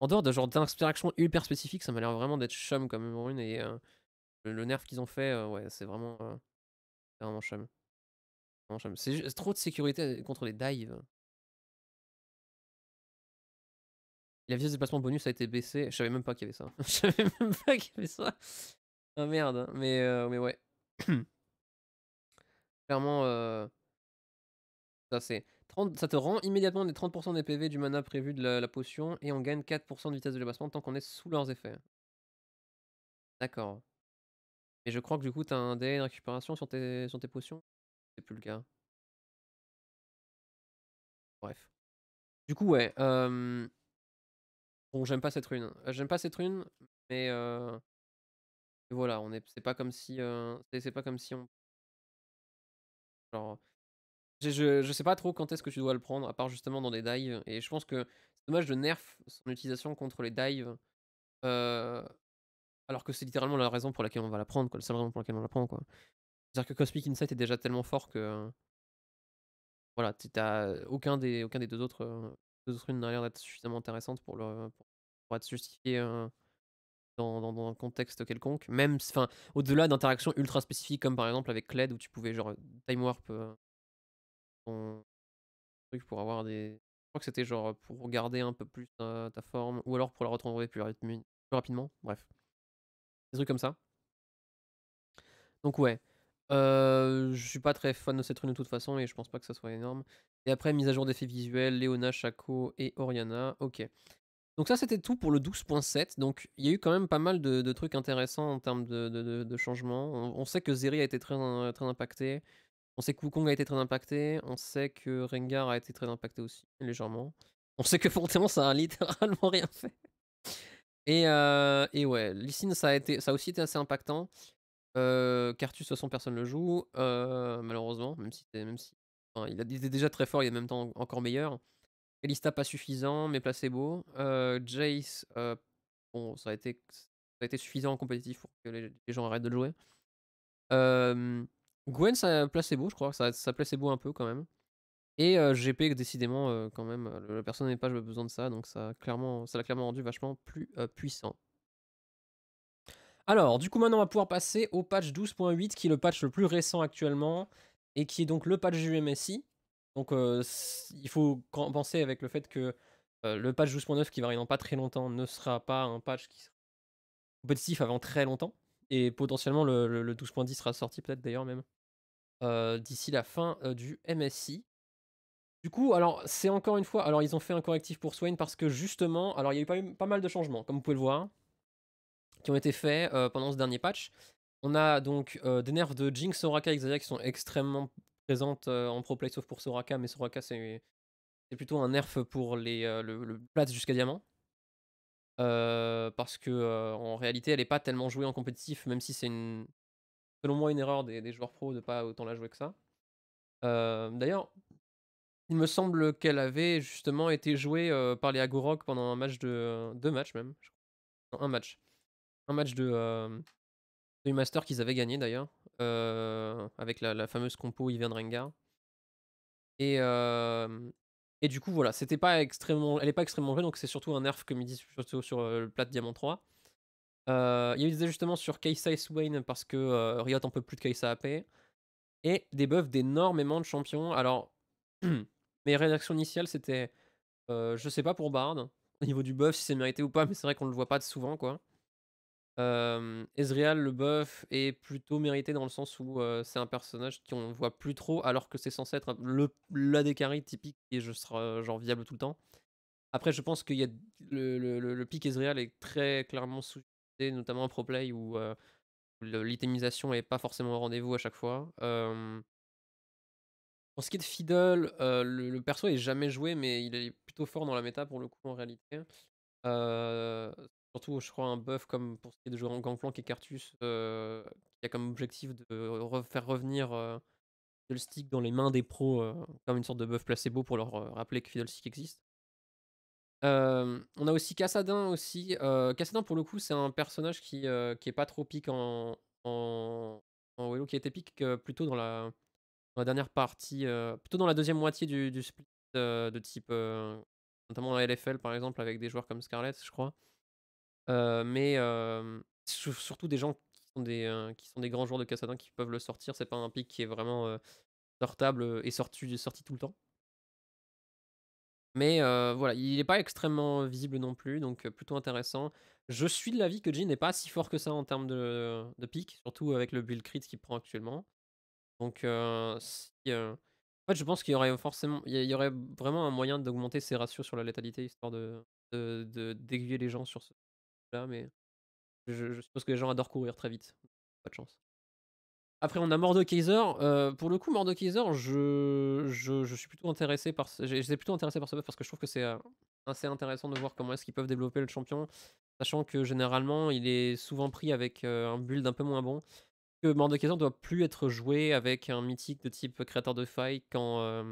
En dehors de genre d'inspiration hyper spécifique, ça m'a l'air vraiment d'être chum comme rune, et euh, le nerf qu'ils ont fait, euh, ouais, c'est vraiment, vraiment chum. C'est trop de sécurité contre les dives. La vitesse de déplacement bonus a été baissée. Je savais même pas qu'il y avait ça. Je savais même pas qu'il y avait ça. Ah merde. Hein. Mais, euh, mais ouais. Clairement, euh, ça Ça te rend immédiatement des 30% des PV du mana prévu de la, potion et on gagne 4% de vitesse de déplacement tant qu'on est sous leurs effets. D'accord. Et je crois que du coup, t'as un délai de récupération sur tes, sur tes potions. C'est plus le cas. Bref. Du coup, ouais. Bon, j'aime pas cette rune. J'aime pas cette rune, mais voilà, on est, c'est pas comme si, c'est, pas comme si on. alors je, je sais pas trop quand est-ce que tu dois le prendre, à part justement dans des dives. Et je pense que c'est dommage de nerf son utilisation contre les dives, alors que c'est littéralement la raison pour laquelle on va la prendre, quoi, la seule raison pour laquelle on la prend, quoi. C'est-à-dire que Cosmic Insight est déjà tellement fort que voilà, t'as aucun des aucun des deux autres deux autres runes n'a l'air d'être suffisamment intéressante pour le pour pour être justifier hein, dans, dans, un contexte quelconque. Même, enfin, au-delà d'interactions ultra spécifiques, comme par exemple avec Cled, où tu pouvais genre time warp euh, ton truc pour avoir des. Je crois que c'était genre pour regarder un peu plus ta, forme, ou alors pour la retrouver plus, rapidement. Bref. Des trucs comme ça. Donc, ouais. Euh, je suis pas très fan de cette rune de toute façon et je pense pas que ça soit énorme. Et après, mise à jour d'effets visuels, Léona, Chaco et Oriana. Ok. Donc ça, c'était tout pour le 12.7. Donc il y a eu quand même pas mal de, trucs intéressants en termes de, changements. On, sait que Zeri a été très, euh, très impacté. On sait que Wukong a été très impacté. On sait que Rengar a été très impacté aussi, légèrement. On sait que Fontaine, ça a littéralement rien fait. Et, euh, ouais, Lysine, ça a, été, ça aussi été assez impactant. Euh, Cartus, de toute personne le joue, euh, malheureusement, même si, même si il, était déjà très fort, il est même temps encore meilleur. Lista pas suffisant, mais placebo. Euh, Jace, euh, bon, ça a, été, suffisant en compétitif pour que les, gens arrêtent de jouer. Euh, Gwen, ça placebo, je crois, ça, ça placebo un peu quand même. Et GP, décidément, quand même, la personne n'est pas besoin de ça, donc ça l'a clairement, clairement rendu vachement plus puissant. Alors, du coup, maintenant, on va pouvoir passer au patch 12.8, qui est le patch le plus récent actuellement, et qui est donc le patch du MSI, donc il faut penser avec le fait que le patch 12.9 qui va arriver dans pas très longtemps ne sera pas un patch qui sera compétitif avant très longtemps. Et potentiellement le, 12.10 sera sorti peut-être d'ailleurs même d'ici la fin du MSI. Du coup, alors c'est encore une fois, alors ils ont fait un correctif pour Swain parce que justement, alors il y a eu pas, mal de changements, comme vous pouvez le voir, qui ont été faits pendant ce dernier patch. On a donc des nerfs de Jinx, Soraka et Xayah qui sont extrêmement présente en pro play sauf pour Soraka, mais Soraka c'est plutôt un nerf pour les, le, le jusqu'à diamant. parce que en réalité elle n'est pas tellement jouée en compétitif, même si c'est une, selon moi une erreur des, des, joueurs pro de pas autant la jouer que ça. D'ailleurs, il me semble qu'elle avait justement été jouée par les Agorok pendant un match de deux matchs même, un match, un match de, de master qu'ils avaient gagné d'ailleurs. Euh, avec la, fameuse compo Yvan Rengar. Et, euh, et du coup, voilà, c'était pas extrêmement, elle n'est pas extrêmement jouée, donc c'est surtout un nerf, comme ils disent surtout sur euh, le plat de Diamant 3. il y a eu des ajustements sur Kaisa et Swain parce que Riot en peut plus de Kaisa AP. Et des buffs d'énormément de champions. Alors, mes réactions initiales, c'était euh, je sais pas pour Bard, au niveau du buff, si c'est mérité ou pas, mais c'est vrai qu'on le voit pas souvent, quoi. Euh, Ezreal, le buff, est plutôt mérité dans le sens où c'est un personnage qu'on voit plus trop, alors que c'est censé être le décarie typique et je serai genre viable tout le temps. Après, je pense qu'il y a le, le, le, pic Ezreal est très clairement sous notamment en pro play où l'itemisation n'est pas forcément au rendez-vous à chaque fois. En ce qui est de Fiddle, le, perso est jamais joué, mais il est plutôt fort dans la méta pour le coup en réalité. Euh, Surtout, je crois, un buff comme pour ce qui est de jouer en gangplank et cartus, euh, qui a comme objectif de faire revenir euh, le Stick dans les mains des pros, euh, comme une sorte de buff placebo pour leur rappeler que Fiddlestick existe. on a aussi Cassadin aussi. Cassadin, pour le coup, c'est un personnage qui, qui est pas trop pique en, en, en a qui était pique plutôt dans la, dernière partie, plutôt dans la deuxième moitié du, split de type, notamment la LFL par exemple, avec des joueurs comme Scarlett, je crois mais surtout des gens qui sont des, qui sont des grands joueurs de Cassadin qui peuvent le sortir. C'est pas un pic qui est vraiment sortable et sorti, sorti tout le temps. Mais voilà, il n'est pas extrêmement visible non plus, donc plutôt intéressant. Je suis de l'avis que Jin n'est pas si fort que ça en termes de, de pick, surtout avec le build crit qu'il prend actuellement. Donc, en fait, je pense qu'il y aurait forcément, il y aurait vraiment un moyen d'augmenter ses ratios sur la létalité, histoire de, d'aiguiller les gens sur ce là, mais je, suppose que les gens adorent courir très vite. Pas de chance. Après, on a Mordekaiser. Euh, pour le coup, Mordekaiser, je, je, je, suis plutôt intéressé par. plutôt intéressé par ce buff parce que je trouve que c'est euh, assez intéressant de voir comment est-ce qu'ils peuvent développer le champion, sachant que généralement, il est souvent pris avec euh, un build un peu moins bon. Que Mordekaiser ne doit plus être joué avec un mythique de type créateur de faille quand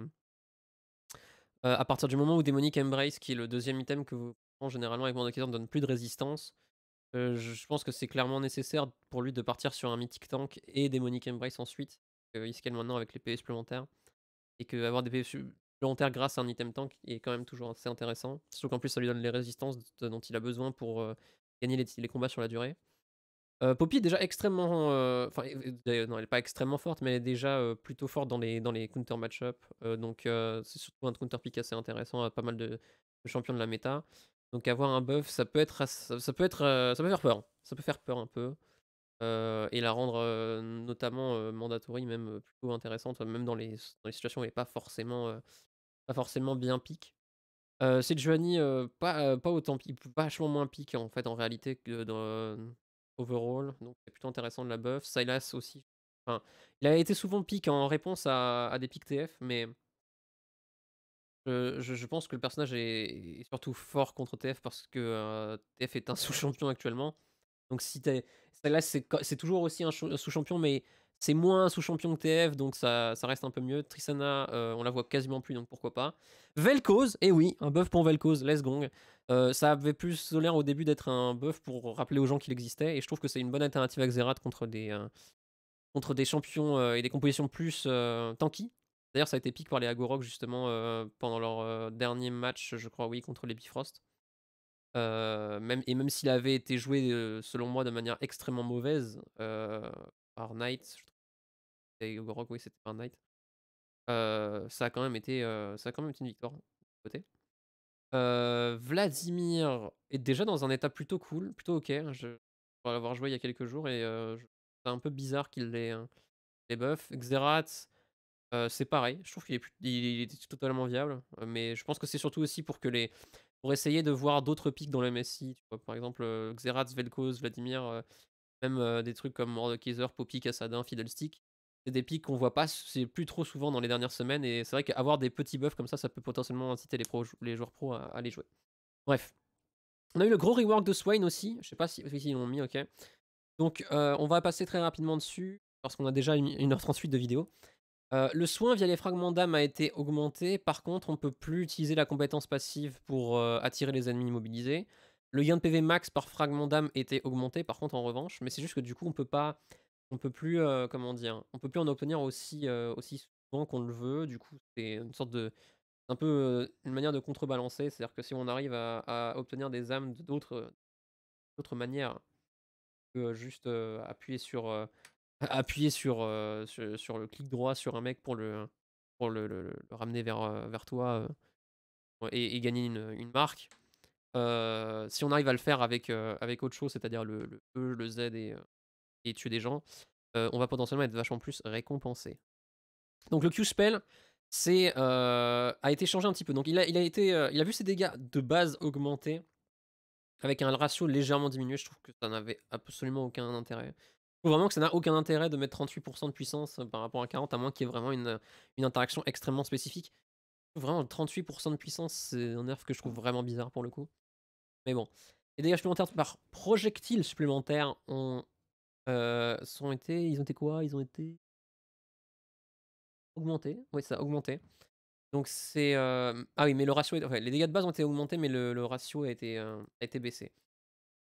à partir du moment où Démonique Embrace, qui est le deuxième item que vous généralement avec Mordekaiser ne donne plus de résistance. je pense que c'est clairement nécessaire pour lui de partir sur un Mythic Tank et Demonic Embrace ensuite. il se calme maintenant avec les PV e supplémentaires. Et que avoir des PV e supplémentaires grâce à un item tank est quand même toujours assez intéressant. Surtout qu'en plus, ça lui donne les résistances dont il a besoin pour gagner les, combats sur la durée. Poppy est déjà extrêmement. Enfin, non, elle n'est pas extrêmement forte, mais elle est déjà plutôt forte dans les, dans les counter match-up. donc, c'est surtout un counter pick assez intéressant à pas mal de champions de la méta. Donc avoir un buff, ça peut être, ça, peut être, euh, ça peut faire peur. Hein. Ça peut faire peur un peu. Euh, et la rendre euh, notamment mandatory même plutôt intéressante, même dans les, dans les situations où elle n'est pas forcément, pas forcément bien pique. c'est Joanie pas, pas autant pique, vachement moins pique en fait en réalité que dans Overall, donc c'est plutôt intéressant de la buff. Silas aussi, enfin, il a été souvent pique en réponse à, à des piques TF, mais je, pense que le personnage est, surtout fort contre TF parce que euh, TF est un sous-champion actuellement. Donc si t'es, là c'est toujours aussi un, sous-champion, mais c'est moins un sous-champion que TF, donc ça, ça, reste un peu mieux. Trisana euh, on la voit quasiment plus, donc pourquoi pas. Vel'Koz, et eh oui, un buff pour Vel'Koz, let's gong. Euh, ça avait plus l'air au début d'être un buff pour rappeler aux gens qu'il existait, et je trouve que c'est une bonne alternative à Xerath contre des, contre des champions et des compositions plus tanky, D'ailleurs, ça a été pique par les Agorok justement euh, pendant leur euh, dernier match, je crois, oui, contre les Bifrost. Euh, même, et même s'il avait été joué, selon moi, de manière extrêmement mauvaise par Knight, Les Agorok, oui, c'était par Knight. ça, a quand même été, ça a quand même été une victoire de côté. Vladimir est déjà dans un état plutôt cool, plutôt ok. Hein, je l'avoir joué il y a quelques jours et c'est un peu bizarre qu'il hein, les, les buff. Xerath c'est pareil, je trouve qu'il est, totalement viable, mais je pense que c'est surtout aussi pour que les pour essayer de voir d'autres pics dans le MSI, par exemple Xerath, Velkoz, Vladimir, même des trucs comme Mordekaiser, Poppy, Kassadin, Fiddlestick, c'est des pics qu'on voit pas, c'est plus trop souvent dans les dernières semaines, et c'est vrai qu'avoir des petits buffs comme ça, ça peut potentiellement inciter les, les joueurs pros à, les jouer. Bref. On a eu le gros rework de Swain aussi, je sais pas si, l'ont mis, ok. Donc on va passer très rapidement dessus, parce qu'on a déjà 1h38 de vidéo. Euh, le soin via les fragments d'âme a été augmenté. Par contre, on ne peut plus utiliser la compétence passive pour euh, attirer les ennemis immobilisés. Le gain de PV max par fragment d'âme était augmenté, par contre, en revanche. Mais c'est juste que du coup, on peut pas. On peut plus, euh, comment on peut plus en obtenir aussi, aussi souvent qu'on le veut. Du coup, c'est une sorte de, un peu une manière de contrebalancer. C'est-à-dire que si on arrive à, obtenir des âmes d'autres, d'autres manières que juste appuyer sur appuyer sur, euh, sur, le clic droit sur un mec pour le, pour le, ramener vers, euh, vers toi euh, et, gagner une, une marque. si on arrive à le faire avec, avec autre chose, c'est-à-dire le, E, le Z et, et tuer des gens, on va potentiellement être vachement plus récompensé. Donc le Q-Spell a été changé un petit peu. Donc il a, il a, été, il a vu ses dégâts de base augmenter avec un ratio légèrement diminué. Je trouve que ça n'avait absolument aucun intérêt trouve vraiment que ça n'a aucun intérêt de mettre 38% de puissance euh, par rapport à 40, à moins qu'il y ait vraiment une, euh, une interaction extrêmement spécifique. Vraiment, 38% de puissance, c'est un nerf que je trouve vraiment bizarre pour le coup. Mais bon. Les dégâts supplémentaires par projectiles supplémentaires ont, euh, sont été, ils ont été quoi Ils ont été augmentés. Oui, ça a augmenté. Donc c'est ah oui, mais le ratio, les dégâts de base ont été augmentés, mais le, ratio a été, a été baissé.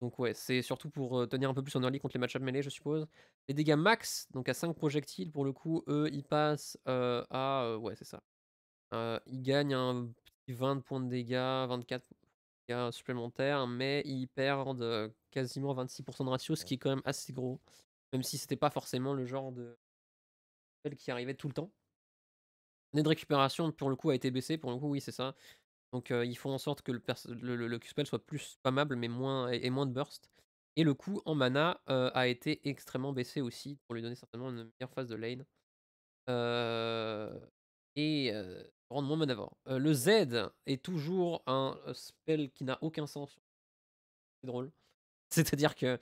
Donc ouais, c'est surtout pour tenir un peu plus en early contre les match-up mêlés, je suppose. Les dégâts max, donc à 5 projectiles, pour le coup, eux, ils passent à... ouais, c'est ça. ils gagnent un petit 20 points de dégâts, 24 dégâts supplémentaires, mais ils perdent quasiment 26% de ratio, ce qui est quand même assez gros. Même si c'était pas forcément le genre de... qui arrivait tout le temps. L'année de récupération, pour le coup, a été baissée. Pour le coup, oui, c'est ça. Donc ils font en sorte que le, le, Q-Spell soit plus spammable mais moins, et, moins de burst. Et le coût en mana a été extrêmement baissé aussi pour lui donner certainement une meilleure phase de lane. et rendre moins manavore. le Z est toujours un spell qui n'a aucun sens. C'est drôle. C'est-à-dire que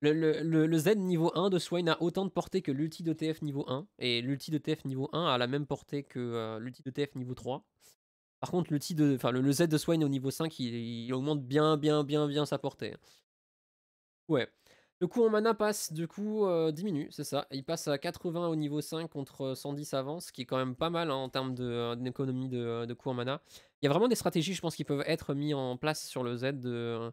le, le, Z niveau 1 de Swain a autant de portée que l'ulti de TF niveau 1, et l'ulti de TF niveau 1 a la même portée que l'ulti de TF niveau 3. Par contre, le, Z de Swain au niveau 5, il, augmente bien, bien, bien, bien sa portée. Ouais. Le coût en mana passe, du coup, euh, diminue, c'est ça. Il passe à 80 au niveau 5 contre 110 avant, ce qui est quand même pas mal hein, en termes euh, d'économie de, euh, de, coût en mana. Il y a vraiment des stratégies, je pense, qui peuvent être mises en place sur le Z de,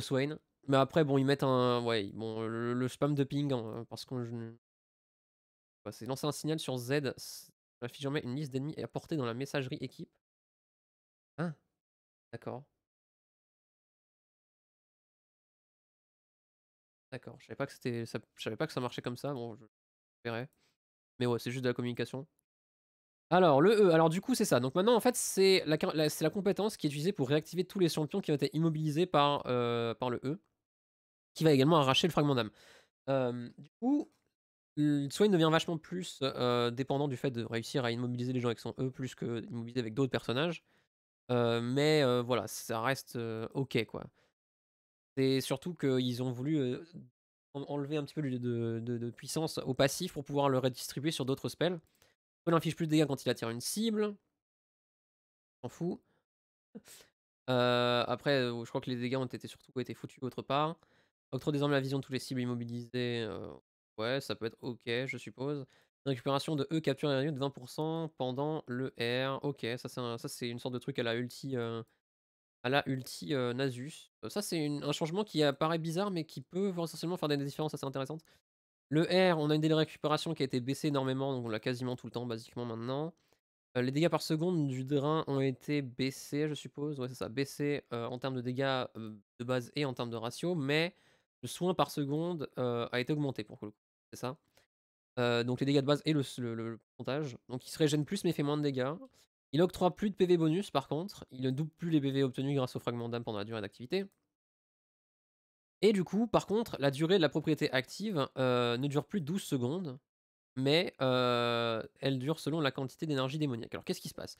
Swain. Mais après, bon, ils mettent un. Ouais, bon, le, spam de ping, hein, parce qu'on. Ouais, c'est lancer un signal sur Z, affiche jamais une liste d'ennemis à portée dans la messagerie équipe. Ah, D'accord. D'accord, je savais pas que ça je savais pas que ça marchait comme ça, bon, je verrai. Mais ouais, c'est juste de la communication. Alors, le E, alors du coup, c'est ça. Donc maintenant, en fait, c'est la, compétence qui est utilisée pour réactiver tous les champions qui ont été immobilisés par, euh, par le E, qui va également arracher le fragment d'âme. du coup, le Swain devient vachement plus euh, dépendant du fait de réussir à immobiliser les gens avec son E plus que d'immobiliser avec d'autres personnages mais voilà, ça reste ok quoi. C'est surtout qu'ils ont voulu enlever un petit peu de, de- puissance au passif pour pouvoir le redistribuer sur d'autres spells. Il inflige plus de dégâts quand il attire une cible. J'en fous. après, je crois que les dégâts ont été surtout été foutus autre part. Octroie désormais la vision de tous les cibles immobilisées. ouais, ça peut être ok, je suppose. Récupération de E capture et de 20% pendant le R. Ok, ça c'est une sorte de truc à la ulti, euh, à la ulti euh, Nasus. Euh, ça c'est un changement qui apparaît bizarre mais qui peut essentiellement faire des différences assez intéressantes. Le R, on a une délai de récupération qui a été baissée énormément, donc on l'a quasiment tout le temps basiquement maintenant. les dégâts par seconde du drain ont été baissés, je suppose. Ouais, c'est ça, baissés en termes de dégâts de base et en termes de ratio, mais le soin par seconde a été augmenté pour le coup. C'est ça donc les dégâts de base et le, montage, Donc il se régène plus mais fait moins de dégâts. Il octroie plus de PV bonus par contre. Il ne double plus les PV obtenus grâce au fragment d'âme pendant la durée d'activité. Et du coup, par contre, la durée de la propriété active ne dure plus 12 secondes, mais elle dure selon la quantité d'énergie démoniaque. Alors qu'est-ce qui se passe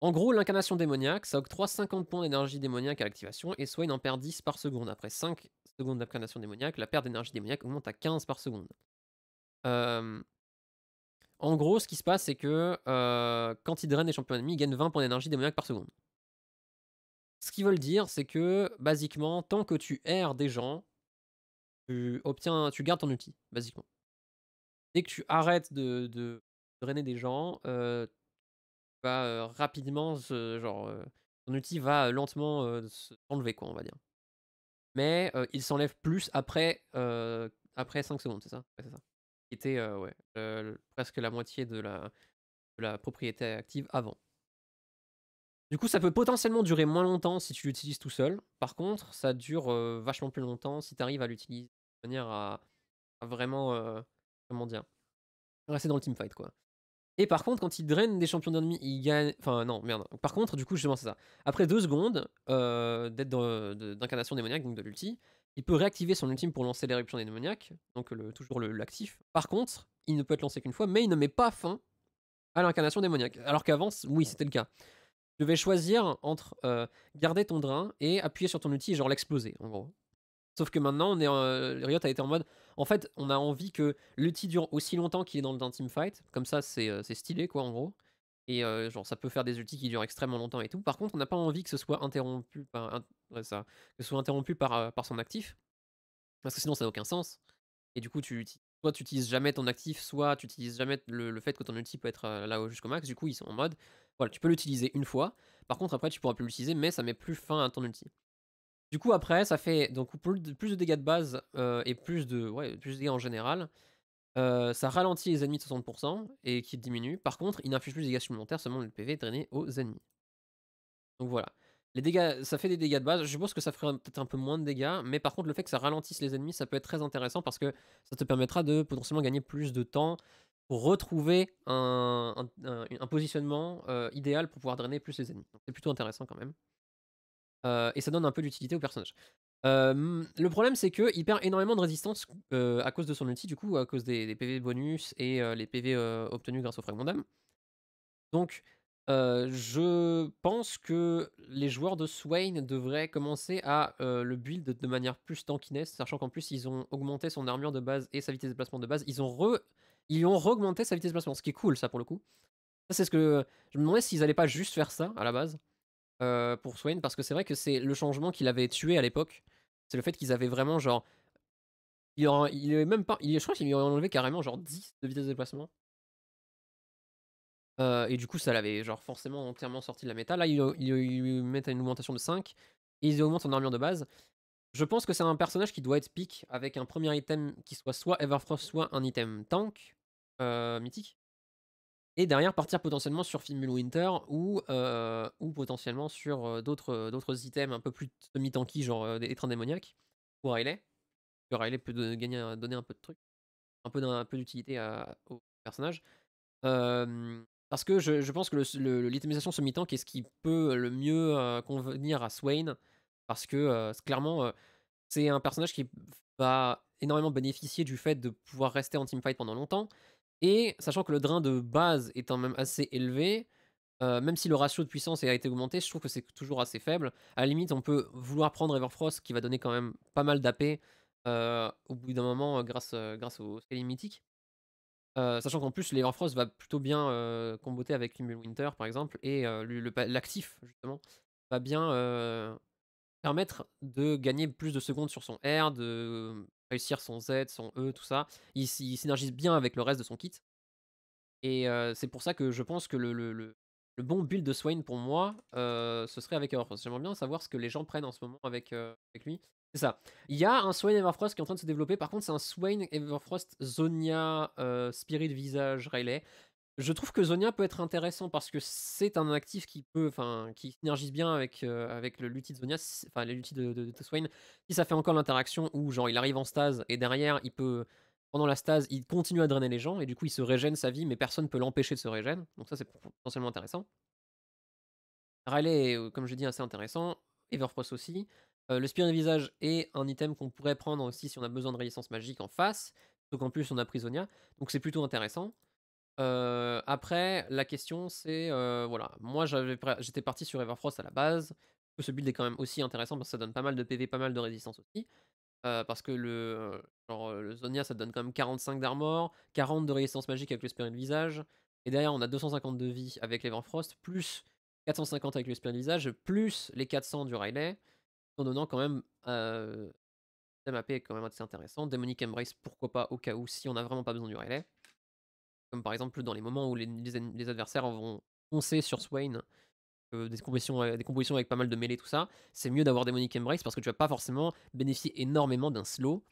En gros, l'incarnation démoniaque, ça octroie 50 points d'énergie démoniaque à l'activation, et soit il en perd 10 par seconde. Après 5 secondes d'incarnation démoniaque, la perte d'énergie démoniaque augmente à 15 par seconde en gros, ce qui se passe, c'est que quand il draine les champions ennemis, il gagne 20 points d'énergie démoniaque par seconde. Ce qu'ils veulent dire, c'est que, basiquement, tant que tu erres des gens, tu, obtiens, tu gardes ton outil, basiquement. Dès que tu arrêtes de, drainer des gens, rapidement, genre, ton outil va lentement s'enlever, quoi, on va dire. Mais il s'enlève plus après, après 5 secondes, c'est ça, ça qui était ouais, presque la moitié de la, la propriété active avant. Du coup, ça peut potentiellement durer moins longtemps si tu l'utilises tout seul. Par contre, ça dure vachement plus longtemps si tu arrives à l'utiliser de manière à, vraiment, comment dire, rester dans le teamfight, quoi. Et par contre, quand il draine des champions d'ennemis, il gagne. Enfin, non, merde. Par contre, du coup, justement, c'est ça. Après deux secondes euh, d'être d'incarnation démoniaque, donc de l'ulti, il peut réactiver son ultime pour lancer l'éruption des démoniaques, donc le, toujours l'actif. Par contre, il ne peut être lancé qu'une fois, mais il ne met pas fin à l'incarnation démoniaque. Alors qu'avant, oui, c'était le cas. Tu devais choisir entre euh, garder ton drain et appuyer sur ton outil et genre l'exploser, en gros. Sauf que maintenant, on euh, Riot a été en mode. En fait, on a envie que l'outil dure aussi longtemps qu'il est dans le team fight. Comme ça, c'est euh, stylé, quoi, en gros. Et genre, ça peut faire des ultis qui durent extrêmement longtemps et tout. Par contre, on n'a pas envie que ce soit interrompu par, ça, que soit interrompu par, par son actif. Parce que sinon, ça n'a aucun sens. Et du coup, tu, soit tu utilises jamais ton actif, soit tu utilises jamais le, fait que ton ulti peut être là là jusqu'au max. Du coup, ils sont en mode, voilà, tu peux l'utiliser une fois. Par contre, après, tu pourras plus l'utiliser, mais ça met plus fin à ton ulti. Du coup, après, ça fait donc plus de, dégâts de base et plus de, plus de dégâts en général. Euh, ça ralentit les ennemis de 60% et qui diminue. Par contre, il n'inflige plus de dégâts supplémentaires, seulement le PV drainé aux ennemis. Donc voilà. Les dégâts, ça fait des dégâts de base. Je pense que ça ferait peut-être un peu moins de dégâts, mais par contre, le fait que ça ralentisse les ennemis, ça peut être très intéressant parce que ça te permettra de potentiellement gagner plus de temps pour retrouver un, positionnement euh, idéal pour pouvoir drainer plus les ennemis. C'est plutôt intéressant quand même. Euh, et ça donne un peu d'utilité au personnage le problème, c'est qu'il perd énormément de résistance à cause de son ulti, du coup, à cause des, PV bonus et les PV obtenus grâce au fragment d'âme. Donc, je pense que les joueurs de Swain devraient commencer à le build de manière plus tankiness, sachant qu'en plus, ils ont augmenté son armure de base et sa vitesse de placement de base. Ils ont, re... ils ont augmenté sa vitesse de placement, ce qui est cool, ça, pour le coup. c'est ce que... Je me demandais s'ils n'allaient pas juste faire ça, à la base. Euh, pour Swain parce que c'est vrai que c'est le changement qu'il avait tué à l'époque. C'est le fait qu'ils avaient vraiment genre. Il, il est même pas. Il, je crois qu'il lui aurait enlevé carrément genre 10 de vitesse de déplacement. Euh, et du coup, ça l'avait genre forcément entièrement sorti de la méta. Là, ils il, il mettent une augmentation de 5 et ils augmentent son armure de base. Je pense que c'est un personnage qui doit être pick avec un premier item qui soit soit Everfrost, soit un item tank euh, mythique et derrière partir potentiellement sur Fimul Winter ou, euh, ou potentiellement sur euh, d'autres, euh, d'autres items un peu plus semi-tanky, genre des trains démoniaques, ou Riley. Que Riley peut de, donner un peu de trucs, un peu, un peu d'utilité à, au personnage. parce que je, je pense que le, l'itemisation semi-tank est ce qui peut le mieux convenir à Swain, parce que clairement, c'est un personnage qui va énormément bénéficier du fait de pouvoir rester en teamfight pendant longtemps et sachant que le drain de base est quand même assez élevé, euh, même si le ratio de puissance a été augmenté, je trouve que c'est toujours assez faible. À la limite, on peut vouloir prendre Everfrost qui va donner quand même pas mal d'AP euh, au bout d'un moment euh, grâce, grâce au scaling mythique. sachant qu'en plus, l'Everfrost va plutôt bien comboter avec Humble Winter par exemple, et l'actif justement va bien permettre de gagner plus de secondes sur son air, de réussir son Z, son E, tout ça. Il, synergise bien avec le reste de son kit. Et c'est pour ça que je pense que le, bon build de Swain pour moi, ce serait avec Everfrost. J'aimerais bien savoir ce que les gens prennent en ce moment avec, lui. C'est ça. Il y a un Swain Everfrost qui est en train de se développer. Par contre, c'est un Swain Everfrost Zonia Spirit Visage Rayleigh je trouve que Zonia peut être intéressant parce que c'est un actif qui peut, enfin, qui synergise bien avec, euh, avec le de Zonia, enfin les de, de, Swain. Si ça fait encore l'interaction où genre il arrive en stase et derrière il peut, pendant la stase, il continue à drainer les gens et du coup il se régène sa vie, mais personne ne peut l'empêcher de se régène. Donc ça c'est potentiellement intéressant. Riley est, euh, comme je dis, assez intéressant. Everfrost aussi. Euh, le Spirit Visage est un item qu'on pourrait prendre aussi si on a besoin de résistance magique en face. Donc en plus on a pris Zonia Donc c'est plutôt intéressant après, la question c'est voilà, moi j'étais parti sur Everfrost à la base. Ce build est quand même aussi intéressant parce que ça donne pas mal de PV, pas mal de résistance aussi. parce que le, genre, le Zonia ça donne quand même 45 d'armor, 40 de résistance magique avec le Spirit Visage, et derrière on a 250 de vie avec l'Everfrost, plus 450 avec le Spirit Visage, plus les 400 du Riley, en donnant quand même. Euh, MAP est quand même assez intéressant. Demonic Embrace, pourquoi pas, au cas où, si on a vraiment pas besoin du Riley par exemple dans les moments où les, adversaires vont foncer sur Swain, euh, euh, des, compositions, avec pas mal de mêlées, tout ça, c'est mieux d'avoir des Monique Embrace parce que tu vas pas forcément bénéficier énormément d'un slow,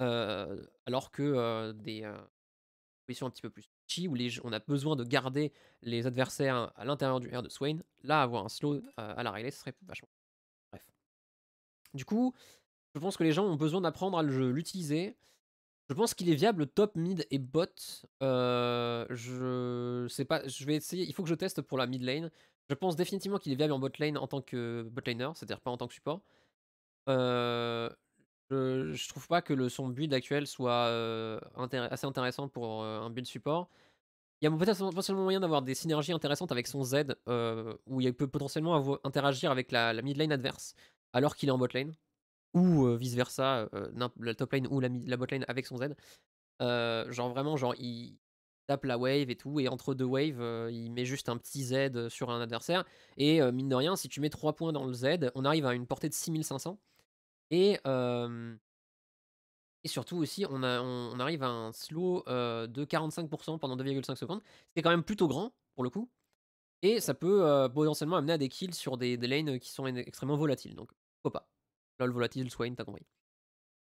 euh, alors que des compositions un petit peu plus chi où on a besoin de garder les adversaires à l'intérieur du air de Swain, là avoir un slow à la relay, ce serait vachement. Bref. Du coup, je pense que les gens ont besoin d'apprendre à l'utiliser. Je pense qu'il est viable top, mid et bot. Euh, je sais pas, je vais essayer. Il faut que je teste pour la mid lane. Je pense définitivement qu'il est viable en bot lane en tant que bot laner, c'est-à-dire pas en tant que support. Euh, je, trouve pas que son build actuel soit euh, assez intéressant pour un build support. Il y a potentiellement moyen d'avoir des synergies intéressantes avec son Z, où il peut potentiellement interagir avec la mid lane adverse, alors qu'il est en bot lane ou vice-versa, la top lane ou la, bot lane avec son Z. genre vraiment, genre, il, tape la wave et tout, et entre deux waves, il met juste un petit Z sur un adversaire. Et mine de rien, si tu mets 3 points dans le Z, on arrive à une portée de 6500. Et, et surtout aussi, on, a, on, arrive à un slow de 45% pendant 2,5 secondes. C'est quand même plutôt grand, pour le coup. Et ça peut potentiellement amener à des kills sur des, des lanes qui sont extrêmement volatiles. Donc, pourquoi pas. Le volatile, Swain, t'as compris.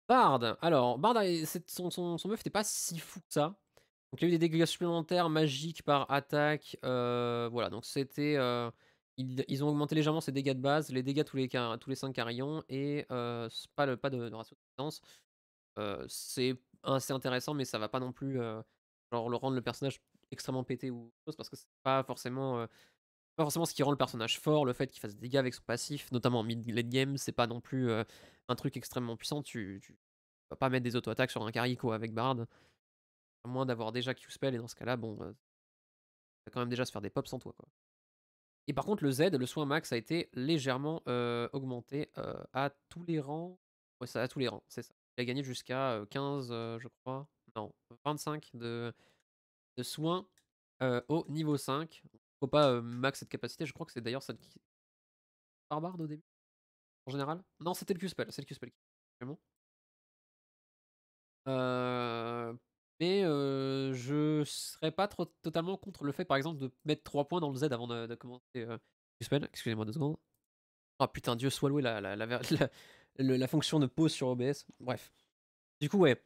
Bard, alors, Bard, ah, son, son, son, meuf n'était pas si fou que ça. Donc il y a eu des dégâts supplémentaires magiques par attaque. Euh, voilà, donc c'était. Euh, ils, ont augmenté légèrement ses dégâts de base, les dégâts tous les, tous les 5 carillons et euh, pas, le, pas de, ratio de distance. c'est assez intéressant, mais ça va pas non plus genre, le rendre le personnage extrêmement pété ou chose parce que c'est pas forcément pas forcément ce qui rend le personnage fort, le fait qu'il fasse des dégâts avec son passif, notamment en mid-late game, c'est pas non plus euh, un truc extrêmement puissant. Tu, vas pas mettre des auto-attaques sur un Carico avec Bard, à moins d'avoir déjà Q-Spell, et dans ce cas-là, bon, euh, quand même déjà se faire des pops sans toi. Quoi. Et par contre, le Z, le soin max, a été légèrement euh, augmenté à tous les rangs. Ouais, ça, à tous les rangs, c'est ça. Il a gagné jusqu'à 15, je crois. Non, 25 de, de soins au niveau 5 faut pas max cette capacité. Je crois que c'est d'ailleurs celle qui. Barbarde au début En général Non, c'était le Q-Spell. C'est le Q-Spell bon. euh... Mais euh, je serais pas trop, totalement contre le fait, par exemple, de mettre 3 points dans le Z avant de, de commencer euh, Q-Spell. Excusez-moi deux secondes. Ah putain, Dieu soit loué la la, fonction de pause sur OBS. Bref. Du coup, ouais.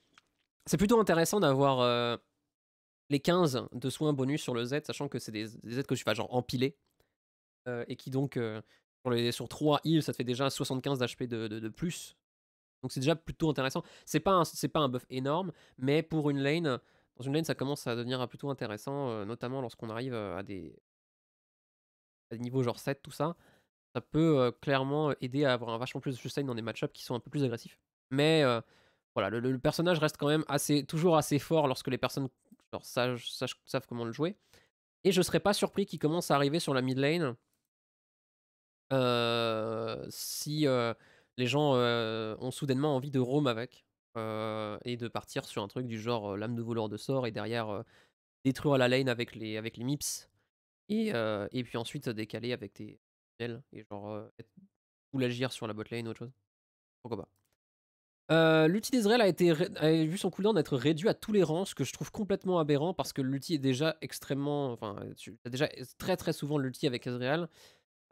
C'est plutôt intéressant d'avoir les 15 de soins bonus sur le Z, sachant que c'est des, Z que je fais genre empilés, euh, et qui donc euh, sur, les, sur 3 heals, ça te fait déjà 75 d'HP de, plus. Donc c'est déjà plutôt intéressant. C'est pas, un, c'est pas un buff énorme, mais pour une lane, dans une lane ça commence à devenir euh, plutôt intéressant, notamment lorsqu'on arrive à des, niveaux genre 7, tout ça. Ça peut clairement aider à avoir un vachement plus de sustain dans des matchups qui sont un peu plus agressifs. Mais voilà, le, le, personnage reste quand même assez, toujours assez fort lorsque les personnes genre, savent, savent comment le jouer. Et je serais pas surpris qu'il commence à arriver sur la mid lane si les gens ont soudainement envie de roam avec et de partir sur un truc du genre l'âme de voleur de sort et derrière détruire la lane avec les, avec les mips et, et puis ensuite décaler avec tes et genre ou l'agir sur la bot lane ou autre chose. Pourquoi pas euh, l'outil a, été vu son cooldown être réduit à tous les rangs, ce que je trouve complètement aberrant parce que l'outil est déjà extrêmement. Enfin, tu as déjà très très souvent l'outil avec Ezreal.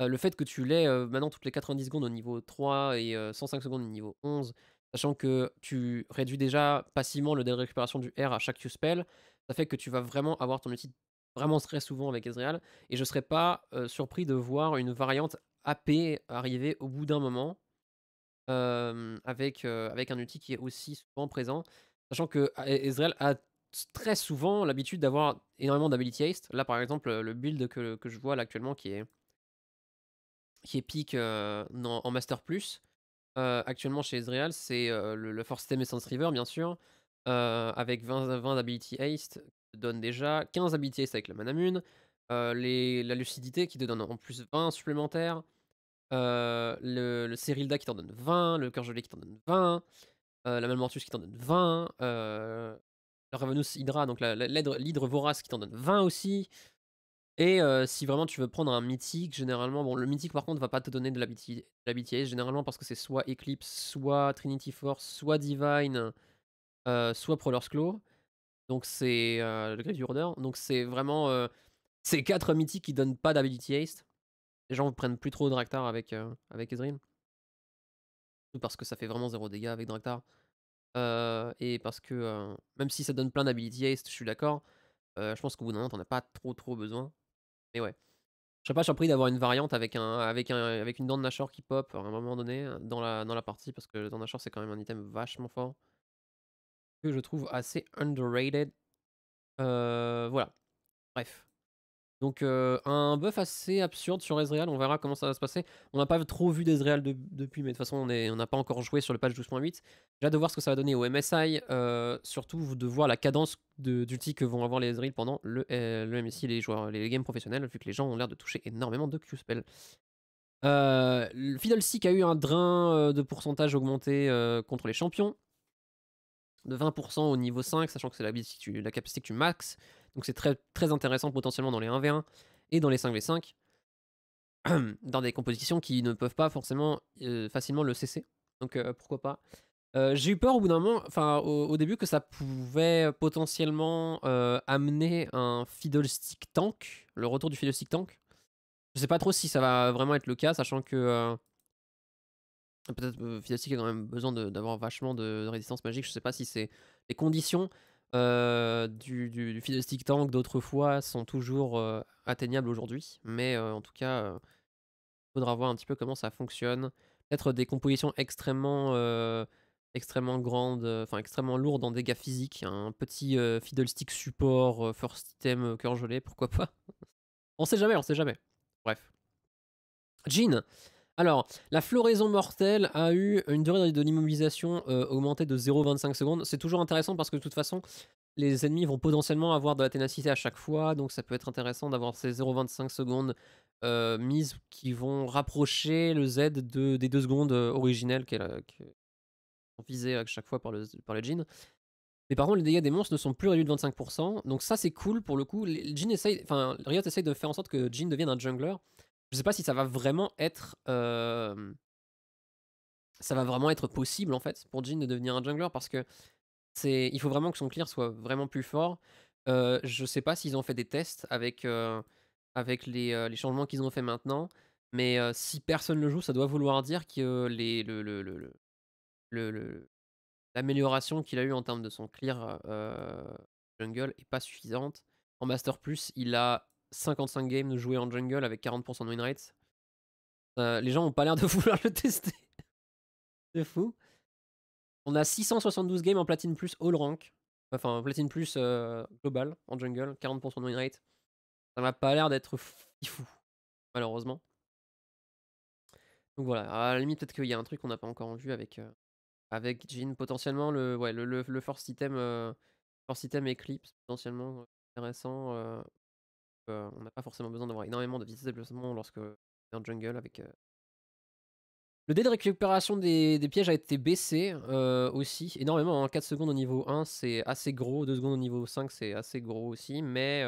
Euh, le fait que tu l'aies euh, maintenant toutes les 90 secondes au niveau 3 et 105 secondes au niveau 11, sachant que tu réduis déjà passivement le délai de récupération du R à chaque Q-spell, ça fait que tu vas vraiment avoir ton outil vraiment très souvent avec Ezreal. Et je serais pas surpris de voir une variante AP arriver au bout d'un moment avec, avec un outil qui est aussi souvent présent. Sachant que ah, e-, Ezreal a très souvent l'habitude d'avoir énormément d'ability haste. Là, par exemple, le build que, que je vois actuellement qui est, qui est pique en, Master Plus, actuellement chez Ezreal, c'est le, Force Stem River, bien sûr, avec 20, 20 d'ability haste, qui donne déjà 15 ability haste avec la Mana les, la lucidité qui te donne en plus 20 supplémentaires. Euh, le, le qui t'en donne 20, le Cœur Gelé qui t'en donne 20, euh, la Malmortus qui t'en donne 20, euh, le Ravenous Hydra, donc l'hydre vorace qui t'en donne 20 aussi. Et euh, si vraiment tu veux prendre un mythique, généralement, bon, le mythique par contre va pas te donner de la Haste, généralement parce que c'est soit Eclipse, soit Trinity Force, soit Divine, soit Prowler's Claw. Donc c'est le Grave Order. Donc c'est vraiment ces quatre mythiques qui donnent pas d'ability haste les gens ne prennent plus trop Draktar avec, euh, Ezreal. parce que ça fait vraiment zéro dégâts avec Draktar. Euh, et parce que euh, même si ça donne plein d'ability haste, je suis d'accord, je pense qu'au bout d'un moment, t'en as pas trop trop besoin. Mais ouais. Je serais pas surpris d'avoir une variante avec, un, avec, un, avec une dent de Nashor qui pop à un moment donné dans la, dans la partie, parce que Dans dent c'est quand même un item vachement fort. Que je trouve assez underrated. voilà. Bref. Donc euh, un buff assez absurde sur Ezreal, on verra comment ça va se passer. On n'a pas trop vu d'Ezreal depuis, mais de toute façon on n'a pas encore joué sur le patch 12.8. J'ai de voir ce que ça va donner au MSI, euh, surtout de voir la cadence d'ulti que vont avoir les Ezreal pendant le, euh, MSI, les joueurs, les games professionnels, vu que les gens ont l'air de toucher énormément de q spell Euh, a eu un drain de pourcentage augmenté contre les champions, de 20% au niveau 5, sachant que c'est la, la capacité que tu maxes. Donc c'est très, très intéressant potentiellement dans les 1v1 et dans les 5v5, dans des compositions qui ne peuvent pas forcément euh, facilement le cesser. Donc euh, pourquoi pas. Euh, j'ai eu peur au bout d'un moment, enfin au, début, que ça pouvait potentiellement amener un Fiddlestick Tank, le retour du Fiddlestick Tank. Je sais pas trop si ça va vraiment être le cas, sachant que peut-être Fiddlestick a quand même besoin d'avoir vachement de, résistance magique. Je sais pas si c'est les conditions euh, du, du, Fiddlestick Tank d'autrefois sont toujours euh, atteignables aujourd'hui. Mais euh, en tout cas, il faudra voir un petit peu comment ça fonctionne. Peut-être des compositions extrêmement, extrêmement grandes, enfin extrêmement lourdes en dégâts physiques. Un hein. petit Fiddlestick support, first item, cœur gelé, pourquoi pas. on sait jamais, on sait jamais. Bref. Jean, alors, la floraison mortelle a eu une durée de l'immobilisation euh, augmentée de 0,25 secondes. C'est toujours intéressant parce que de toute façon, les ennemis vont potentiellement avoir de la ténacité à chaque fois, donc ça peut être intéressant d'avoir ces 0,25 secondes euh, mises qui vont rapprocher le Z des 2 secondes euh, originelles qu'elle visées à chaque fois par, le, par les jeans. Mais par contre, les dégâts des monstres ne sont plus réduits de 25%, donc ça c'est cool pour le coup. essaye, Riot essaye de faire en sorte que Jin devienne un jungler je sais pas si ça va vraiment être ça va vraiment être possible en fait pour Jin de devenir un jungler parce que c'est il faut vraiment que son clear soit vraiment plus fort. Je je sais pas s'ils ont fait des tests avec avec les, changements qu'ils ont fait maintenant, mais si personne le joue, ça doit vouloir dire que les le, l'amélioration qu'il a eu en termes de son clear jungle est pas suffisante. En Master Plus, il a 55 games joués en jungle avec 40% de win rate. Euh, les gens ont pas l'air de vouloir le tester. C'est fou. On a 672 games en platine plus all rank. Enfin, platine plus euh, global en jungle, 40% de win rate. Ça n'a pas l'air d'être fou, malheureusement. Donc voilà, à la limite, peut-être qu'il y a un truc qu'on n'a pas encore vu avec, euh, avec Jin. Potentiellement, le, ouais, le, le, le force item, force item Eclipse, potentiellement intéressant. Euh, on n'a pas forcément besoin d'avoir énormément de vitesse de déplacement lorsque est en jungle avec. Euh Le dé de récupération des, des pièges a été baissé euh, aussi, énormément. en hein. 4 secondes au niveau 1, c'est assez gros. 2 secondes au niveau 5, c'est assez gros aussi. Mais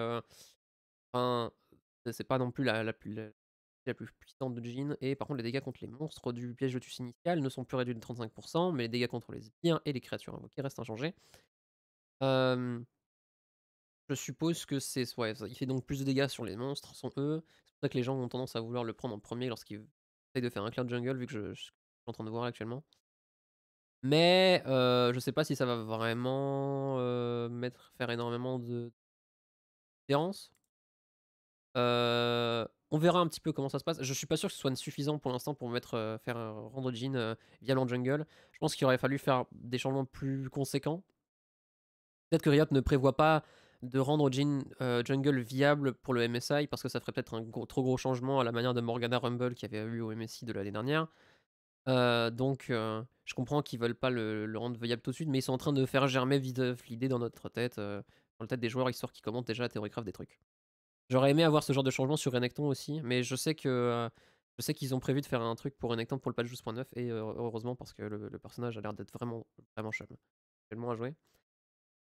enfin, c'est pas non plus la, la, plus, la, plus puissante de Jean. Et par contre, les dégâts contre les monstres du piège de Tus initial ne sont plus réduits de 35%, mais les dégâts contre les biens et les créatures invoquées restent inchangés. Je suppose que c'est. Ouais, il fait donc plus de dégâts sur les monstres, sont eux. C'est pour ça que les gens ont tendance à vouloir le prendre en premier lorsqu'ils essayent de faire un clear jungle, vu que je, suis en train de voir actuellement. Mais je sais pas si ça va vraiment mettre, faire énormément de différence. on verra un petit peu comment ça se passe. Je suis pas sûr que ce soit suffisant pour l'instant pour mettre, faire rendre Jean via jungle. Je pense qu'il aurait fallu faire des changements plus conséquents. Peut-être que Riot ne prévoit pas de rendre euh, Jungle viable pour le MSI, parce que ça ferait peut-être un trop gros changement à la manière de Morgana Rumble qui avait eu au MSI de l'année dernière. Euh, donc, euh, je comprends qu'ils veulent pas le, rendre viable tout de suite, mais ils sont en train de faire germer vite l'idée dans notre tête, dans la tête des joueurs, histoire qu'ils commentent déjà à Theorycraft des trucs. J'aurais aimé avoir ce genre de changement sur Renekton aussi, mais je sais que je sais qu'ils ont prévu de faire un truc pour Renekton pour le patch 12.9, et heureusement parce que le, personnage a l'air d'être vraiment, vraiment chum. Tellement à jouer.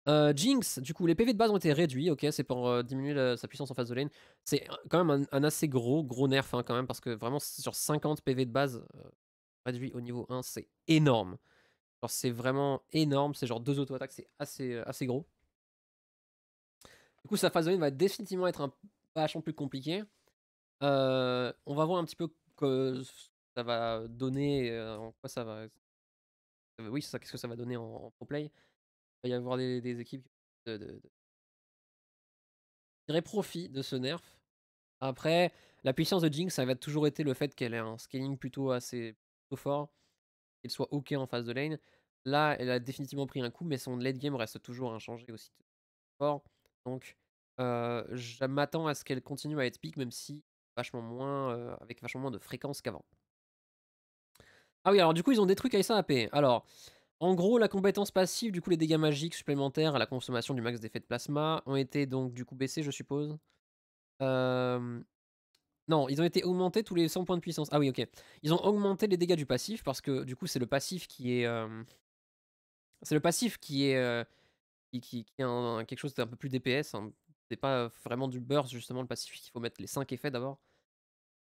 Euh, Jinx, du coup, les PV de base ont été réduits, ok, c'est pour euh, diminuer sa puissance en phase de lane. C'est quand même un, assez gros, gros nerf, hein, quand même, parce que vraiment, sur 50 PV de base réduit euh, réduits au niveau 1, c'est énorme. c'est vraiment énorme, c'est genre deux auto-attaques, c'est assez, assez gros. Du coup, sa phase de lane va définitivement être un vachement plus compliqué. on va voir un petit peu que ça va donner, en quoi ça va. Oui, qu'est-ce que ça va donner en pro play. Il va y avoir des, équipes qui euh, de, de... profit de ce nerf. Après, la puissance de Jinx, ça va toujours été le fait qu'elle ait un scaling plutôt assez plutôt fort, qu'elle soit OK en phase de lane. Là, elle a définitivement pris un coup, mais son late game reste toujours inchangé aussi fort. Donc, euh, je m'attends à ce qu'elle continue à être pique, même si vachement moins, euh, avec vachement moins de fréquence qu'avant. Ah oui, alors du coup, ils ont des trucs à ap Alors, en gros, la compétence passive, du coup, les dégâts magiques supplémentaires à la consommation du max d'effets de plasma ont été donc du coup baissés, je suppose. Euh, non, ils ont été augmentés tous les 100 points de puissance. Ah oui, ok. Ils ont augmenté les dégâts du passif parce que du coup, c'est le passif qui est. Euh, c'est le passif qui est. Euh, qui, est quelque chose d'un peu plus DPS. Hein. C'est pas vraiment du burst, justement, le passif. Il faut mettre les 5 effets d'abord.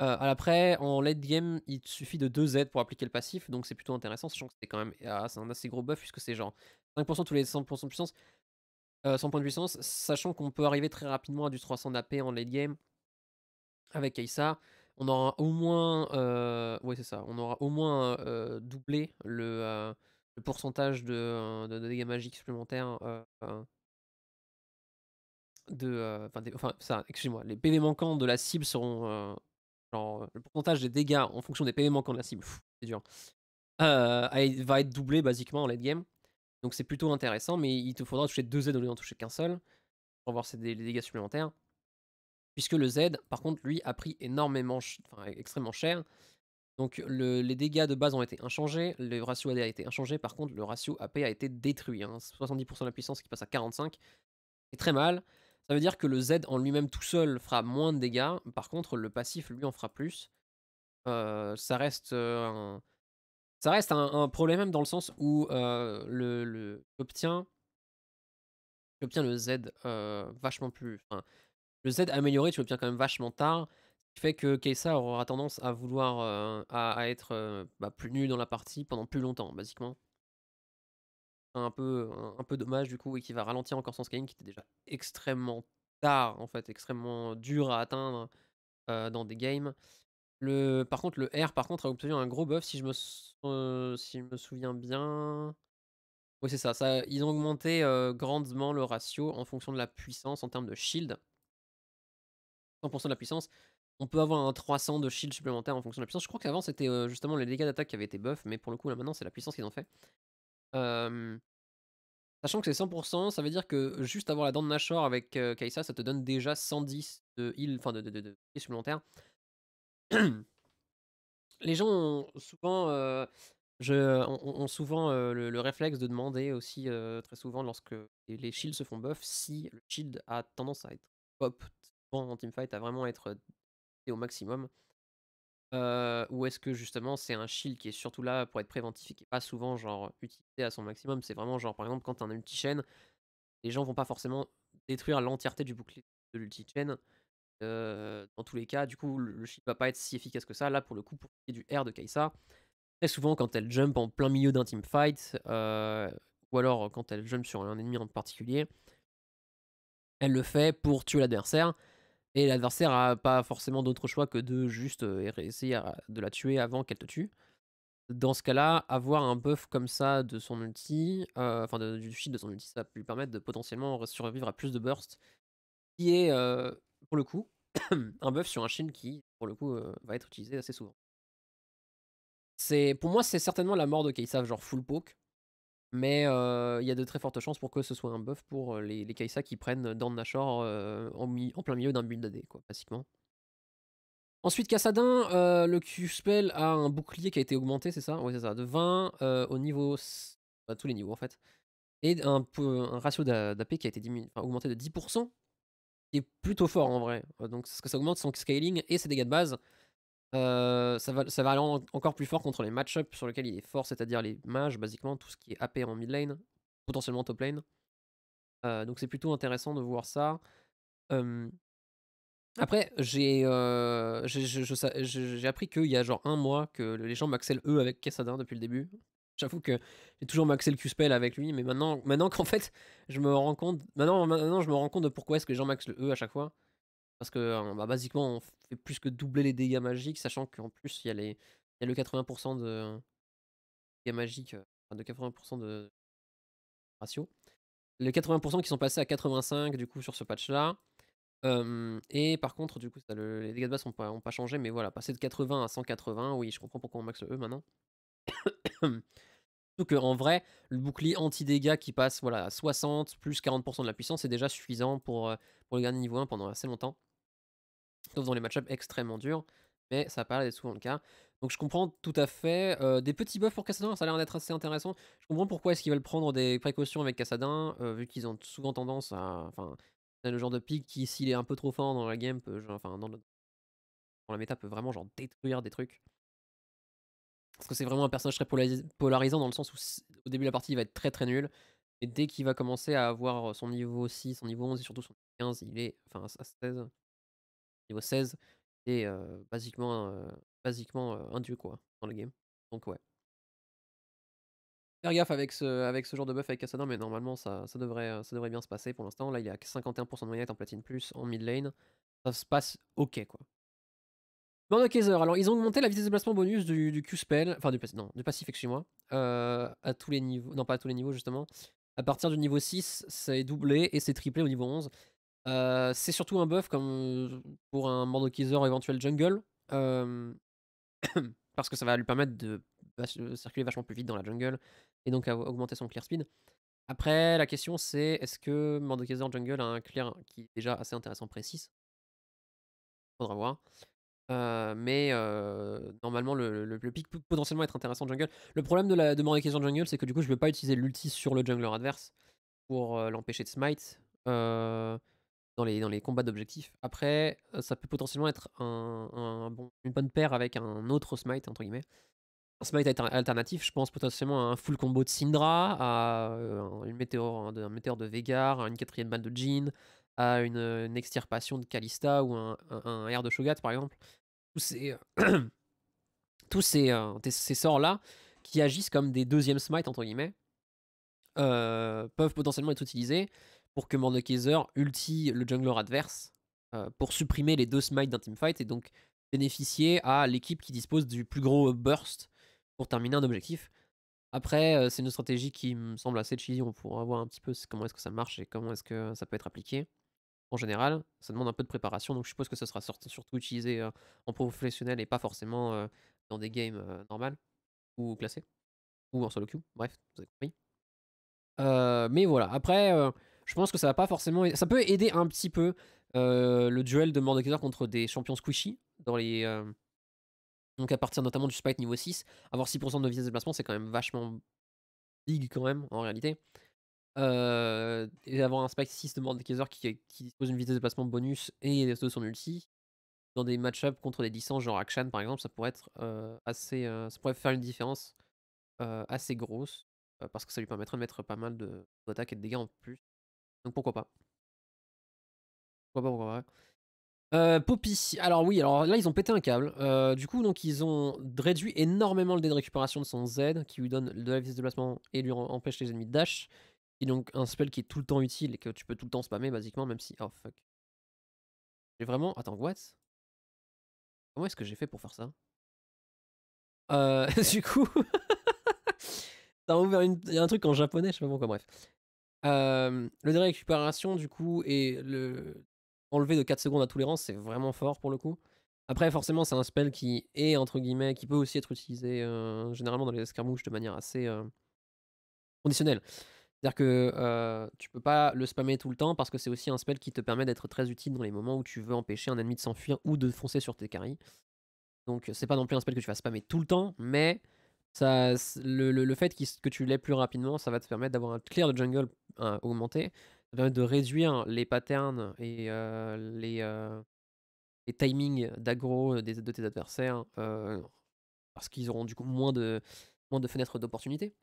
Euh, après, en late game, il suffit de 2 Z pour appliquer le passif, donc c'est plutôt intéressant, sachant que c'est quand même ah, un assez gros buff, puisque c'est genre 5% tous les 100% de puissance, 100 euh, points de puissance, sachant qu'on peut arriver très rapidement à du 300 d'AP en late game avec Kai'Sa, On aura au moins, euh, ça, on aura au moins doublé le, pourcentage de, dégâts magiques supplémentaires de, enfin, enfin, ça, excusez-moi, les PV manquants de la cible seront euh, le pourcentage des dégâts en fonction des PV manquants de la cible, c'est dur, euh, va être doublé basiquement en late game. Donc c'est plutôt intéressant, mais il te faudra toucher deux Z au lieu d'en toucher qu'un seul pour avoir des dégâts supplémentaires. Puisque le Z, par contre, lui, a pris énormément, enfin, extrêmement cher. Donc les dégâts de base ont été inchangés, le ratio AD a été inchangé, par contre le ratio AP a été détruit. 70% hein. de la puissance qui passe à 45, c'est très mal. Ça veut dire que le Z en lui-même tout seul fera moins de dégâts. Par contre, le passif, lui, en fera plus. Euh, euh, ça reste un, ça reste un, problème même dans le sens où euh, le, le obtient, obtient le Z euh, vachement plus. Enfin, le Z amélioré, tu l'obtiens quand même vachement tard. Ce qui fait que Kaisa aura tendance à vouloir à, être bah, plus nu dans la partie pendant plus longtemps, basiquement un peu, un, peu dommage du coup et qui va ralentir encore son scaling qui était déjà extrêmement tard en fait, extrêmement dur à atteindre dans des games. Le, par contre, le R par contre a obtenu un gros buff si je me, euh, me souviens bien. Oui c'est ça, ça, ils ont augmenté grandement le ratio en fonction de la puissance en termes de shield. 100% de la puissance. On peut avoir un 300 de shield supplémentaire en fonction de la puissance. Je crois qu'avant c'était justement les dégâts d'attaque qui avaient été buff, mais pour le coup là maintenant c'est la puissance qu'ils ont fait. Sachant que c'est 100%, ça veut dire que juste avoir la dent de Nashor avec Kaisa, ça te donne déjà 110 de heal, enfin de, de, de, de supplémentaires. Les gens ont souvent, je, ont, souvent le, réflexe de demander aussi très souvent lorsque les, shields se font buff si le shield a tendance à être pop en teamfight, à vraiment être au maximum ou est-ce que justement c'est un shield qui est surtout là pour être préventif et qui n'est pas souvent genre utilisé à son maximum C'est vraiment genre par exemple quand as un ulti les gens vont pas forcément détruire l'entièreté du bouclier de lulti dans tous les cas, du coup le, shield va pas être si efficace que ça. Là pour le coup, pour du R de Kaisa, très souvent quand elle jump en plein milieu d'un team fight, ou alors quand elle jump sur un ennemi en particulier, elle le fait pour tuer l'adversaire. Et l'adversaire a pas forcément d'autre choix que de juste essayer de la tuer avant qu'elle te tue. Dans ce cas-là, avoir un buff comme ça de son ulti, enfin de, du shield de son ulti, ça peut lui permettre de potentiellement survivre à plus de bursts. Qui est, pour le coup, un buff sur un shield qui, pour le coup, va être utilisé assez souvent. C'est, pour moi, c'est certainement la mort de Kai'Sav, genre full poke. Mais il y a de très fortes chances pour que ce soit un buff pour les, les Kaisa qui prennent dans Nashor en, plein milieu d'un build AD, quoi, basiquement. Ensuite, Cassadin, le Q-Spell a un bouclier qui a été augmenté, c'est ça Oui, c'est ça. De 20 au niveau. à tous les niveaux, en fait. Et un, un ratio d'AP qui a été augmenté de 10%, qui est plutôt fort en vrai. Donc, ce que ça augmente son scaling et ses dégâts de base. Euh, ça, va, ça va aller encore plus fort contre les match-ups sur lesquels il est fort, c'est-à-dire les mages, basiquement, tout ce qui est AP en mid lane, potentiellement top lane. Euh, donc c'est plutôt intéressant de voir ça. après, j'ai euh, j'ai appris qu'il y a genre un mois que les gens maxaient le E avec Kessadin depuis le début. J'avoue que j'ai toujours maxé le Q-Spell avec lui, mais maintenant, maintenant qu'en fait, je me rends compte, maintenant, maintenant je me rends compte de pourquoi est-ce que les gens maxent le E à chaque fois. Parce que bah, basiquement, on fait plus que doubler les dégâts magiques, sachant qu'en plus, il y, a les... y a le 80% de dégâts magiques, enfin de 80% de ratio. Les 80% qui sont passés à 85 du coup sur ce patch-là. et par contre, du coup, les dégâts de base n'ont pas, ont pas changé, mais voilà, passer de 80 à 180, oui, je comprends pourquoi on max le E maintenant. Surtout qu'en vrai, le bouclier anti-dégâts qui passe voilà, à 60 plus 40% de la puissance, est déjà suffisant pour, pour le garder niveau 1 pendant assez longtemps sauf dans les match extrêmement durs, mais ça parle souvent le cas. Donc je comprends tout à fait. des petits buffs pour Cassadin, ça a l'air d'être assez intéressant. Je comprends pourquoi est-ce qu'ils veulent prendre des précautions avec Cassadin, vu qu'ils ont souvent tendance à... Enfin, c'est le genre de pick qui, s'il est un peu trop fort dans la game, peut, enfin, dans, la méta, peut vraiment genre détruire des trucs. Parce que c'est vraiment un personnage très polarisant dans le sens où au début de la partie, il va être très très nul. Et dès qu'il va commencer à avoir son niveau 6, son niveau 11 et surtout son niveau 15, il est... Enfin, à 16, niveau 16, et basiquement, basiquement un dieu quoi, dans le game. Donc ouais. Faire gaffe avec ce, avec ce genre de buff avec Cassadin, mais normalement ça, ça, devrait, ça devrait bien se passer pour l'instant. Là, il y a 51% de moyenne en platine plus en mid lane. Ça se passe ok quoi. Bande alors ils ont augmenté la vitesse de placement bonus du, Q-spell, enfin du, non, du passif, excusez-moi, à tous les niveaux, non pas à tous les niveaux justement. À partir du niveau 6, c'est doublé et c'est triplé au niveau 11 c'est surtout un buff comme pour un Mordekaiser éventuel jungle. parce que ça va lui permettre de circuler vachement plus vite dans la jungle et donc à augmenter son clear speed. Après, la question c'est est-ce que Mordekaiser jungle a un clear qui est déjà assez intéressant précis Faudra voir. mais normalement, le, pic peut potentiellement être intéressant jungle. Le problème de, la, jungle, c'est que du coup, je ne veux pas utiliser l'ulti sur le jungler adverse pour l'empêcher de smite dans les, dans les combats d'objectifs. Après, euh, ça peut potentiellement être un, bon, une bonne paire avec un autre smite, entre guillemets. Un smite alternatif, je pense potentiellement à un full combo de Syndra, à euh, une météore, un, météore de Vegar, à une quatrième balle de Jean, à une, extirpation de Kalista ou un, air de Shogat, par exemple. Tous ces, tous ces, euh, ces sorts-là qui agissent comme des deuxièmes smites, entre guillemets, peuvent potentiellement être utilisés pour que Mordekaiser ulti le jungler adverse euh, pour supprimer les deux smites d'un teamfight et donc bénéficier à l'équipe qui dispose du plus gros burst pour terminer un objectif. Après, euh, c'est une stratégie qui me semble assez cheesy, on pourra voir un petit peu comment est-ce que ça marche et comment est-ce que ça peut être appliqué. En général, ça demande un peu de préparation, donc je suppose que ça sera surtout utilisé euh, en professionnel et pas forcément dans des games normales ou classés, ou en solo queue, bref, vous avez compris. mais voilà, après, je pense que ça va pas forcément. Ça peut aider un petit peu euh, le duel de Mordekaiser contre des champions squishy dans les. Euh, donc à partir notamment du spike niveau 6, avoir 6% de vitesse de déplacement, c'est quand même vachement big quand même en réalité. Euh, et avoir un spike 6 de Mordekaiser qui, qui dispose d'une vitesse de déplacement bonus et de son ulti, dans des match-up contre des licences genre Akshan par exemple, ça pourrait être assez, ça pourrait faire une différence assez grosse parce que ça lui permettrait de mettre pas mal d'attaques et de dégâts en plus. Donc pourquoi pas. Pourquoi pas, pourquoi pas. Euh, Poppy, alors oui, alors là ils ont pété un câble. Euh, du coup, donc ils ont réduit énormément le dé de récupération de son Z qui lui donne de la vitesse de déplacement et lui empêche les ennemis de dash. Qui donc un spell qui est tout le temps utile et que tu peux tout le temps spammer basiquement, même si. Oh fuck. J'ai vraiment. Attends, what Comment est-ce que j'ai fait pour faire ça euh, Du coup. T'as ouvert une... Il y a un truc en japonais, je sais pas pourquoi, bref le délai récupération, du coup, et le enlever de 4 secondes à tous les rangs, c'est vraiment fort pour le coup. Après, forcément, c'est un spell qui est, entre guillemets, qui peut aussi être utilisé généralement dans les escarmouches de manière assez conditionnelle. C'est-à-dire que tu peux pas le spammer tout le temps parce que c'est aussi un spell qui te permet d'être très utile dans les moments où tu veux empêcher un ennemi de s'enfuir ou de foncer sur tes caries Donc, c'est pas non plus un spell que tu vas spammer tout le temps, mais ça, le, fait que tu l'aies plus rapidement, ça va te permettre d'avoir un clear de jungle hein, augmenté. Ça permettre de réduire les patterns et les, les, timings d'aggro de, tes adversaires parce qu'ils auront du coup moins de, moins de fenêtres d'opportunité.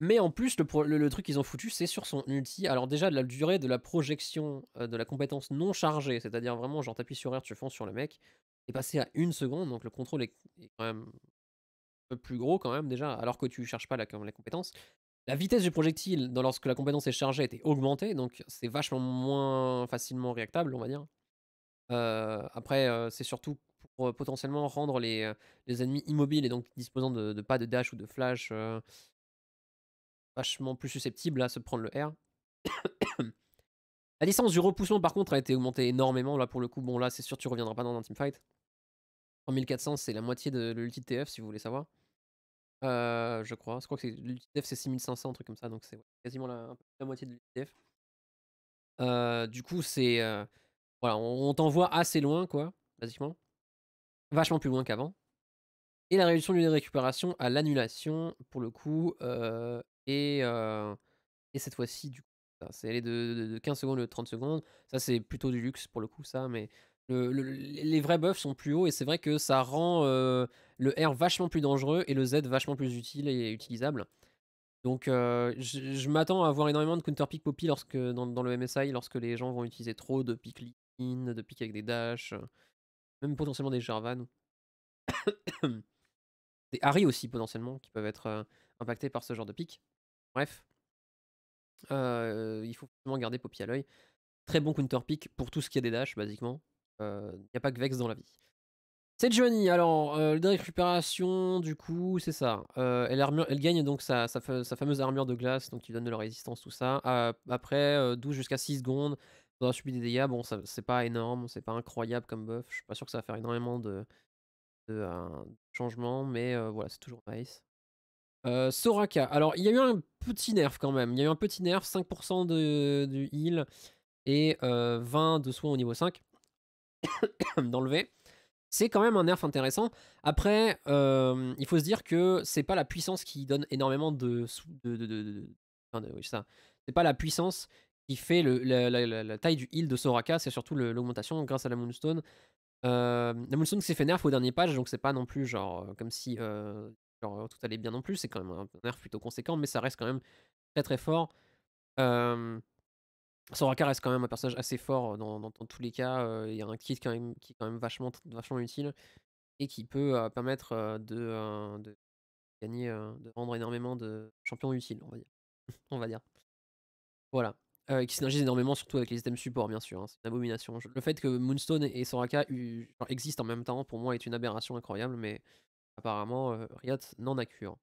Mais en plus, le, le truc qu'ils ont foutu, c'est sur son ulti. Alors déjà, la durée de la projection de la compétence non chargée, c'est-à-dire vraiment genre t'appuies sur R, tu fonces sur le mec, est passé à une seconde, donc le contrôle est quand même plus gros quand même déjà, alors que tu cherches pas la, compétence. La vitesse du projectile, lorsque la compétence est chargée, a été augmentée, donc c'est vachement moins facilement réactable, on va dire. Euh, après, euh, c'est surtout pour euh, potentiellement rendre les, ennemis immobiles et donc disposant de, pas de dash ou de flash vachement plus susceptibles à se prendre le R. la distance du repoussement, par contre, a été augmentée énormément. Là, pour le coup, bon, là, c'est sûr, tu reviendras pas dans un teamfight. 1400, c'est la moitié de l'ulti TF, si vous voulez savoir. Euh, je crois. Je crois que l'UTF c'est 6500, un truc comme ça, donc c'est quasiment la, moitié de l'UTF. Euh, du coup, c'est. Euh, voilà, on, t'envoie assez loin, quoi, basiquement. Vachement plus loin qu'avant. Et la réduction de récupération à l'annulation, pour le coup, et, et cette fois-ci, du coup, c'est aller de, de, de, 15 secondes à 30 secondes. Ça, c'est plutôt du luxe pour le coup, ça, mais les vrais buffs sont plus hauts et c'est vrai que ça rend euh, le R vachement plus dangereux et le Z vachement plus utile et utilisable. Donc euh, je, m'attends à avoir énormément de counter-pick poppy lorsque, dans, le MSI lorsque les gens vont utiliser trop de pick in, de pick avec des dash, euh, même potentiellement des jarvan. des Harry aussi potentiellement qui peuvent être impactés par ce genre de pick. Bref, il faut forcément garder poppy à l'œil. Très bon counter-pick pour tout ce qui a des dash basiquement. Euh, il n'y a pas que Vex dans la vie. C'est Johnny, alors, euh, le de récupération, du coup, c'est ça. elle, euh, armure, elle, gagne donc sa, sa, fameuse armure de glace, donc qui donne de la résistance, tout ça. après, 12 jusqu'à 6 secondes, on aura subi des dégâts. Bon, c'est pas énorme, c'est pas incroyable comme buff. Je suis pas sûr que ça va faire énormément de, de, changement changements, mais voilà, c'est toujours nice. Soraka, alors, il y a eu un petit nerf quand même. Il y a eu un petit nerf, 5% de, de heal et 20 de soins au niveau 5. d'enlever, c'est quand même un nerf intéressant. Après, euh, il faut se dire que c'est pas la puissance qui donne énormément de. de, de, de ça. C'est pas la puissance qui fait le, la, taille du heal de Soraka, c'est surtout l'augmentation grâce à la Moonstone. Euh, la Moonstone s'est fait nerf au dernier page donc c'est pas non plus genre euh, comme si genre, tout allait bien non plus. C'est quand même un nerf plutôt conséquent, mais ça reste quand même très très fort. Soraka reste quand même un personnage assez fort dans, tous les cas. Il y a un kit qui est quand même vachement, vachement utile et qui peut permettre de, de gagner, de rendre énormément de champions utiles, on va dire. on va dire. Voilà. qui synergise énormément, surtout avec les items support, bien sûr. Hein, c'est une abomination. Le fait que Moonstone et Soraka existent en même temps, pour moi, est une aberration incroyable, mais apparemment, Riot n'en a cure.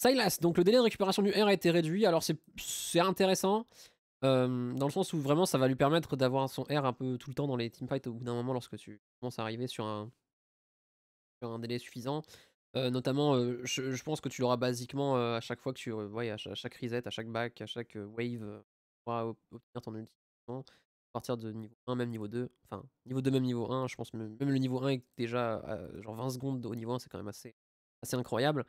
Silas, donc le délai de récupération du R a été réduit, alors c'est intéressant dans le sens où vraiment ça va lui permettre d'avoir son R un peu tout le temps dans les teamfights au bout d'un moment lorsque tu commences à arriver sur un, sur un délai suffisant. notamment, je, pense que tu l'auras basiquement à chaque fois que tu. Ouais, à, chaque, reset, à chaque back, à chaque wave, tu obtenir ton ulti à partir de niveau 1, même niveau 2. Enfin, niveau 2, même niveau 1. Je pense même, même le niveau 1 est déjà genre 20 secondes au niveau 1, c'est quand même assez, assez incroyable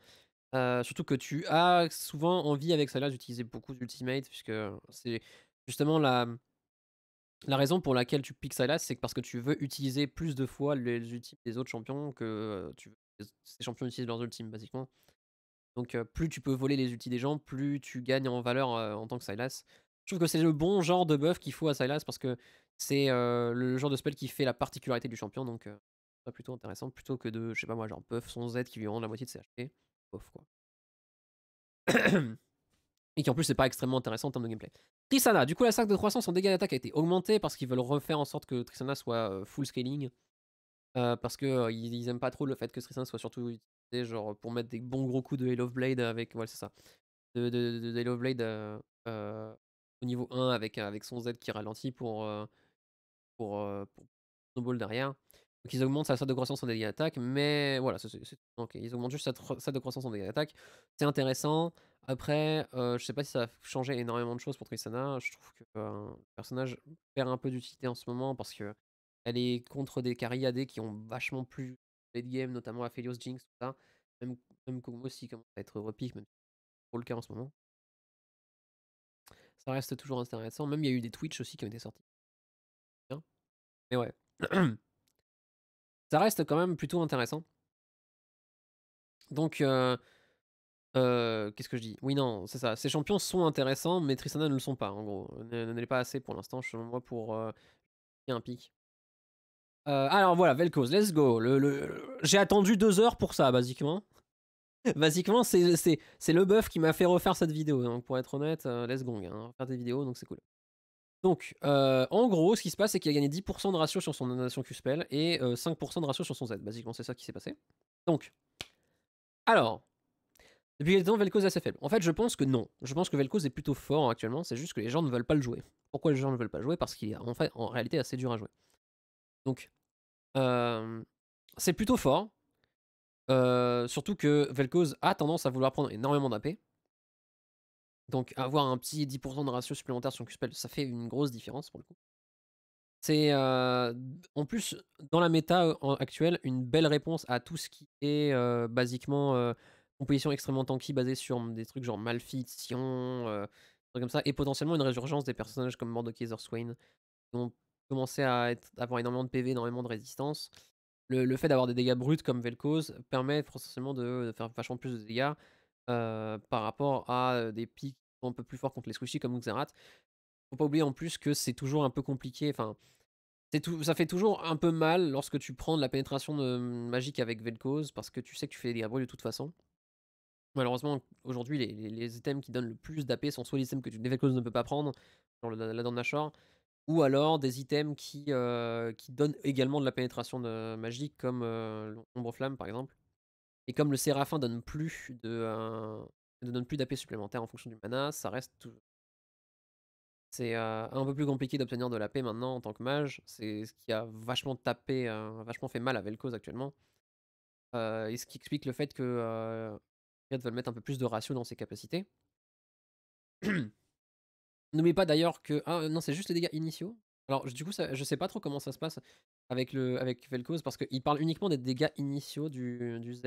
surtout que tu as souvent envie avec Silas d'utiliser beaucoup d'ultimates puisque c'est justement la, mmh, la raison pour laquelle tu piques Sylas, c'est parce que tu veux utiliser plus de fois les ultimes des autres champions que tu veux ces champions utilisent leurs ultimes, basiquement. Donc, plus tu peux voler les ultis des gens, plus tu gagnes en valeur en tant que Silas Je trouve que c'est le bon genre de buff qu'il faut à Silas parce que c'est le genre de spell qui fait la particularité du champion. Donc, c'est plutôt intéressant plutôt que de, je sais pas moi, genre buff son Z qui lui rend la moitié de ses HP quoi. et qui en plus c'est pas extrêmement intéressant en termes de gameplay. Trisana, du coup la sac de 300 son dégâts d'attaque a été augmenté parce qu'ils veulent refaire en sorte que Trisana soit euh, full scaling. Euh, parce qu'ils euh, aiment pas trop le fait que Trisana soit surtout utilisé genre pour mettre des bons gros coups de Halo of Blade avec. Voilà c'est ça. De, de, Blade au niveau 1 avec, avec son Z qui ralentit pour, pour, pour, pour snowball derrière qu'ils augmentent sa salle de croissance en dégâts d'attaque, mais voilà, ils augmentent juste sa de croissance en dégâts d'attaque. C'est intéressant. Après, euh, je sais pas si ça a changé énormément de choses pour Trissana, Je trouve que euh, le personnage perd un peu d'utilité en ce moment parce que elle est contre des carry qui ont vachement plus de game, notamment Aphelios Jinx, tout ça. Même, même Kog'Maw aussi commence à être repique, même pour le cas en ce moment. Ça reste toujours intéressant. Même il y a eu des Twitch aussi qui ont été sortis. Mais ouais. ça reste quand même plutôt intéressant. Donc, qu'est-ce que je dis Oui, non, c'est ça. Ces champions sont intéressants, mais Tristana ne le sont pas, en gros. N'en pas assez pour l'instant, selon moi, pour un pic. alors voilà, Velkoz, let's go. Le, J'ai attendu deux heures pour ça, basiquement. basiquement, c'est le buff qui m'a fait refaire cette vidéo. Donc, hein, pour être honnête, let's go. Hein, faire des vidéos, donc c'est cool. Donc, euh, en gros, ce qui se passe, c'est qu'il a gagné 10% de ratio sur son donation Q-Spell et 5% euh, de ratio sur son Z. Basiquement, c'est ça qui s'est passé. Donc, alors, depuis quel temps Vel'Koz est assez faible En fait, je pense que non. Je pense que Vel'Koz est plutôt fort actuellement, c'est juste que les gens ne veulent pas le jouer. Pourquoi les gens ne veulent pas le jouer Parce qu'il est en, fait, en réalité assez dur à jouer. Donc, euh, c'est plutôt fort. surtout que Vel'Koz a tendance à vouloir prendre énormément d'AP. Donc avoir un petit 10% de ratio supplémentaire sur Q-Spell, ça fait une grosse différence pour le coup. C'est en plus, dans la méta actuelle, une belle réponse à tout ce qui est basiquement euh, composition extrêmement tanky basée sur des trucs genre Malphite, Sion, trucs comme ça, et potentiellement une résurgence des personnages comme Mordekaiser, et Swain qui ont commencé à, avoir énormément de PV, énormément de résistance. Le, fait d'avoir des dégâts bruts comme Vel'Koz permet forcément de, faire vachement plus de dégâts euh, par rapport à des pics un peu plus forts contre les squishies comme Xerath. Faut pas oublier en plus que c'est toujours un peu compliqué. Enfin, tout, ça fait toujours un peu mal lorsque tu prends de la pénétration de, mmh, magique avec Vel'Koz parce que tu sais que tu fais des abris de toute façon. Malheureusement, aujourd'hui, les, items qui donnent le plus d'AP sont soit les items que tu, Vel'Koz ne peut pas prendre, genre la, la ou alors des items qui, qui donnent également de la pénétration de, magique, comme l'ombre flamme par exemple. Et comme le séraphin donne plus de euh, ne donne plus d'AP supplémentaire en fonction du mana, ça reste C'est euh, un peu plus compliqué d'obtenir de l'AP maintenant en tant que mage. C'est ce qui a vachement tapé, euh, vachement fait mal à Vel'Koz actuellement. et ce qui explique le fait que les veulent mettre un peu plus de ratio dans ses capacités. N'oubliez pas d'ailleurs que. Ah non, c'est juste les dégâts initiaux. Alors, du coup, ça, je sais pas trop comment ça se passe avec, le, avec Velkoz parce qu'il parle uniquement des dégâts initiaux du, du Z.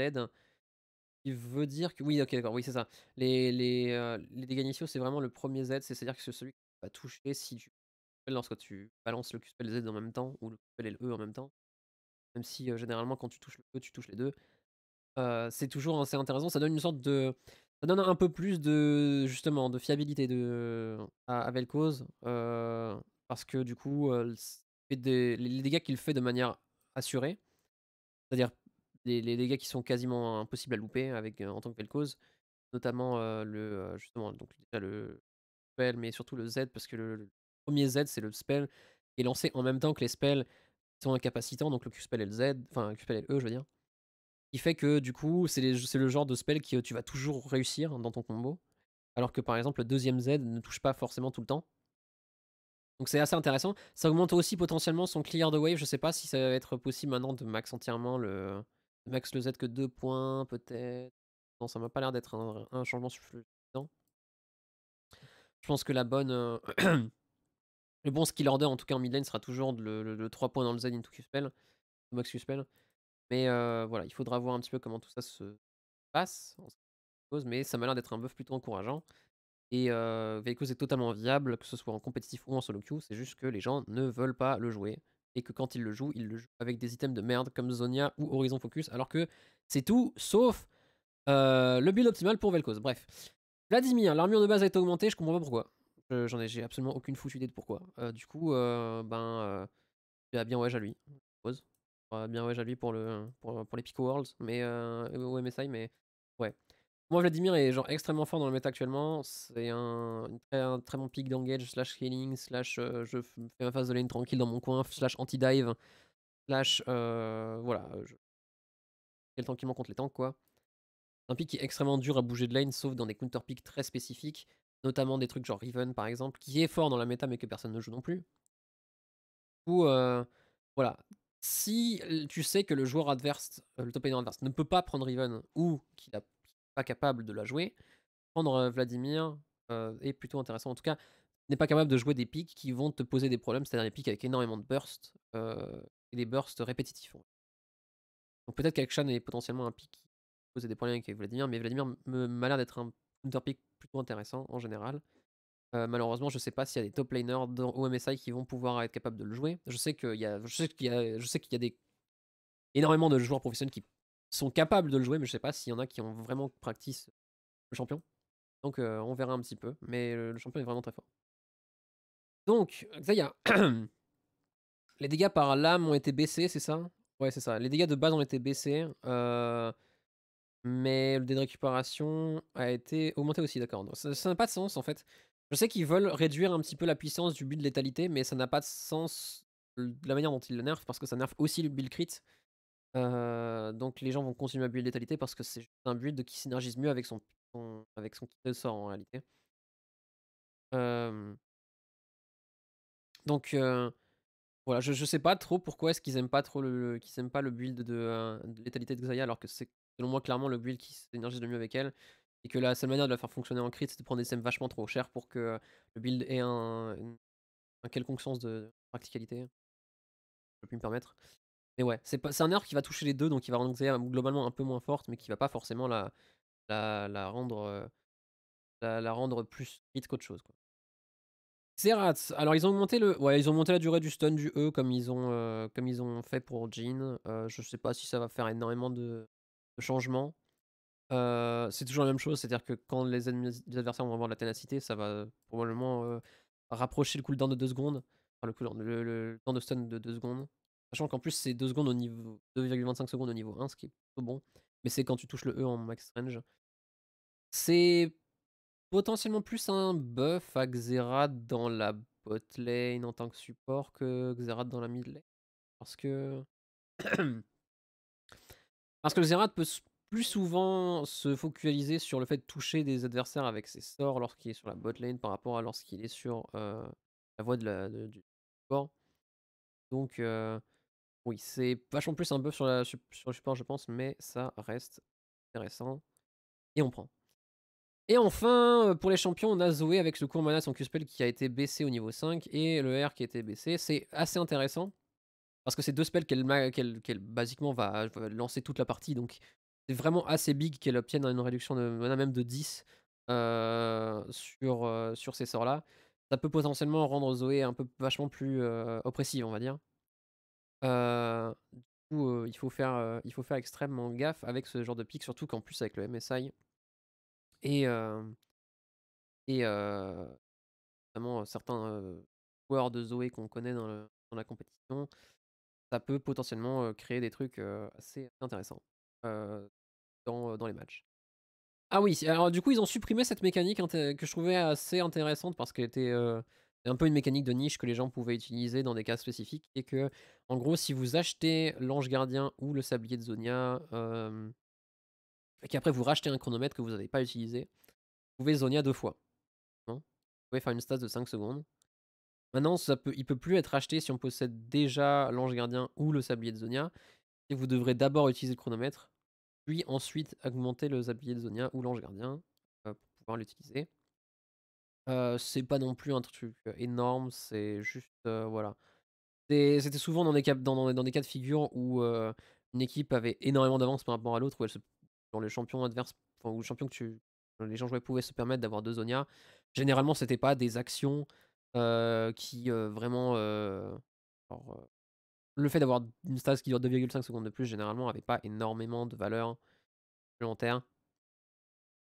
Il veut dire que. Oui, ok, d'accord, oui, c'est ça. Les, les, euh, dégâts initiaux, c'est vraiment le premier Z, c'est-à-dire que c'est celui qui va toucher si tu. Lorsque tu balances le QL Z en même temps, ou le QL et le E en même temps. Même si euh, généralement, quand tu touches le E, tu touches les deux. Euh, c'est toujours assez hein, intéressant. Ça donne une sorte de. Ça donne un peu plus de. Justement, de fiabilité de, à, à Velkoz parce que du coup, les dégâts qu'il fait de manière assurée, c'est-à-dire les, dégâts qui sont quasiment impossibles à louper avec, en tant que telle cause, notamment le, justement, donc, le spell, mais surtout le Z, parce que le, premier Z, c'est le spell qui est lancé en même temps que les spells qui sont incapacitants, donc le Q-spell et le Z, enfin le Q-spell et le E, je veux dire qui fait que du coup, c'est le genre de spell que tu vas toujours réussir dans ton combo. Alors que par exemple, le deuxième Z ne touche pas forcément tout le temps. Donc c'est assez intéressant. Ça augmente aussi potentiellement son clear de wave. Je sais pas si ça va être possible maintenant de max entièrement le max le Z que 2 points peut-être. Non, ça m'a pas l'air d'être un, changement suffisant. Je pense que la bonne euh, le bon skill order en tout cas en mid lane sera toujours le, 3 points dans le Z into Q-spell, max Q-spell. Mais euh, voilà, il faudra voir un petit peu comment tout ça se passe. Mais ça m'a l'air d'être un buff plutôt encourageant. Et euh, bah, est totalement viable, que ce soit en compétitif ou en solo queue, c'est juste que les gens ne veulent pas le jouer. Et que quand ils le jouent, ils le jouent avec des items de merde comme Zonia ou Horizon Focus, alors que c'est tout sauf le build optimal pour Vel'Koz. Bref. Vladimir, hein, l'armure de base a été augmentée, je comprends pas pourquoi. J'en ai, j'ai absolument aucune foutue idée de pourquoi. du coup, ben, bah, bien ouais à lui, bah, Bien ouais à lui pour, le, pour, les Pico Worlds, mais au MSI, mais ouais. Moi, Vladimir est genre extrêmement fort dans la méta actuellement. C'est un, très bon pick d'engage, slash healing, slash euh, je fais ma phase de lane tranquille dans mon coin, slash anti-dive, slash voilà, euh, voilà. Je... qui tranquillement contre les tanks, quoi. Un pick qui est extrêmement dur à bouger de lane, sauf dans des counter picks très spécifiques, notamment des trucs genre Riven par exemple, qui est fort dans la méta mais que personne ne joue non plus. Ou euh, voilà, si tu sais que le joueur adverse, le top laner adverse, ne peut pas prendre Riven ou qu'il a pas capable de la jouer, prendre Vladimir est plutôt intéressant. En tout cas, n'est pas capable de jouer des pics qui vont te poser des problèmes, c'est-à-dire des pics avec énormément de bursts et des bursts répétitifs. Donc peut-être qu'Akshan est potentiellement un pic qui pose des problèmes avec Vladimir, mais Vladimir m'a l'air d'être un counter pick plutôt intéressant en général. malheureusement, je ne sais pas s'il y a des top laners dans MSI qui vont pouvoir être capables de le jouer. Je sais qu'il y a, je sais qu'il y a des énormément de joueurs professionnels qui sont capables de le jouer, mais je sais pas s'il y en a qui ont vraiment practice le champion. Donc euh, on verra un petit peu, mais le, champion est vraiment très fort. Donc, Xayah, les dégâts par lame ont été baissés, c'est ça Ouais, c'est ça. Les dégâts de base ont été baissés, euh, mais le dé de récupération a été augmenté aussi, d'accord. Ça n'a pas de sens en fait. Je sais qu'ils veulent réduire un petit peu la puissance du but de létalité, mais ça n'a pas de sens de la manière dont ils le nerfent, parce que ça nerf aussi le build crit donc les gens vont continuer à build létalité parce que c'est un build qui synergise mieux avec son, avec son de sort en hein, réalité. donc voilà, je, je sais pas trop pourquoi est-ce qu'ils aiment pas trop le, qui aiment pas le build de, euh, létalité de Xayah alors que c'est selon moi clairement le build qui synergise le mieux avec elle et que la seule manière de la faire fonctionner en crit c'est de prendre des SM vachement trop cher pour que le build ait un, un quelconque sens de practicalité. Je peux plus me permettre. Mais ouais, c'est un nerf qui va toucher les deux, donc il va rendre Xayah globalement un peu moins forte, mais qui va pas forcément la, la, rendre, euh, la, rendre plus vite qu'autre chose. Quoi. alors ils ont augmenté le, ouais, ils ont monté la durée du stun du E comme ils ont, euh, comme ils ont fait pour Jean. Euh, je sais pas si ça va faire énormément de, changements. c'est toujours la même chose, c'est-à-dire que quand les, adversaires vont avoir de la ténacité, ça va probablement rapprocher le cooldown de 2 secondes, enfin le, cooldown, temps de stun de 2 secondes, Sachant qu'en plus, c'est secondes au niveau 2,25 secondes au niveau 1, ce qui est plutôt bon. Mais c'est quand tu touches le E en max range. C'est potentiellement plus un buff à Xerath dans la bot lane en tant que support que Xerath dans la mid lane. Parce que. Parce que Xerath peut plus souvent se focaliser sur le fait de toucher des adversaires avec ses sorts lorsqu'il est sur la bot lane par rapport à lorsqu'il est sur euh, la voie de la, du support. Donc, euh, oui, c'est vachement plus un peu sur, le support, je pense, mais ça reste intéressant. Et on prend. Et enfin, pour les champions, on a Zoé avec le court mana son Q-Spell qui a été baissé au niveau 5 et le R qui a été baissé. C'est assez intéressant parce que c'est deux spells qu'elle basiquement va, lancer toute la partie. Donc c'est vraiment assez big qu'elle obtienne une réduction de mana même de 10 sur, sur ces sorts-là. Ça peut potentiellement rendre Zoé un peu vachement plus oppressive, on va dire. Euh, du coup, euh, il, faut faire, euh, il faut faire extrêmement gaffe avec ce genre de pic, surtout qu'en plus avec le MSI et, et notamment certains joueurs de Zoé qu'on connaît dans, le, dans, la compétition, ça peut potentiellement créer des trucs assez intéressants dans, dans les matchs. Ah oui, alors du coup, ils ont supprimé cette mécanique que je trouvais assez intéressante parce qu'elle était, un peu une mécanique de niche que les gens pouvaient utiliser dans des cas spécifiques. Et que, en gros, si vous achetez l'ange gardien ou le sablier de Zonia, euh, et qu'après vous rachetez un chronomètre que vous n'avez pas utilisé, vous pouvez Zonia deux fois. Hein. vous pouvez faire une stase de 5 secondes. Maintenant, ça peut, il peut plus être acheté si on possède déjà l'ange gardien ou le sablier de Zonia. Et vous devrez d'abord utiliser le chronomètre, puis ensuite augmenter le sablier de Zonia ou l'ange gardien euh, pour pouvoir l'utiliser c'est pas non plus un truc énorme, c'est juste. voilà. C'était souvent dans des, dans, dans- des cas de figure où une équipe avait énormément d'avance par rapport à l'autre, où elle se- dans le champion adverse, enfin, où champion que tu. Les gens jouaient pouvaient se permettre d'avoir deux Zonia. Généralement, c'était pas des actions qui vraiment. le fait d'avoir une stase qui dure 2,5 secondes de plus, généralement, avait pas énormément de valeur supplémentaire.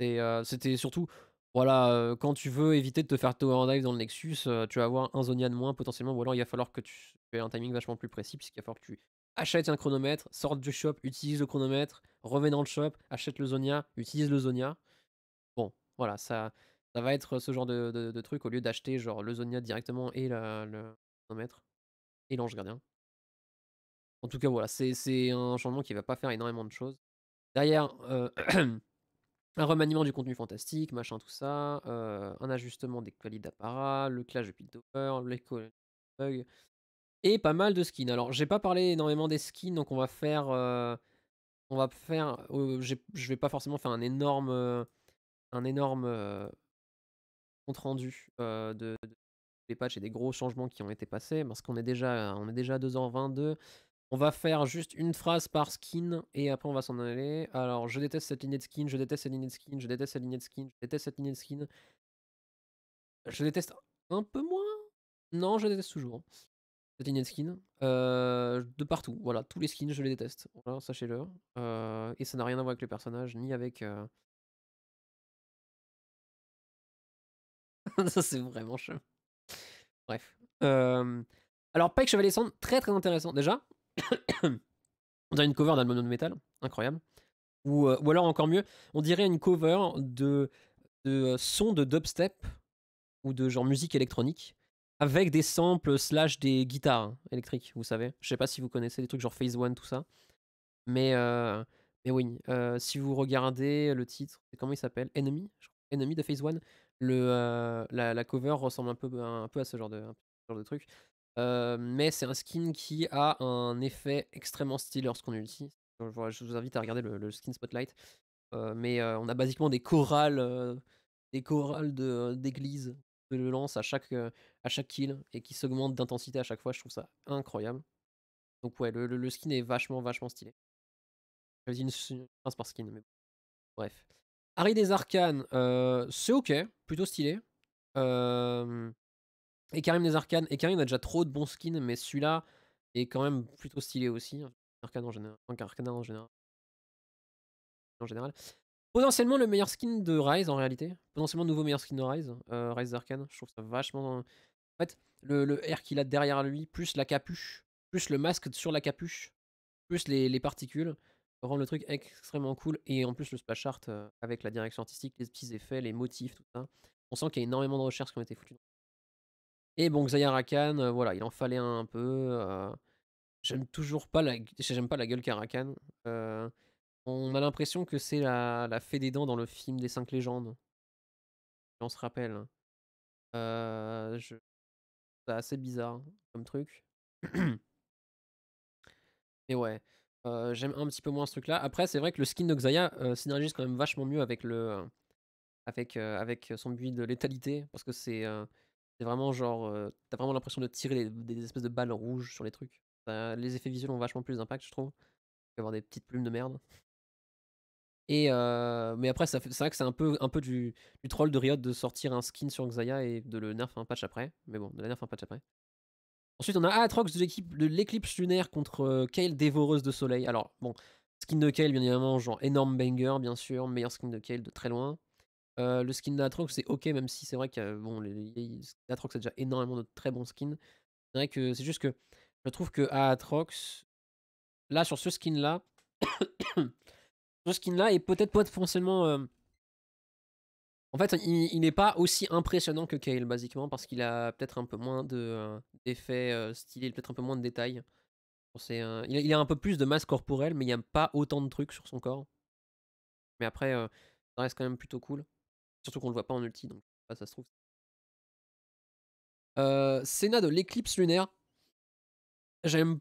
Et, c'était surtout voilà, quand tu veux éviter de te faire tower dive dans le Nexus, tu vas avoir un Zonia de moins potentiellement, ou alors il va falloir que tu aies un timing vachement plus précis, puisqu'il va falloir que tu achètes un chronomètre, sorte du shop, utilise le chronomètre, reviens dans le shop, achète le Zonia, utilise le Zonia. Bon, voilà, ça, ça va être ce genre de, truc au lieu d'acheter genre le Zonia directement et le chronomètre et l'ange gardien. En tout cas, voilà, c'est un changement qui va pas faire énormément de choses. Derrière, euh, un remaniement du contenu fantastique, machin, tout ça, euh, un ajustement des qualités d'apparat, le clash de Piltover, les bugs, et pas mal de skins. Alors, j'ai pas parlé énormément des skins, donc on va faire. Euh, on va faire. Oh, je vais pas forcément faire un énorme. un énorme euh, compte rendu de, de, des patchs et des gros changements qui ont été passés, parce qu'on est déjà, on est déjà à 2h22. On va faire juste une phrase par skin et après on va s'en aller. Alors, je déteste cette lignée de skin, je déteste cette lignée de skin, je déteste cette lignée de skin, je déteste cette lignée de skin. Je déteste un peu moins Non, je déteste toujours. Cette lignée de skin. Euh, de partout, voilà. Tous les skins, je les déteste. Voilà, sachez-le. Euh, et ça n'a rien à voir avec les personnages, ni avec... Euh ça, c'est vraiment chiant. Bref. Alors, Pike Chevalier Sand, très très intéressant. Déjà, on a une cover mono de metal, incroyable. Ou, euh, ou alors encore mieux, on dirait une cover de, de son de dubstep ou de genre musique électronique avec des samples slash des guitares hein, électriques, vous savez. Je sais pas si vous connaissez des trucs genre Phase One, tout ça. Mais, euh, mais oui, euh, si vous regardez le titre, comment il s'appelle Enemy Enemy de Phase One. Le, la, cover ressemble un peu, peu à ce genre de, genre de truc. Euh, mais c'est un skin qui a un effet extrêmement stylé lorsqu'on utilise. Je vous invite à regarder le, skin spotlight. Euh, mais euh, on a basiquement des chorales, des chorales d'église de, que le lance à chaque, à chaque kill et qui s'augmentent d'intensité à chaque fois. Je trouve ça incroyable. Donc ouais, le, le, skin est vachement, vachement stylé. Je dis une, phrase par skin, mais bref. Harry des Arcanes, c'est ok, plutôt stylé. Euh, et Karim des arcanes. Et Karim a déjà trop de bons skins, mais celui-là est quand même plutôt stylé aussi. Hein. Arcane en général. Arcane en général. En général. Potentiellement le meilleur skin de Rise en réalité. Potentiellement le nouveau meilleur skin de Rise. Euh, Rise Arcanes, Je trouve ça vachement. En fait, le, air qu'il a derrière lui, plus la capuche, plus le masque sur la capuche, plus les, particules, rend le truc extrêmement cool. Et en plus, le splash art euh, avec la direction artistique, les petits effets, les motifs, tout ça. On sent qu'il y a énormément de recherches qui ont été foutues et bon, Xayah Rakan, euh, voilà, il en fallait un, peu. Euh, j'aime toujours pas la, j'aime pas la gueule qu'a Rakan. Euh, on a l'impression que c'est la, la fée des dents dans le film des cinq légendes. On se rappelle. Hein. C'est assez bizarre comme truc. Mais ouais, j'aime un petit peu moins ce truc-là. Après, c'est vrai que le skin de Xayah synergise quand même vachement mieux avec le, avec, avec son but de létalité parce que c'est c'est vraiment genre, t'as vraiment l'impression de tirer des espèces de balles rouges sur les trucs. les effets visuels ont vachement plus d'impact, je trouve, qu'avoir des petites plumes de merde. Et mais après, c'est vrai que c'est un peu, un peu du, troll de Riot de sortir un skin sur Xayah et de le nerf un patch après. Mais bon, de la nerf un patch après. Ensuite, on a Aatrox ah, de l'équipe de l'éclipse lunaire contre Kale dévoreuse de soleil. Alors, bon, skin de Kale, bien évidemment, genre énorme banger, bien sûr, meilleur skin de Kale de très loin le skin d'Aatrox, c'est ok, même si c'est vrai que bon, a déjà énormément de très bons skins. C'est vrai que c'est juste que je trouve que là, sur ce skin-là, ce skin-là est peut-être pas potentiellement. En fait, il n'est pas aussi impressionnant que Kale, basiquement, parce qu'il a peut-être un peu moins d'effets de, stylés, peut-être un peu moins de détails. il, a, il, a, un peu plus de masse corporelle, mais il n'y a pas autant de trucs sur son corps. Mais après, ça reste quand même plutôt cool. Surtout qu'on le voit pas en ulti, donc ah, ça se trouve. Euh, de l'éclipse lunaire. J'aime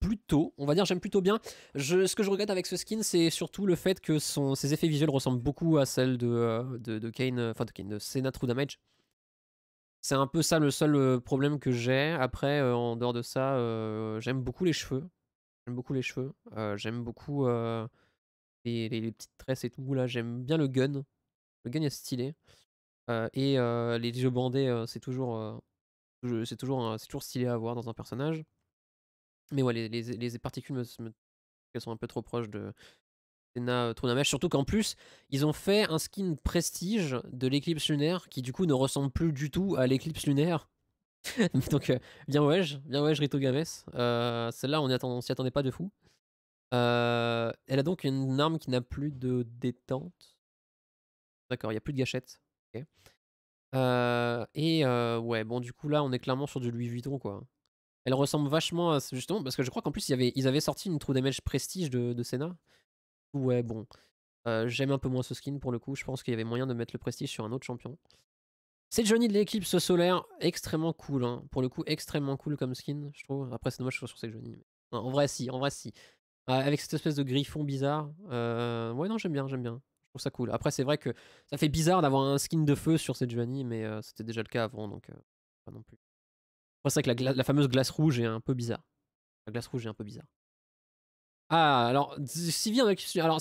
plutôt, on va dire, j'aime plutôt bien. Je, ce que je regrette avec ce skin, c'est surtout le fait que son, ses effets visuels ressemblent beaucoup à celles de, de, de Kane, euh, enfin de Kane, True Damage. C'est un peu ça le seul problème que j'ai. Après, en dehors de ça, j'aime beaucoup les cheveux. J'aime beaucoup les cheveux. j'aime beaucoup les, petites tresses et tout. Là, j'aime bien le gun. Le gun est stylé. et les jeux bandés, c'est toujours, c'est toujours, c'est toujours stylé à voir dans un personnage. Mais ouais, les, les particules, elles sont un peu trop proches de Senna, Trunamèche. Surtout qu'en plus, ils ont fait un skin prestige de l'éclipse lunaire qui du coup ne ressemble plus du tout à l'éclipse lunaire. Donc, bien ouais, bien ouais, Rito Games. Celle-là, on s'y attendait pas de fou. Euh, elle a donc une arme qui n'a plus de détente. D'accord, il n'y a plus de gâchette. Euh, et euh, ouais, bon, du coup, là, on est clairement sur du Louis Vuitton, quoi. Elle ressemble vachement à. Justement, parce que je crois qu'en plus, y avait, ils avaient sorti une True Damage Prestige de, de Senna. Ouais, bon. J'aime un peu moins ce skin pour le coup. Je pense qu'il y avait moyen de mettre le Prestige sur un autre champion. C'est Johnny de l'équipe, ce solaire, extrêmement cool. Hein. Pour le coup, extrêmement cool comme skin, je trouve. Après, c'est dommage je sur ces Johnny. en vrai, si, en vrai, si. Bah, avec cette espèce de griffon bizarre. ouais, non, j'aime bien, j'aime bien. Je trouve ça cool. Après, c'est vrai que ça fait bizarre d'avoir un skin de feu sur cette Joanie, mais c'était déjà le cas avant, donc pas non plus. c'est vrai que la, la, fameuse glace rouge est un peu bizarre. La glace rouge est un peu bizarre. Ah, alors, si Alors,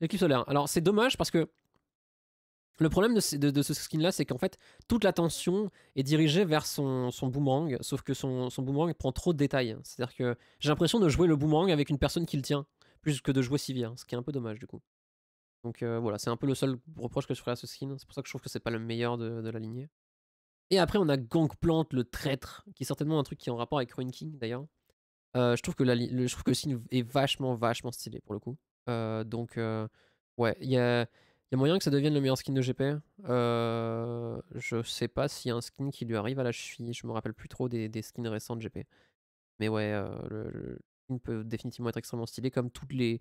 L'équipe solaire. Alors, c'est dommage parce que le problème de, ce skin-là, c'est qu'en fait, toute l'attention est dirigée vers son, son boomerang, sauf que son, son, boomerang prend trop de détails. C'est-à-dire que j'ai l'impression de jouer le boomerang avec une personne qui le tient, plus que de jouer Sivir, hein, ce qui est un peu dommage du coup. Donc euh, voilà, c'est un peu le seul reproche que je ferais à ce skin. C'est pour ça que je trouve que c'est pas le meilleur de, de, la lignée. Et après, on a Gangplant, le traître, qui est certainement un truc qui est en rapport avec Ruin King d'ailleurs. Euh, je, trouve que le, je trouve que skin est vachement, vachement stylé pour le coup. Euh, donc ouais, il y a il y a moyen que ça devienne le meilleur skin de GP. Euh, je sais pas s'il y a un skin qui lui arrive à la cheville. Je me rappelle plus trop des, skins récents de GP. Mais ouais, euh, le, skin peut définitivement être extrêmement stylé, comme, tous les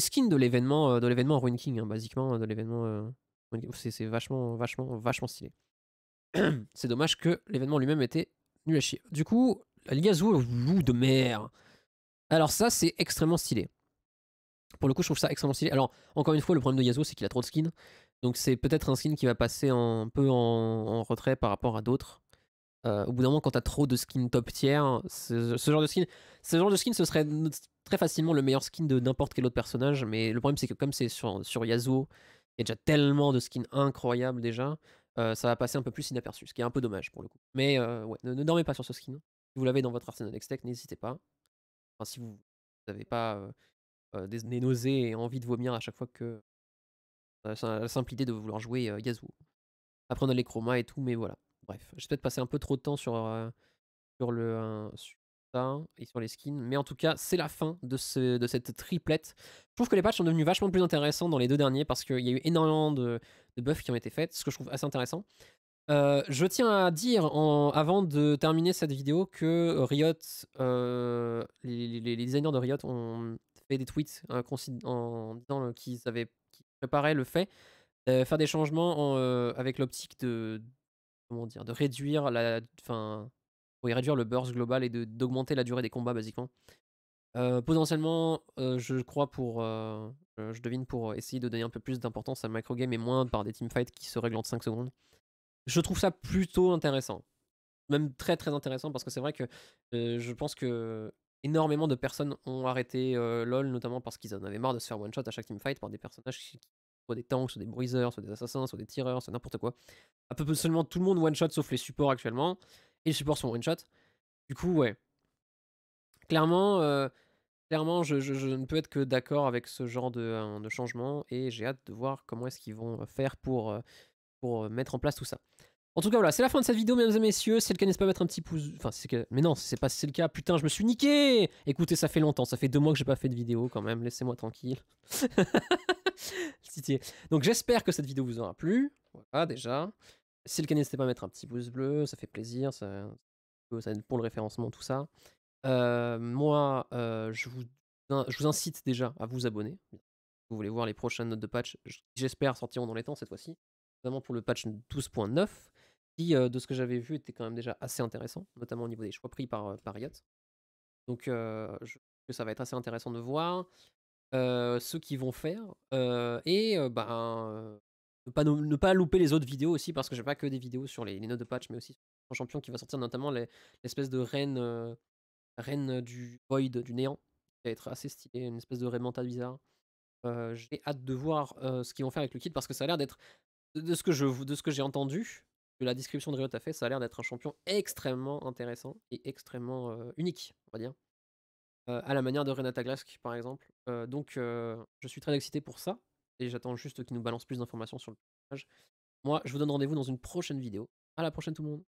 skins de l'événement, euh, de l'événement Ruin King, hein, basiquement, de l'événement. c'est vachement, vachement, vachement stylé. C'est dommage que l'événement lui-même était nul à chier. Du coup, la Ligue de mer. Alors ça, c'est extrêmement stylé. Pour le coup, je trouve ça extrêmement stylé. Alors, encore une fois, le problème de Yasuo, c'est qu'il a trop de skins. Donc, c'est peut-être un skin qui va passer un peu en, retrait par rapport à d'autres. Euh, au bout d'un moment, quand t'as trop de skins top tier, ce, genre de skin, ce genre de skin, ce serait très facilement le meilleur skin de n'importe quel autre personnage. Mais le problème, c'est que comme c'est sur, sur Yasuo, il y a déjà tellement de skins incroyables déjà, euh, ça va passer un peu plus inaperçu, ce qui est un peu dommage pour le coup. Mais euh, ne, dormez pas sur ce skin. Si vous l'avez dans votre arsenal Tech, n'hésitez pas. Enfin, si vous n'avez pas euh, des, nausées et envie de vomir à chaque fois que. Euh, la simple idée de vouloir jouer Yasuo. Euh, Après, on a les chromas et tout, mais voilà. Bref, j'ai peut-être passé un peu trop de temps sur, sur le. Sur et sur les skins. Mais en tout cas, c'est la fin de, ce, de cette triplette. Je trouve que les patchs sont devenus vachement plus intéressants dans les deux derniers parce qu'il y a eu énormément de, de buffs qui ont été faits, ce que je trouve assez intéressant. je tiens à dire avant de terminer cette vidéo que Riot, les, les, designers de Riot ont, des tweets hein, en disant qu'ils avaient préparé le fait de faire des changements avec l'optique de comment dire de réduire la enfin y réduire le burst global et d'augmenter la durée des combats basiquement. potentiellement, je crois pour, je devine pour essayer de donner un peu plus d'importance à le macro game et moins par des teamfights qui se règlent en 5 secondes. Je trouve ça plutôt intéressant, même très très intéressant parce que c'est vrai que je pense que énormément de personnes ont arrêté euh, LoL, notamment parce qu'ils en avaient marre de se faire one shot à chaque teamfight par des personnages qui soit des tanks, soit des bruisers, soit des assassins, soit des tireurs, c'est n'importe quoi. À peu près seulement tout le monde one shot sauf les supports actuellement. Et les supports sont one shot. Du coup, ouais. Clairement, euh, clairement je, ne peux être que d'accord avec ce genre de, euh, de changement et j'ai hâte de voir comment est-ce qu'ils vont faire pour, pour mettre en place tout ça. En tout cas, voilà, c'est la fin de cette vidéo, mesdames et messieurs. c'est le cas, pas mettre un petit pouce. Enfin, c'est que, Mais non, c'est pas c'est le cas, putain, je me suis niqué Écoutez, ça fait longtemps, ça fait deux mois que j'ai pas fait de vidéo quand même, laissez-moi tranquille. Donc, j'espère que cette vidéo vous aura plu. Voilà, déjà. Si c'est le cas, n'hésitez pas mettre un petit pouce bleu, ça fait plaisir, ça, aide pour le référencement, tout ça. Euh, moi, euh, je, vous, je vous incite déjà à vous abonner. Si vous voulez voir les prochaines notes de patch, j'espère sortiront dans les temps cette fois-ci, notamment pour le patch 12.9. Euh, de ce que j'avais vu, était quand même déjà assez intéressant, notamment au niveau des choix pris par, euh, par Donc, euh, je que ça va être assez intéressant de voir ce qu'ils vont faire et ben, ne, pas, ne pas louper les autres vidéos aussi, parce que j'ai pas que des vidéos sur les, notes de patch, mais aussi sur le champion qui va sortir, notamment l'espèce de reine, du void, du néant, qui va être assez stylé, une espèce de reine mental bizarre. j'ai hâte de voir ce qu'ils vont faire avec le kit parce que ça a l'air d'être de de ce que j'ai entendu la description de Riot a fait, ça a l'air d'être un champion extrêmement intéressant et extrêmement euh, unique, on va dire. Euh, à la manière de Renata Gresk, par exemple. Euh, donc, je suis très excité pour ça. Et j'attends juste qu'il nous balance plus d'informations sur le personnage. Moi, je vous donne rendez-vous dans une prochaine vidéo. À la prochaine, tout le monde.